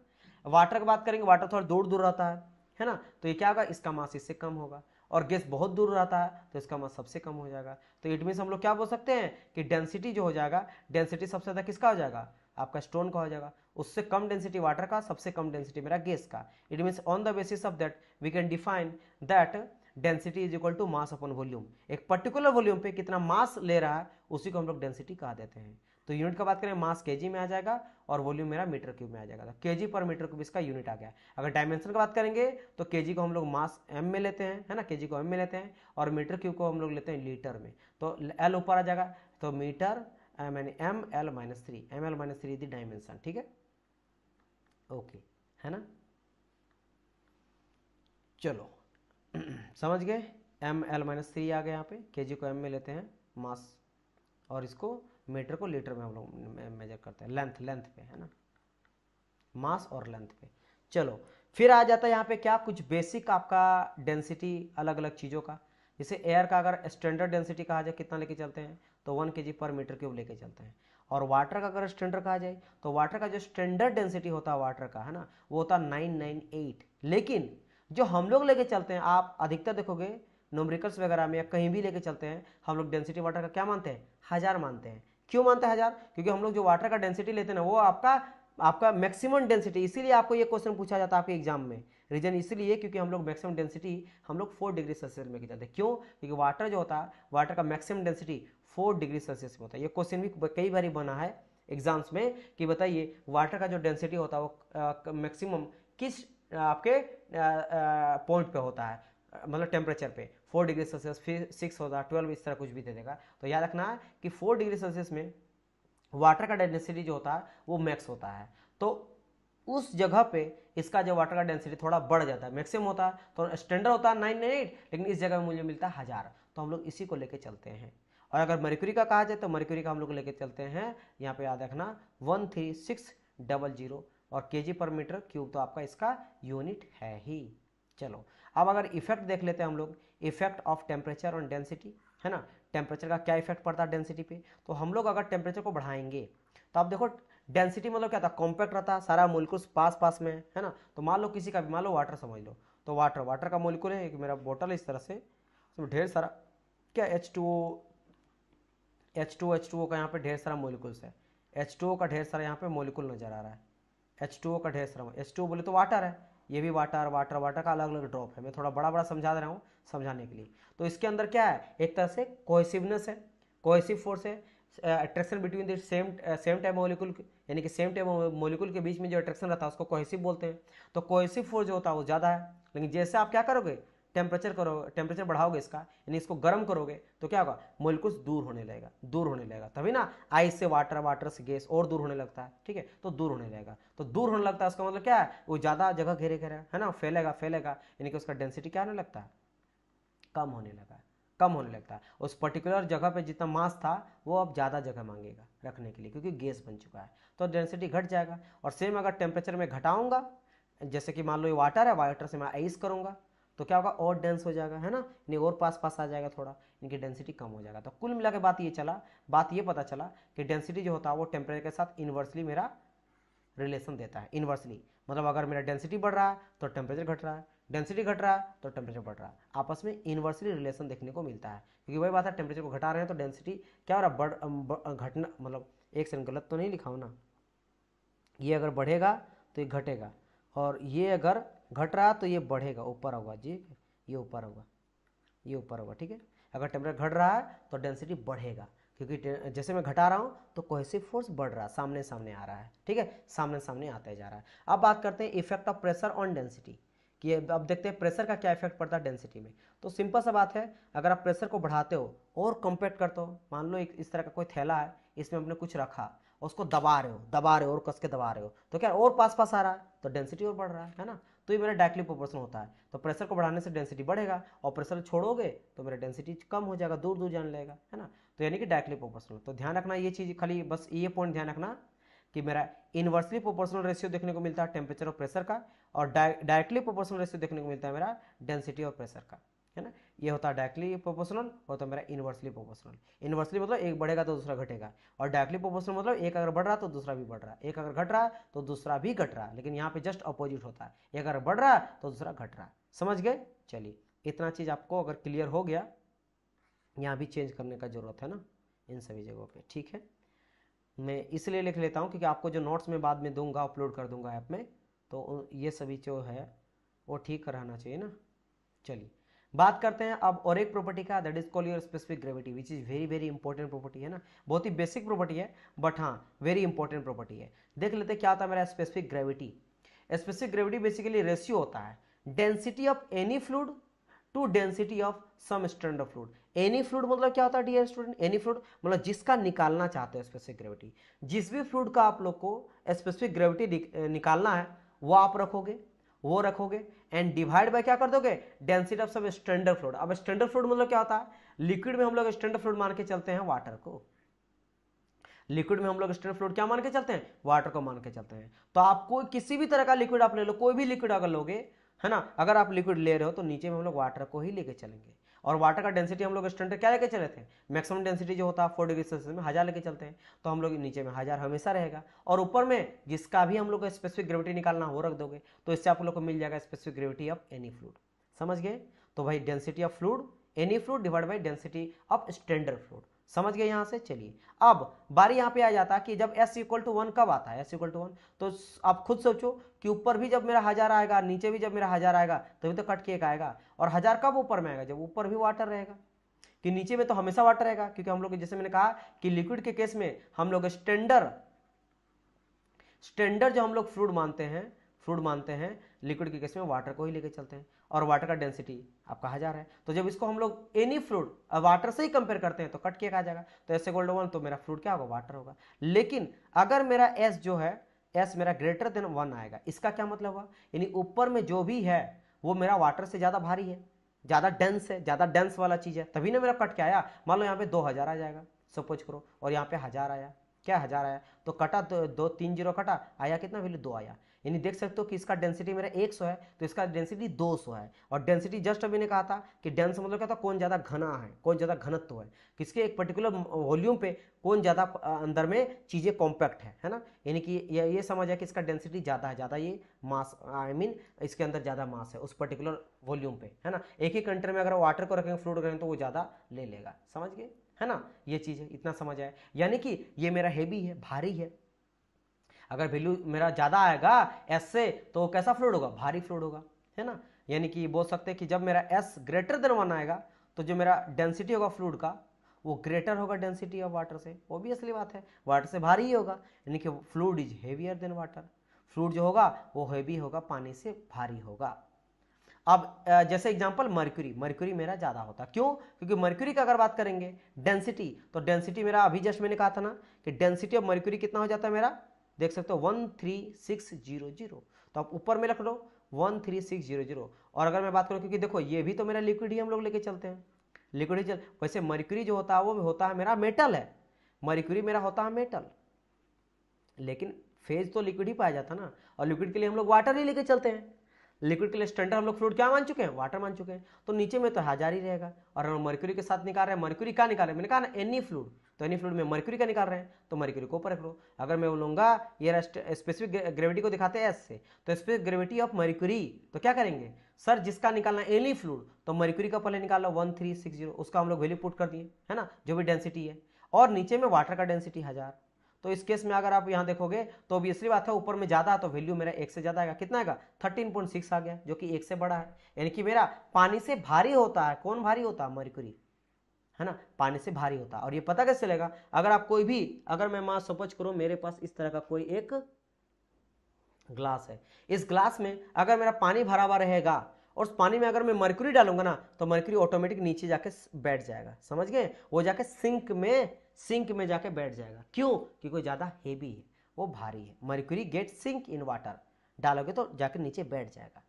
वाटर की बात करेंगे वाटर थोड़ा दूर दूर रहता है है ना तो ये क्या होगा इसका मास इससे कम होगा और गैस बहुत दूर रहता है तो इसका मास सबसे कम हो जाएगा तो इट मीन्स हम लोग क्या बोल सकते हैं कि डेंसिटी जो हो जाएगा डेंसिटी सबसे ज़्यादा किसका हो जाएगा आपका स्टोन का हो जाएगा उससे कम डेंसिटी वाटर का सबसे कम डेंसिटी मेरा गैस का it means on the basis of that we can define that density is equal to mass upon volume एक पर्टिकुलर वॉल्यूम पे कितना मास ले रहा है उसी को हम लोग डेंसिटी कहा देते हैं तो यूनिट का बात करें मास केजी में आ जाएगा और वॉल्यूम मेरा मीटर क्यूब में आ जाएगा तो के पर मीटर क्यूब इसका यूनिट आ गया अगर डायमेंशन की बात करेंगे तो के को हम लोग मास एम में लेते हैं है ना के को एम में लेते हैं और मीटर क्यूब को हम लोग लेते हैं लीटर में तो एल ऊपर आ जाएगा तो मीटर मैंने M L minus three M L minus three दी डायमेंशन ठीक है ओके है ना चलो समझ गए एम एल माइनस थ्री आ गए यहाँ पे के जी को एम में लेते हैं मास और इसको मीटर को लीटर में हम लोग मेजर करते हैं लेंथ लेंथ पे है ना मास और लेंथ पे चलो फिर आ जाता है यहाँ पे क्या कुछ बेसिक आपका डेंसिटी अलग अलग चीज़ों का जैसे एयर का अगर स्टैंडर्ड डेंसिटी कहा जाए कितना लेके चलते हैं तो वन के पर मीटर क्यूब लेके चलते हैं और वाटर का अगर स्टैंडर्ड कहा जाए तो वाटर का जो स्टैंडर्ड डेंसिटी होता है वाटर का है ना वो होता है नाइन नाइन एट लेकिन जो हम लोग लेके चलते हैं आप अधिकतर देखोगे नोमरिकल्स वगैरह में या कहीं भी लेके चलते हैं हम लोग डेंसिटी वाटर का क्या मानते हैं हज़ार मानते हैं क्यों मानते हैं हज़ार क्योंकि हम लोग जो वाटर का डेंसिटी लेते हैं ना वो आपका आपका मैक्सिमम डेंसिटी इसीलिए आपको ये क्वेश्चन पूछा जाता है आपके एग्जाम में रीजन इसीलिए क्योंकि हम लोग मैक्सिमम डेंसिटी हम लोग फोर डिग्री सेल्सियस में चलते हैं क्यों क्योंकि वाटर जो होता है वाटर का maximum density four degree Celsius में होता है ये क्वेश्चन भी कई बार बना है एग्जाम्स में कि बताइए वाटर का जो डेंसिटी होता है वो मैक्सिमम किस आपके पॉइंट पे होता है मतलब टेम्परेचर पे फोर डिग्री सेल्सियस फिर सिक्स होता है ट्वेल्व इस तरह कुछ भी दे देगा तो याद रखना है कि फोर डिग्री सेल्सियस में वाटर का डेंसिटी जो होता है वो मैक्स होता है तो उस जगह पे इसका जो वाटर का डेंसिटी थोड़ा बढ़ जाता है मैक्सिमम होता है तो स्टैंडर्ड होता है नाइन एट लेकिन इस जगह में मुझे मिलता है हज़ार तो हम लोग इसी को लेकर चलते हैं और अगर मरक्यूरी का कहा जाए तो मरक्यूरी का हम लोग लेके चलते हैं यहाँ पे याद रखना one three six double zero और के जी पर मीटर क्यूब तो आपका इसका यूनिट है ही चलो अब अगर इफेक्ट देख लेते हैं हम लोग effect of temperature on density है ना टेम्परेचर का क्या इफेक्ट पड़ता है डेंसिटी पे तो हम लोग अगर टेम्परेचर को बढ़ाएंगे तो आप देखो डेंसिटी मतलब क्या था कॉम्पैक्ट रहता है सारा मोलिकुल्स पास पास में है ना तो मान लो किसी का भी मान लो वाटर समझ लो तो वाटर वाटर का मोलिकुल है एक मेरा बोतल है इस तरह से तो ढेर सारा क्या H two H two H two O का यहाँ पे ढेर सारा मोलिकुल्स है एच टू ओ का ढेर सारा यहाँ पे मोलिकुल नज़र आ रहा है एच टू ओ का ढेर सारा एच टू बोले तो वाटर है ये भी वाटर वाटर वाटर का अलग अलग ड्रॉप है मैं थोड़ा बड़ा बड़ा समझा रहा हूँ समझाने के लिए तो इसके अंदर क्या है एक तरह से कोहेसिवनेस है कोहेसिव फोर्स है attraction between the same same type molecule यानी कि सेम टाइप मोलिकुल के बीच में जो अट्रैक्शन रहता है उसको कोहेसिव बोलते हैं तो कोहेसिव फोर्स जो होता है वो ज़्यादा है लेकिन जैसे आप क्या करोगे टेम्परेचर करो टेम्परेचर बढ़ाओगे इसका यानी इसको गर्म करोगे तो क्या होगा मोलिकुल्स दूर होने लगेगा दूर होने लगेगा तभी ना आइस से वाटर वाटर से गैस और दूर होने लगता है ठीक है तो दूर होने लगेगा तो दूर होने लगता है उसका मतलब क्या है वो ज़्यादा जगह घेरे घेरे है ना फैलेगा फैलेगा यानी कि उसका डेंसिटी क्या होने लगता है कम होने लगा कम होने लगता है उस पर्टिकुलर जगह पे जितना मास था वो अब ज़्यादा जगह मांगेगा रखने के लिए क्योंकि गैस बन चुका है तो डेंसिटी घट जाएगा और सेम अगर टेम्परेचर में घटाऊंगा जैसे कि मान लो ये वाटर है वाटर से मैं आइस करूंगा तो क्या होगा और डेंस हो जाएगा है ना इन्हें और पास पास आ जाएगा थोड़ा इनकी डेंसिटी कम हो जाएगा तो कुल मिला के बात ये चला बात ये पता चला कि डेंसिटी जो होता है वो टेम्परेचर के साथ इन्वर्सली मेरा रिलेशन देता है इन्वर्सली मतलब अगर मेरा डेंसिटी बढ़ रहा है तो टेम्परेचर घट रहा है डेंसिटी घट रहा है तो टेम्परेचर बढ़ रहा है आपस में इन्वर्सली रिलेशन देखने को मिलता है क्योंकि वही बात है टेम्परेचर को घटा रहे हैं तो डेंसिटी क्या हो रहा है बढ़ घटना मतलब एक सेकंड गलत तो नहीं लिखा हो ना ये अगर बढ़ेगा तो ये घटेगा और ये अगर घट रहा तो ये बढ़ेगा ऊपर होगा जी ये ऊपर होगा ये ऊपर होगा ठीक है अगर टेम्परेचर घट रहा है तो डेंसिटी बढ़ेगा क्योंकि जैसे मैं घटा रहा हूँ तो कोहेसिव फोर्स बढ़ रहा है सामने सामने आ रहा है ठीक है सामने सामने आता जा रहा है अब बात करते हैं effect of pressure on density कि अब देखते हैं प्रेशर का क्या इफेक्ट पड़ता है डेंसिटी में तो सिंपल सा बात है अगर आप प्रेशर को बढ़ाते हो और कंपेक्ट करते हो मान लो इस तरह का कोई थैला है इसमें हमने कुछ रखा उसको दबा रहे हो दबा रहे हो और कस के दबा रहे हो तो क्या और पास पास आ रहा है तो डेंसिटी और बढ़ रहा है ना तो ये मेरा डायरेक्टली प्रोपोर्शन होता है तो प्रेशर को बढ़ाने से डेंसिटी बढ़ेगा और प्रेशर छोड़ोगे तो मेरा डेंसिटी कम हो जाएगा दूर दूर जाने लगेगा है ना तो यानी कि डायरेक्टली प्रोपोर्शनल तो ध्यान रखना ये चीज़ खाली बस ये पॉइंट ध्यान रखना कि मेरा इन्वर्सली प्रोपोर्शनल रेशियो देखने को मिलता है टेम्परेचर और प्रेशर का और डायरेक्टली प्रोपोर्शनल रेशियो देखने को मिलता है मेरा डेंसिटी और प्रेशर का है ना ये होता है डायरेक्टली प्रोपोर्शनल और तो मेरा इन्वर्सली प्रोपोर्शनल इन्वर्सली मतलब एक बढ़ेगा तो दूसरा घटेगा और डायरेक्टली प्रोपोर्शनल मतलब एक अगर बढ़ रहा तो दूसरा भी बढ़ रहा है एक अगर घट रहा है तो दूसरा भी घट रहा है लेकिन यहाँ पे जस्ट अपोजिट होता है एक अगर बढ़ रहा है तो दूसरा घट रहा है समझ गए चलिए इतना चीज़ आपको अगर क्लियर हो गया यहाँ भी चेंज करने का जरूरत है ना इन सभी जगहों पर ठीक है मैं इसलिए लिख लेता हूँ क्योंकि आपको जो नोट्स में बाद में दूंगा अपलोड कर दूंगा ऐप में तो ये सभी जो है वो ठीक रहना चाहिए ना चलिए बात करते हैं अब और एक प्रॉपर्टी का that is call your specific gravity which is very very important property है ना बहुत ही बेसिक प्रॉपर्टी है बट हाँ वेरी इंपॉर्टेंट प्रॉपर्टी है देख लेते क्या होता है मेरा specific gravity specific gravity basically ratio होता है density of any fluid to density of some stand of fluid any fluid मतलब क्या होता है डियर स्टूडेंट एनी फ्लूड मतलब जिसका निकालना चाहते हो स्पेसिफिक ग्रेविटी जिस भी फ्लूड का आप लोग को स्पेसिफिक ग्रेविटी निकालना है वो आप रखोगे वो रखोगे एंड डिवाइड बाय क्या कर दोगे density of sub standard fluid अब स्टैंडर्ड फ्लूड मतलब क्या होता है लिक्विड में हम लोग स्टैंडर्ड फ्लूड मान के चलते हैं वाटर को लिक्विड में हम लोग स्टैंडर्ड फ्लूड क्या मान के चलते हैं वाटर को मान के चलते हैं तो आप कोई किसी भी तरह का लिक्विड आप ले लो कोई भी लिक्विड अगर लोगे है ना अगर आप लिक्विड ले रहे हो तो नीचे में हम लोग वाटर को ही लेके चलेंगे और वाटर का डेंसिटी हम लोग स्टैंडर्ड क्या लेके चले थे मैक्सिमम डेंसिटी जो होता है फोर डिग्री सेल्सियस में हज़ार लेके चलते हैं तो हम लोग नीचे में हज़ार हमेशा रहेगा और ऊपर में जिसका भी हम लोग स्पेसिफिक ग्रेविटी निकालना हो रख दोगे तो इससे आप लोग को मिल जाएगा specific gravity of any fluid समझ गए तो भाई density of fluid any fluid divide by density of standard fluid समझ गए यहाँ से चलिए अब बारी यहाँ पे आ जाता है कि जब s इक्वल टू वन कब आता है s इक्वल टू वन तो आप खुद सोचो कि ऊपर भी जब मेरा हज़ार आएगा नीचे भी जब मेरा हज़ार आएगा तभी तो कट के एक आएगा और हज़ार कब ऊपर में आएगा जब ऊपर भी वाटर रहेगा कि नीचे में तो हमेशा वाटर रहेगा क्योंकि हम लोग जैसे मैंने कहा कि लिक्विड के केस में हम लोग स्टैंडर्ड स्टैंडर्ड जो हम लोग फ्लूड मानते हैं फ्लूड मानते हैं लिक्विड के केस में वाटर को ही लेकर चलते हैं और वाटर का डेंसिटी आपका हजार है तो जब इसको हम लोग एनी फ्लूड वाटर से ही कंपेयर करते हैं तो कट के कहा जाएगा तो एस इक्वल वन तो मेरा फ्लूड क्या होगा वाटर होगा लेकिन अगर मेरा एस जो है एस मेरा ग्रेटर देन वन आएगा इसका क्या मतलब हुआ यानी ऊपर में जो भी है वो मेरा वाटर से ज़्यादा भारी है ज़्यादा डेंस है ज़्यादा डेंस वाला चीज़ है तभी ना मेरा कट क्या आया मान लो यहाँ पे दो हज़ार आ जाएगा सपोज करो और यहाँ पे हज़ार आया क्या हज़ार आया तो कटा दो, दो तीन जीरो कटा आया कितना वैल्यू दो आया यानी देख सकते हो कि इसका डेंसिटी मेरा 100 है तो इसका डेंसिटी 200 है और डेंसिटी जस्ट अभी ने कहा था कि डेंस मतलब क्या था कौन ज़्यादा घना है कौन ज़्यादा घनत्व है किसके एक पर्टिकुलर वॉल्यूम पे कौन ज़्यादा अंदर में चीज़ें कॉम्पैक्ट है है ना यानी कि ये ये समझ आया कि इसका डेंसिटी ज़्यादा है ज़्यादा ये mass I I mean mean, इसके अंदर ज़्यादा मास है उस पर्टिकुलर वॉल्यूम पे है ना एक ही कंटेनर में अगर वाटर को रखेंगे फ्लूड करेंगे तो वो ज़्यादा ले लेगा समझ गए है ना ये चीज़ है इतना समझ आए यानी कि ये मेरा हैवी है भारी है अगर वैल्यू मेरा ज़्यादा आएगा एस से तो कैसा फ्लूड होगा भारी फ्लूड होगा है ना यानी कि बोल सकते हैं कि जब मेरा एस ग्रेटर देन वन आएगा तो जो मेरा डेंसिटी होगा फ्लूड का वो ग्रेटर होगा डेंसिटी ऑफ वाटर से ओबियसली बात है वाटर से भारी ही होगा यानी कि fluid is heavier than water fluid जो होगा वो हेवी होगा पानी से भारी होगा अब जैसे एग्जांपल मर्क्यूरी मर्क्यूरी मेरा ज़्यादा होता क्यों क्योंकि मर्क्यूरी का अगर बात करेंगे डेंसिटी तो डेंसिटी मेरा अभी जस्ट मैंने कहा था ना कि डेंसिटी ऑफ मर्क्यूरी कितना हो जाता है मेरा देख सकते हो one three six zero zero तो आप ऊपर में रख लो one three six zero zero और अगर मैं बात करूँ क्योंकि देखो ये भी तो मेरा लिक्विड ही हम लोग लेके चलते हैं लिक्विड ही चल वैसे मर्क्यूरी जो होता है वो होता है मेरा मेटल है मर्क्यूरी मेरा होता है मेटल लेकिन फेज तो लिक्विड ही पाया जाता ना और लिक्विड के लिए हम लोग वाटर ही लेके चलते हैं लिक्विड के लिए स्टैंडर्ड हम लोग फ्लूड क्या मान चुके हैं वाटर मान चुके हैं तो नीचे में तो हजार ही रहेगा और हम मर्क्यूरी के साथ निकाल रहे हैं मर्क्यूरी क्या निकाल रहे हैं मैंने कहा ना एनी फ्लूड तो एनी फ्लूड में मर्क्यूरी का निकाल रहे हैं तो मर्क्यूरी को ऊपर रख लो अगर मैं बोलूंगा ये स्पेसिफिक ग्रेविटी को दिखाते हैं एस से तो स्पेसिफिक ग्रेविटी ऑफ मर्क्यूरी तो क्या करेंगे सर जिसका निकालना एनी फ्लूड तो मर्क्यूरी का पहले निकाल लो वन थ्री सिक्स जीरो उसका हम लोग वैल्यू पुट कर दिए है ना जो भी डेंसिटी है और नीचे में वाटर का डेंसिटी हजार तो इस केस में अगर आप यहाँ देखोगे तो ऑब्वियसली बात है ऊपर में ज़्यादा तो वैल्यू मेरा एक से ज़्यादा आएगा कितना आएगा थर्टीन पॉइंट सिक्स आ गया जो कि एक से बड़ा है यानी कि मेरा पानी से भारी होता है कौन भारी होता है मरकुरी है ना पानी से भारी होता है और ये पता कैसे चलेगा अगर आप कोई भी अगर मैं मां सपोज करो मेरे पास इस तरह का कोई एक ग्लास है इस ग्लास में अगर मेरा पानी भरा हुआ रहेगा और उस पानी में अगर मैं मरकुरी डालूंगा ना तो मरकुरी ऑटोमेटिक नीचे जाके बैठ जाएगा समझ गए वो जाके सिंक में सिंक में जाके बैठ जाएगा क्यों क्योंकि ज़्यादा हेवी है वो भारी है mercury get sink in water डालोगे तो जाकर नीचे बैठ जाएगा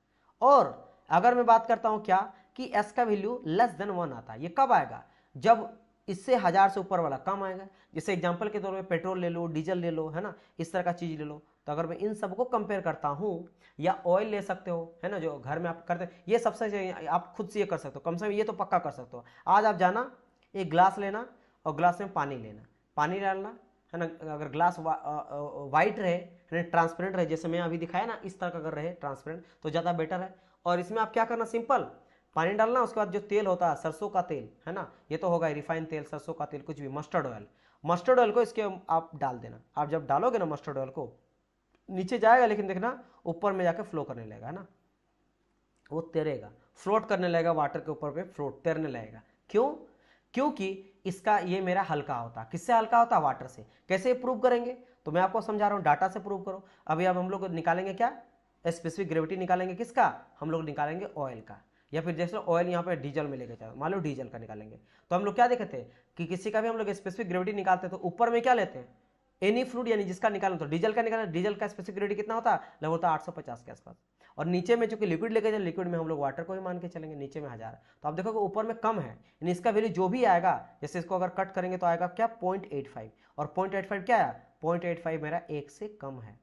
और अगर मैं बात करता हूँ क्या कि एस का वैल्यू लेस देन वन आता है ये कब आएगा जब इससे हज़ार से ऊपर वाला कम आएगा जैसे एग्जाम्पल के तौर पर पेट्रोल ले लो डीजल ले लो है ना इस तरह का चीज़ ले लो तो अगर मैं इन सब को कंपेयर करता हूँ या ऑयल ले सकते हो है ना जो घर में आप करते ये सबसे आप खुद से ये कर सकते हो कम से कम ये तो पक्का कर सकते हो आज आप जाना एक ग्लास लेना और ग्लास में पानी लेना पानी डालना है ना अगर ग्लास वाइट रहे यानी ट्रांसपेरेंट रहे जैसे मैं अभी दिखाया ना इस तरह का अगर रहे ट्रांसपेरेंट तो ज़्यादा बेटर है और इसमें आप क्या करना सिंपल पानी डालना उसके बाद जो तेल होता है सरसों का तेल है ना ये तो होगा रिफाइन तेल सरसों का तेल कुछ भी मस्टर्ड ऑयल मस्टर्ड ऑयल को इसके आप डाल देना आप जब डालोगे ना मस्टर्ड ऑयल को नीचे जाएगा लेकिन देखना ऊपर में जाके फ्लो करने लगेगा है ना वो तैरेगा फ्लोट करने लगेगा वाटर के ऊपर पे फ्लोट तैरने लगेगा क्यों क्योंकि इसका ये मेरा हल्का होता किससे हल्का होता वाटर से कैसे प्रूव करेंगे तो मैं आपको समझा रहा हूँ डाटा से प्रूव करो अभी अब हम लोग निकालेंगे क्या स्पेसिफिक ग्रेविटी निकालेंगे किसका हम लोग निकालेंगे ऑयल का या फिर जैसे ऑयल यहाँ पर डीजल में लेके जाओ मान लो डीजल का निकालेंगे तो हम लोग क्या देखते थे कि किसी का भी हम लोग स्पेसिफिक ग्रेविटी निकालते हैं तो ऊपर में क्या लेते हैं एनी फ्लूड यानी जिसका निकालना तो डीजल का निकालना डीजल का स्पेसिफिक ग्रेविटी कितना होता है लगभग होता है आठ के आसपास और नीचे में चूंकि लिक्विड लेके चले लिक्विड में हम लोग वाटर को ही मान के चलेंगे नीचे में हज़ार तो आप देखोगे ऊपर में कम है यानी इसका वैल्यू जो भी आएगा जैसे इसको अगर कट करेंगे तो आएगा क्या पॉइंट एट फाइव और पॉइंट एट फाइव क्या है पॉइंट एट फाइव मेरा एक से कम है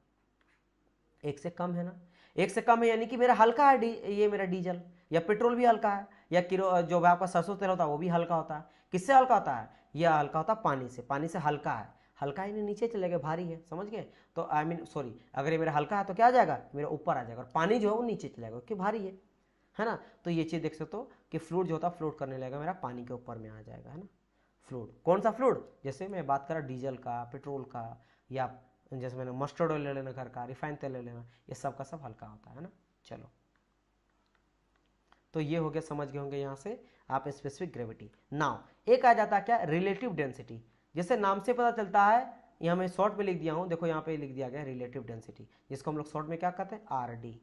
एक से कम है ना एक से कम है यानी कि मेरा हल्का है ये मेरा डीजल या पेट्रोल भी हल्का है या किरो जो आपका सरसों तेल होता है वो भी हल्का होता है किससे हल्का होता है यह हल्का होता है पानी से पानी से हल्का है हल्का ही नहीं नीचे चले गए भारी है समझ गए तो आई मीन सॉरी अगर ये मेरा हल्का है तो क्या आ जाएगा मेरा ऊपर आ जाएगा और पानी जो है वो नीचे चलेगा क्योंकि भारी है है ना तो ये चीज़ देख सकते हो कि फ्लूड जो होता है फ्लूड करने लगेगा मेरा पानी के ऊपर में आ जाएगा है ना फ्लूड कौन सा फ्लूड जैसे मैं बात करा डीजल का पेट्रोल का या जैसे मैंने मस्टर्ड ऑयल ले लेना घर का रिफाइन तेल ले लेना ये सब का सब हल्का होता है ना चलो तो ये हो गया समझ गए होंगे यहाँ से आप स्पेसिफिक ग्रेविटी नाउ एक आ जाता क्या रिलेटिव डेंसिटी जैसे नाम से पता चलता है यहाँ मैं शॉर्ट में लिख दिया हूँ देखो यहाँ पे लिख दिया गया रिलेटिव डेंसिटी जिसको हम लोग शॉर्ट में क्या कहते हैं आर डी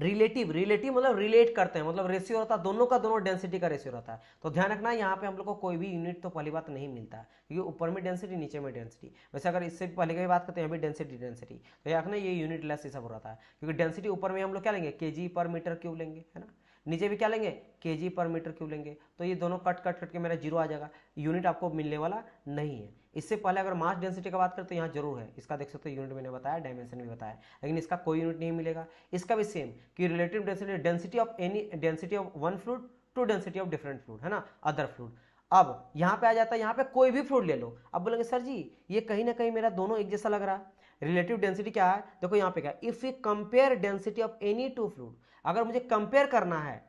रिलेटिव रिलेटिव मतलब रिलेट करते हैं मतलब रेशियो रहता है दोनों का दोनों डेंसिटी का रेशियो रहता है तो ध्यान रखना यहाँ पे हम लोग को कोई भी यूनिट तो पहली बात नहीं मिलता क्योंकि ऊपर में डेंसिटी नीचे में डेंसिटी वैसे अगर इससे पहले की बात करते तो हैं यहाँ भी डेंसिटी डेंसिटी तो यहाँ ये यूनिट लेस ये सब रहता है क्योंकि डेंसिटी ऊपर में हम लोग क्या लेंगे के पर मीटर क्यूब लेंगे है ना नीचे भी क्या लेंगे के जी पर मीटर क्यों लेंगे तो ये दोनों कट कट कट के मेरा जीरो आ जाएगा यूनिट आपको मिलने वाला नहीं है इससे पहले अगर मास डेंसिटी का बात करें तो यहाँ जरूर है इसका देख सकते हो यूनिट मैंने बताया डायमेंशन भी बताया लेकिन इसका कोई यूनिट नहीं मिलेगा इसका भी सेम कि relative density density of any density of one fluid to density of different fluid है ना अदर फ्लूड अब यहाँ पे आ जाता है यहाँ पे कोई भी फ्लूड ले लो अब बोलेंगे सर जी ये कहीं ना कहीं मेरा दोनों एक जैसा लग रहा है रिलेटिव डेंसिटी क्या है देखो यहाँ पे क्या if you compare density of any two fluid अगर मुझे कंपेयर करना है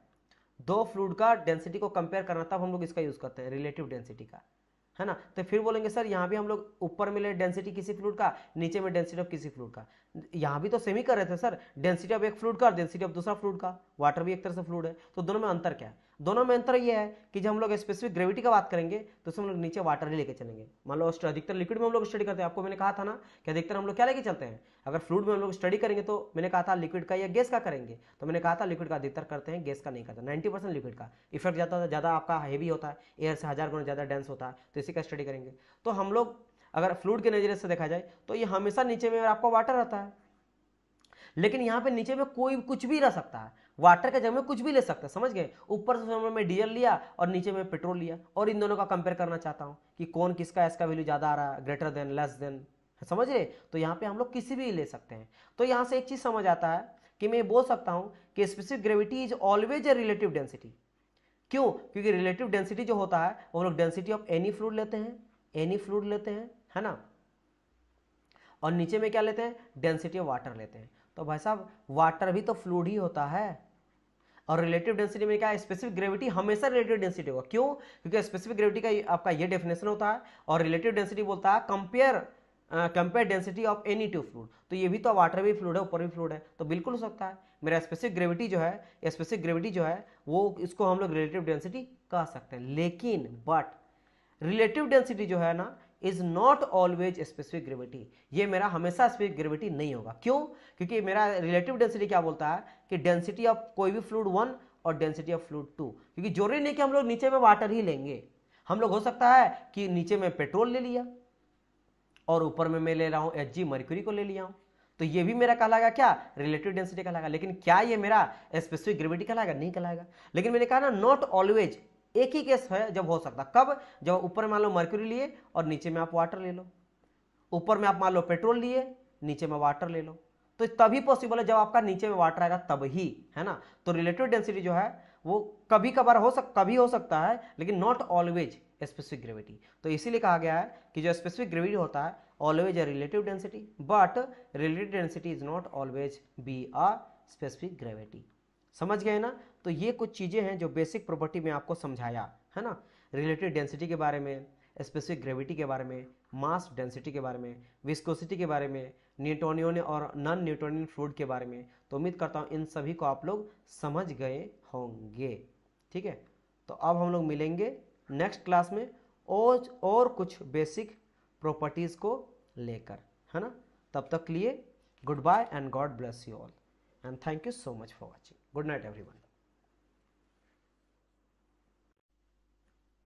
दो फ्लूड का डेंसिटी को कंपेयर करना तब हम लोग इसका यूज़ करते हैं रिलेटिव डेंसिटी का है ना तो फिर बोलेंगे सर यहाँ भी हम लोग ऊपर में ले डेंसिटी किसी फ्लूड का नीचे में डेंसिटी ऑफ किसी फ्लूड का यहाँ भी तो सेम ही कर रहे थे सर डेंसिटी ऑफ एक फ्लूड का और डेंसिटी ऑफ दूसरा फ्लूड का वाटर भी एक तरह से फ्लूड है तो दोनों में अंतर क्या है दोनों में अंतर यह है कि जब हम लोग स्पेसिफिक ग्रेविटी का बात करेंगे तो उसमें हम लोग नीचे वाटर ही लेके चलेंगे मान लो अधिकतर लिक्विड में हम लोग स्टडी करते हैं आपको मैंने कहा था ना कि अधिकतर हम लोग क्या लेके चलते हैं अगर फ्लूड में हम लोग स्टडी करेंगे तो मैंने कहा था लिक्विड का या गैस का करेंगे तो मैंने कहा था लिक्विड का अधिकतर करते हैं गैस का नहीं करते नाइन्टी परसेंट लिक्विड का इफेक्ट ज़्यादा ज़्यादा आपका हैवी होता है एयर से हज़ार गुना ज़्यादा डेंस होता है तो इसी का स्टडी करेंगे तो हम लोग अगर फ्लूड के नज़रिए से देखा जाए तो ये हमेशा नीचे में आपका वाटर रहता है लेकिन यहाँ पे नीचे में कोई कुछ भी रह सकता है वाटर के जगह में कुछ भी ले सकते हैं समझ गए ऊपर से समझ में डीजल लिया और नीचे में पेट्रोल लिया और इन दोनों का कंपेयर करना चाहता हूँ कि कौन किसका इसका वैल्यू ज़्यादा आ रहा है ग्रेटर देन लेस देन समझ गए तो यहाँ पे हम लोग किसी भी ले सकते हैं तो यहाँ से एक चीज़ समझ आता है कि मैं बोल सकता हूँ कि specific gravity is always a relative density क्यों क्योंकि रिलेटिव डेंसिटी जो होता है वो लोग डेंसिटी ऑफ एनी फ्लूड लेते हैं एनी फ्लूड लेते हैं है ना और नीचे में क्या लेते हैं डेंसिटी ऑफ वाटर लेते हैं तो भाई साहब वाटर भी तो फ्लूड ही होता है और रिलेटिव डेंसिटी में क्या है स्पेसिफिक ग्रेविटी हमेशा रिलेटिव डेंसिटी होगा क्यों क्योंकि स्पेसिफिक ग्रेविटी का आपका ये डेफिनेशन होता है और रिलेटिव डेंसिटी बोलता है compare compare density of any two fluid तो ये भी तो वाटर भी फ्लूड है ऊपर भी फ्लूड है तो बिल्कुल हो सकता है मेरा स्पेसिफिक ग्रेविटी जो है स्पेसिफिक ग्रेविटी जो है वो इसको हम लोग रिलेटिव डेंसिटी कह सकते हैं लेकिन बट रिलेटिव डेंसिटी जो है ना is not always specific gravity ये मेरा हमेशा स्पेसिफिक ग्रेविटी नहीं होगा क्यों क्योंकि मेरा रिलेटिव डेंसिटी क्या बोलता है कि डेंसिटी ऑफ कोई भी फ्लूड वन और डेंसिटी ऑफ फ्लूड टू क्योंकि जरूरी नहीं कि हम लोग नीचे में वाटर ही लेंगे हम लोग हो सकता है कि नीचे में पेट्रोल ले लिया और ऊपर में मैं ले रहा हूँ एच जी मर्क्यूरी को ले लिया हूँ तो ये भी मेरा कहलाएगा क्या रिलेटिव डेंसिटी कहलाएगा लेकिन क्या ये मेरा स्पेसिफिक ग्रेविटी कहलाएगा नहीं कहलाएगा लेकिन मैंने कहा ना नॉट ऑलवेज एक ही केस है जब हो सकता कब जब ऊपर मान लो मर्क्यूरी लिए और नीचे में आप वाटर ले लो ऊपर में आप मान लो पेट्रोल लिए नीचे में वाटर ले लो तो तभी पॉसिबल है जब आपका नीचे में वाटर आएगा तब ही है ना तो रिलेटिव डेंसिटी जो है वो कभी कभार हो सक कभी हो सकता है लेकिन नॉट ऑलवेज स्पेसिफिक ग्रेविटी तो इसीलिए कहा गया है कि जो स्पेसिफिक ग्रेविटी होता है always a relative density but relative density is not always be a specific gravity समझ गए ना तो ये कुछ चीज़ें हैं जो बेसिक प्रॉपर्टी में आपको समझाया है ना रिलेटिव डेंसिटी के बारे में स्पेसिफिक ग्रेविटी के बारे में मास डेंसिटी के बारे में विस्कोसिटी के बारे में न्यूटोनियन और नॉन न्यूटोनियन फ्लूड के बारे में तो उम्मीद करता हूँ इन सभी को आप लोग समझ गए होंगे ठीक है तो अब हम लोग मिलेंगे नेक्स्ट क्लास में और और कुछ बेसिक प्रॉपर्टीज़ को लेकर है ना तब तक लिए good bye and God bless you all and thank you so much for watching good night everyone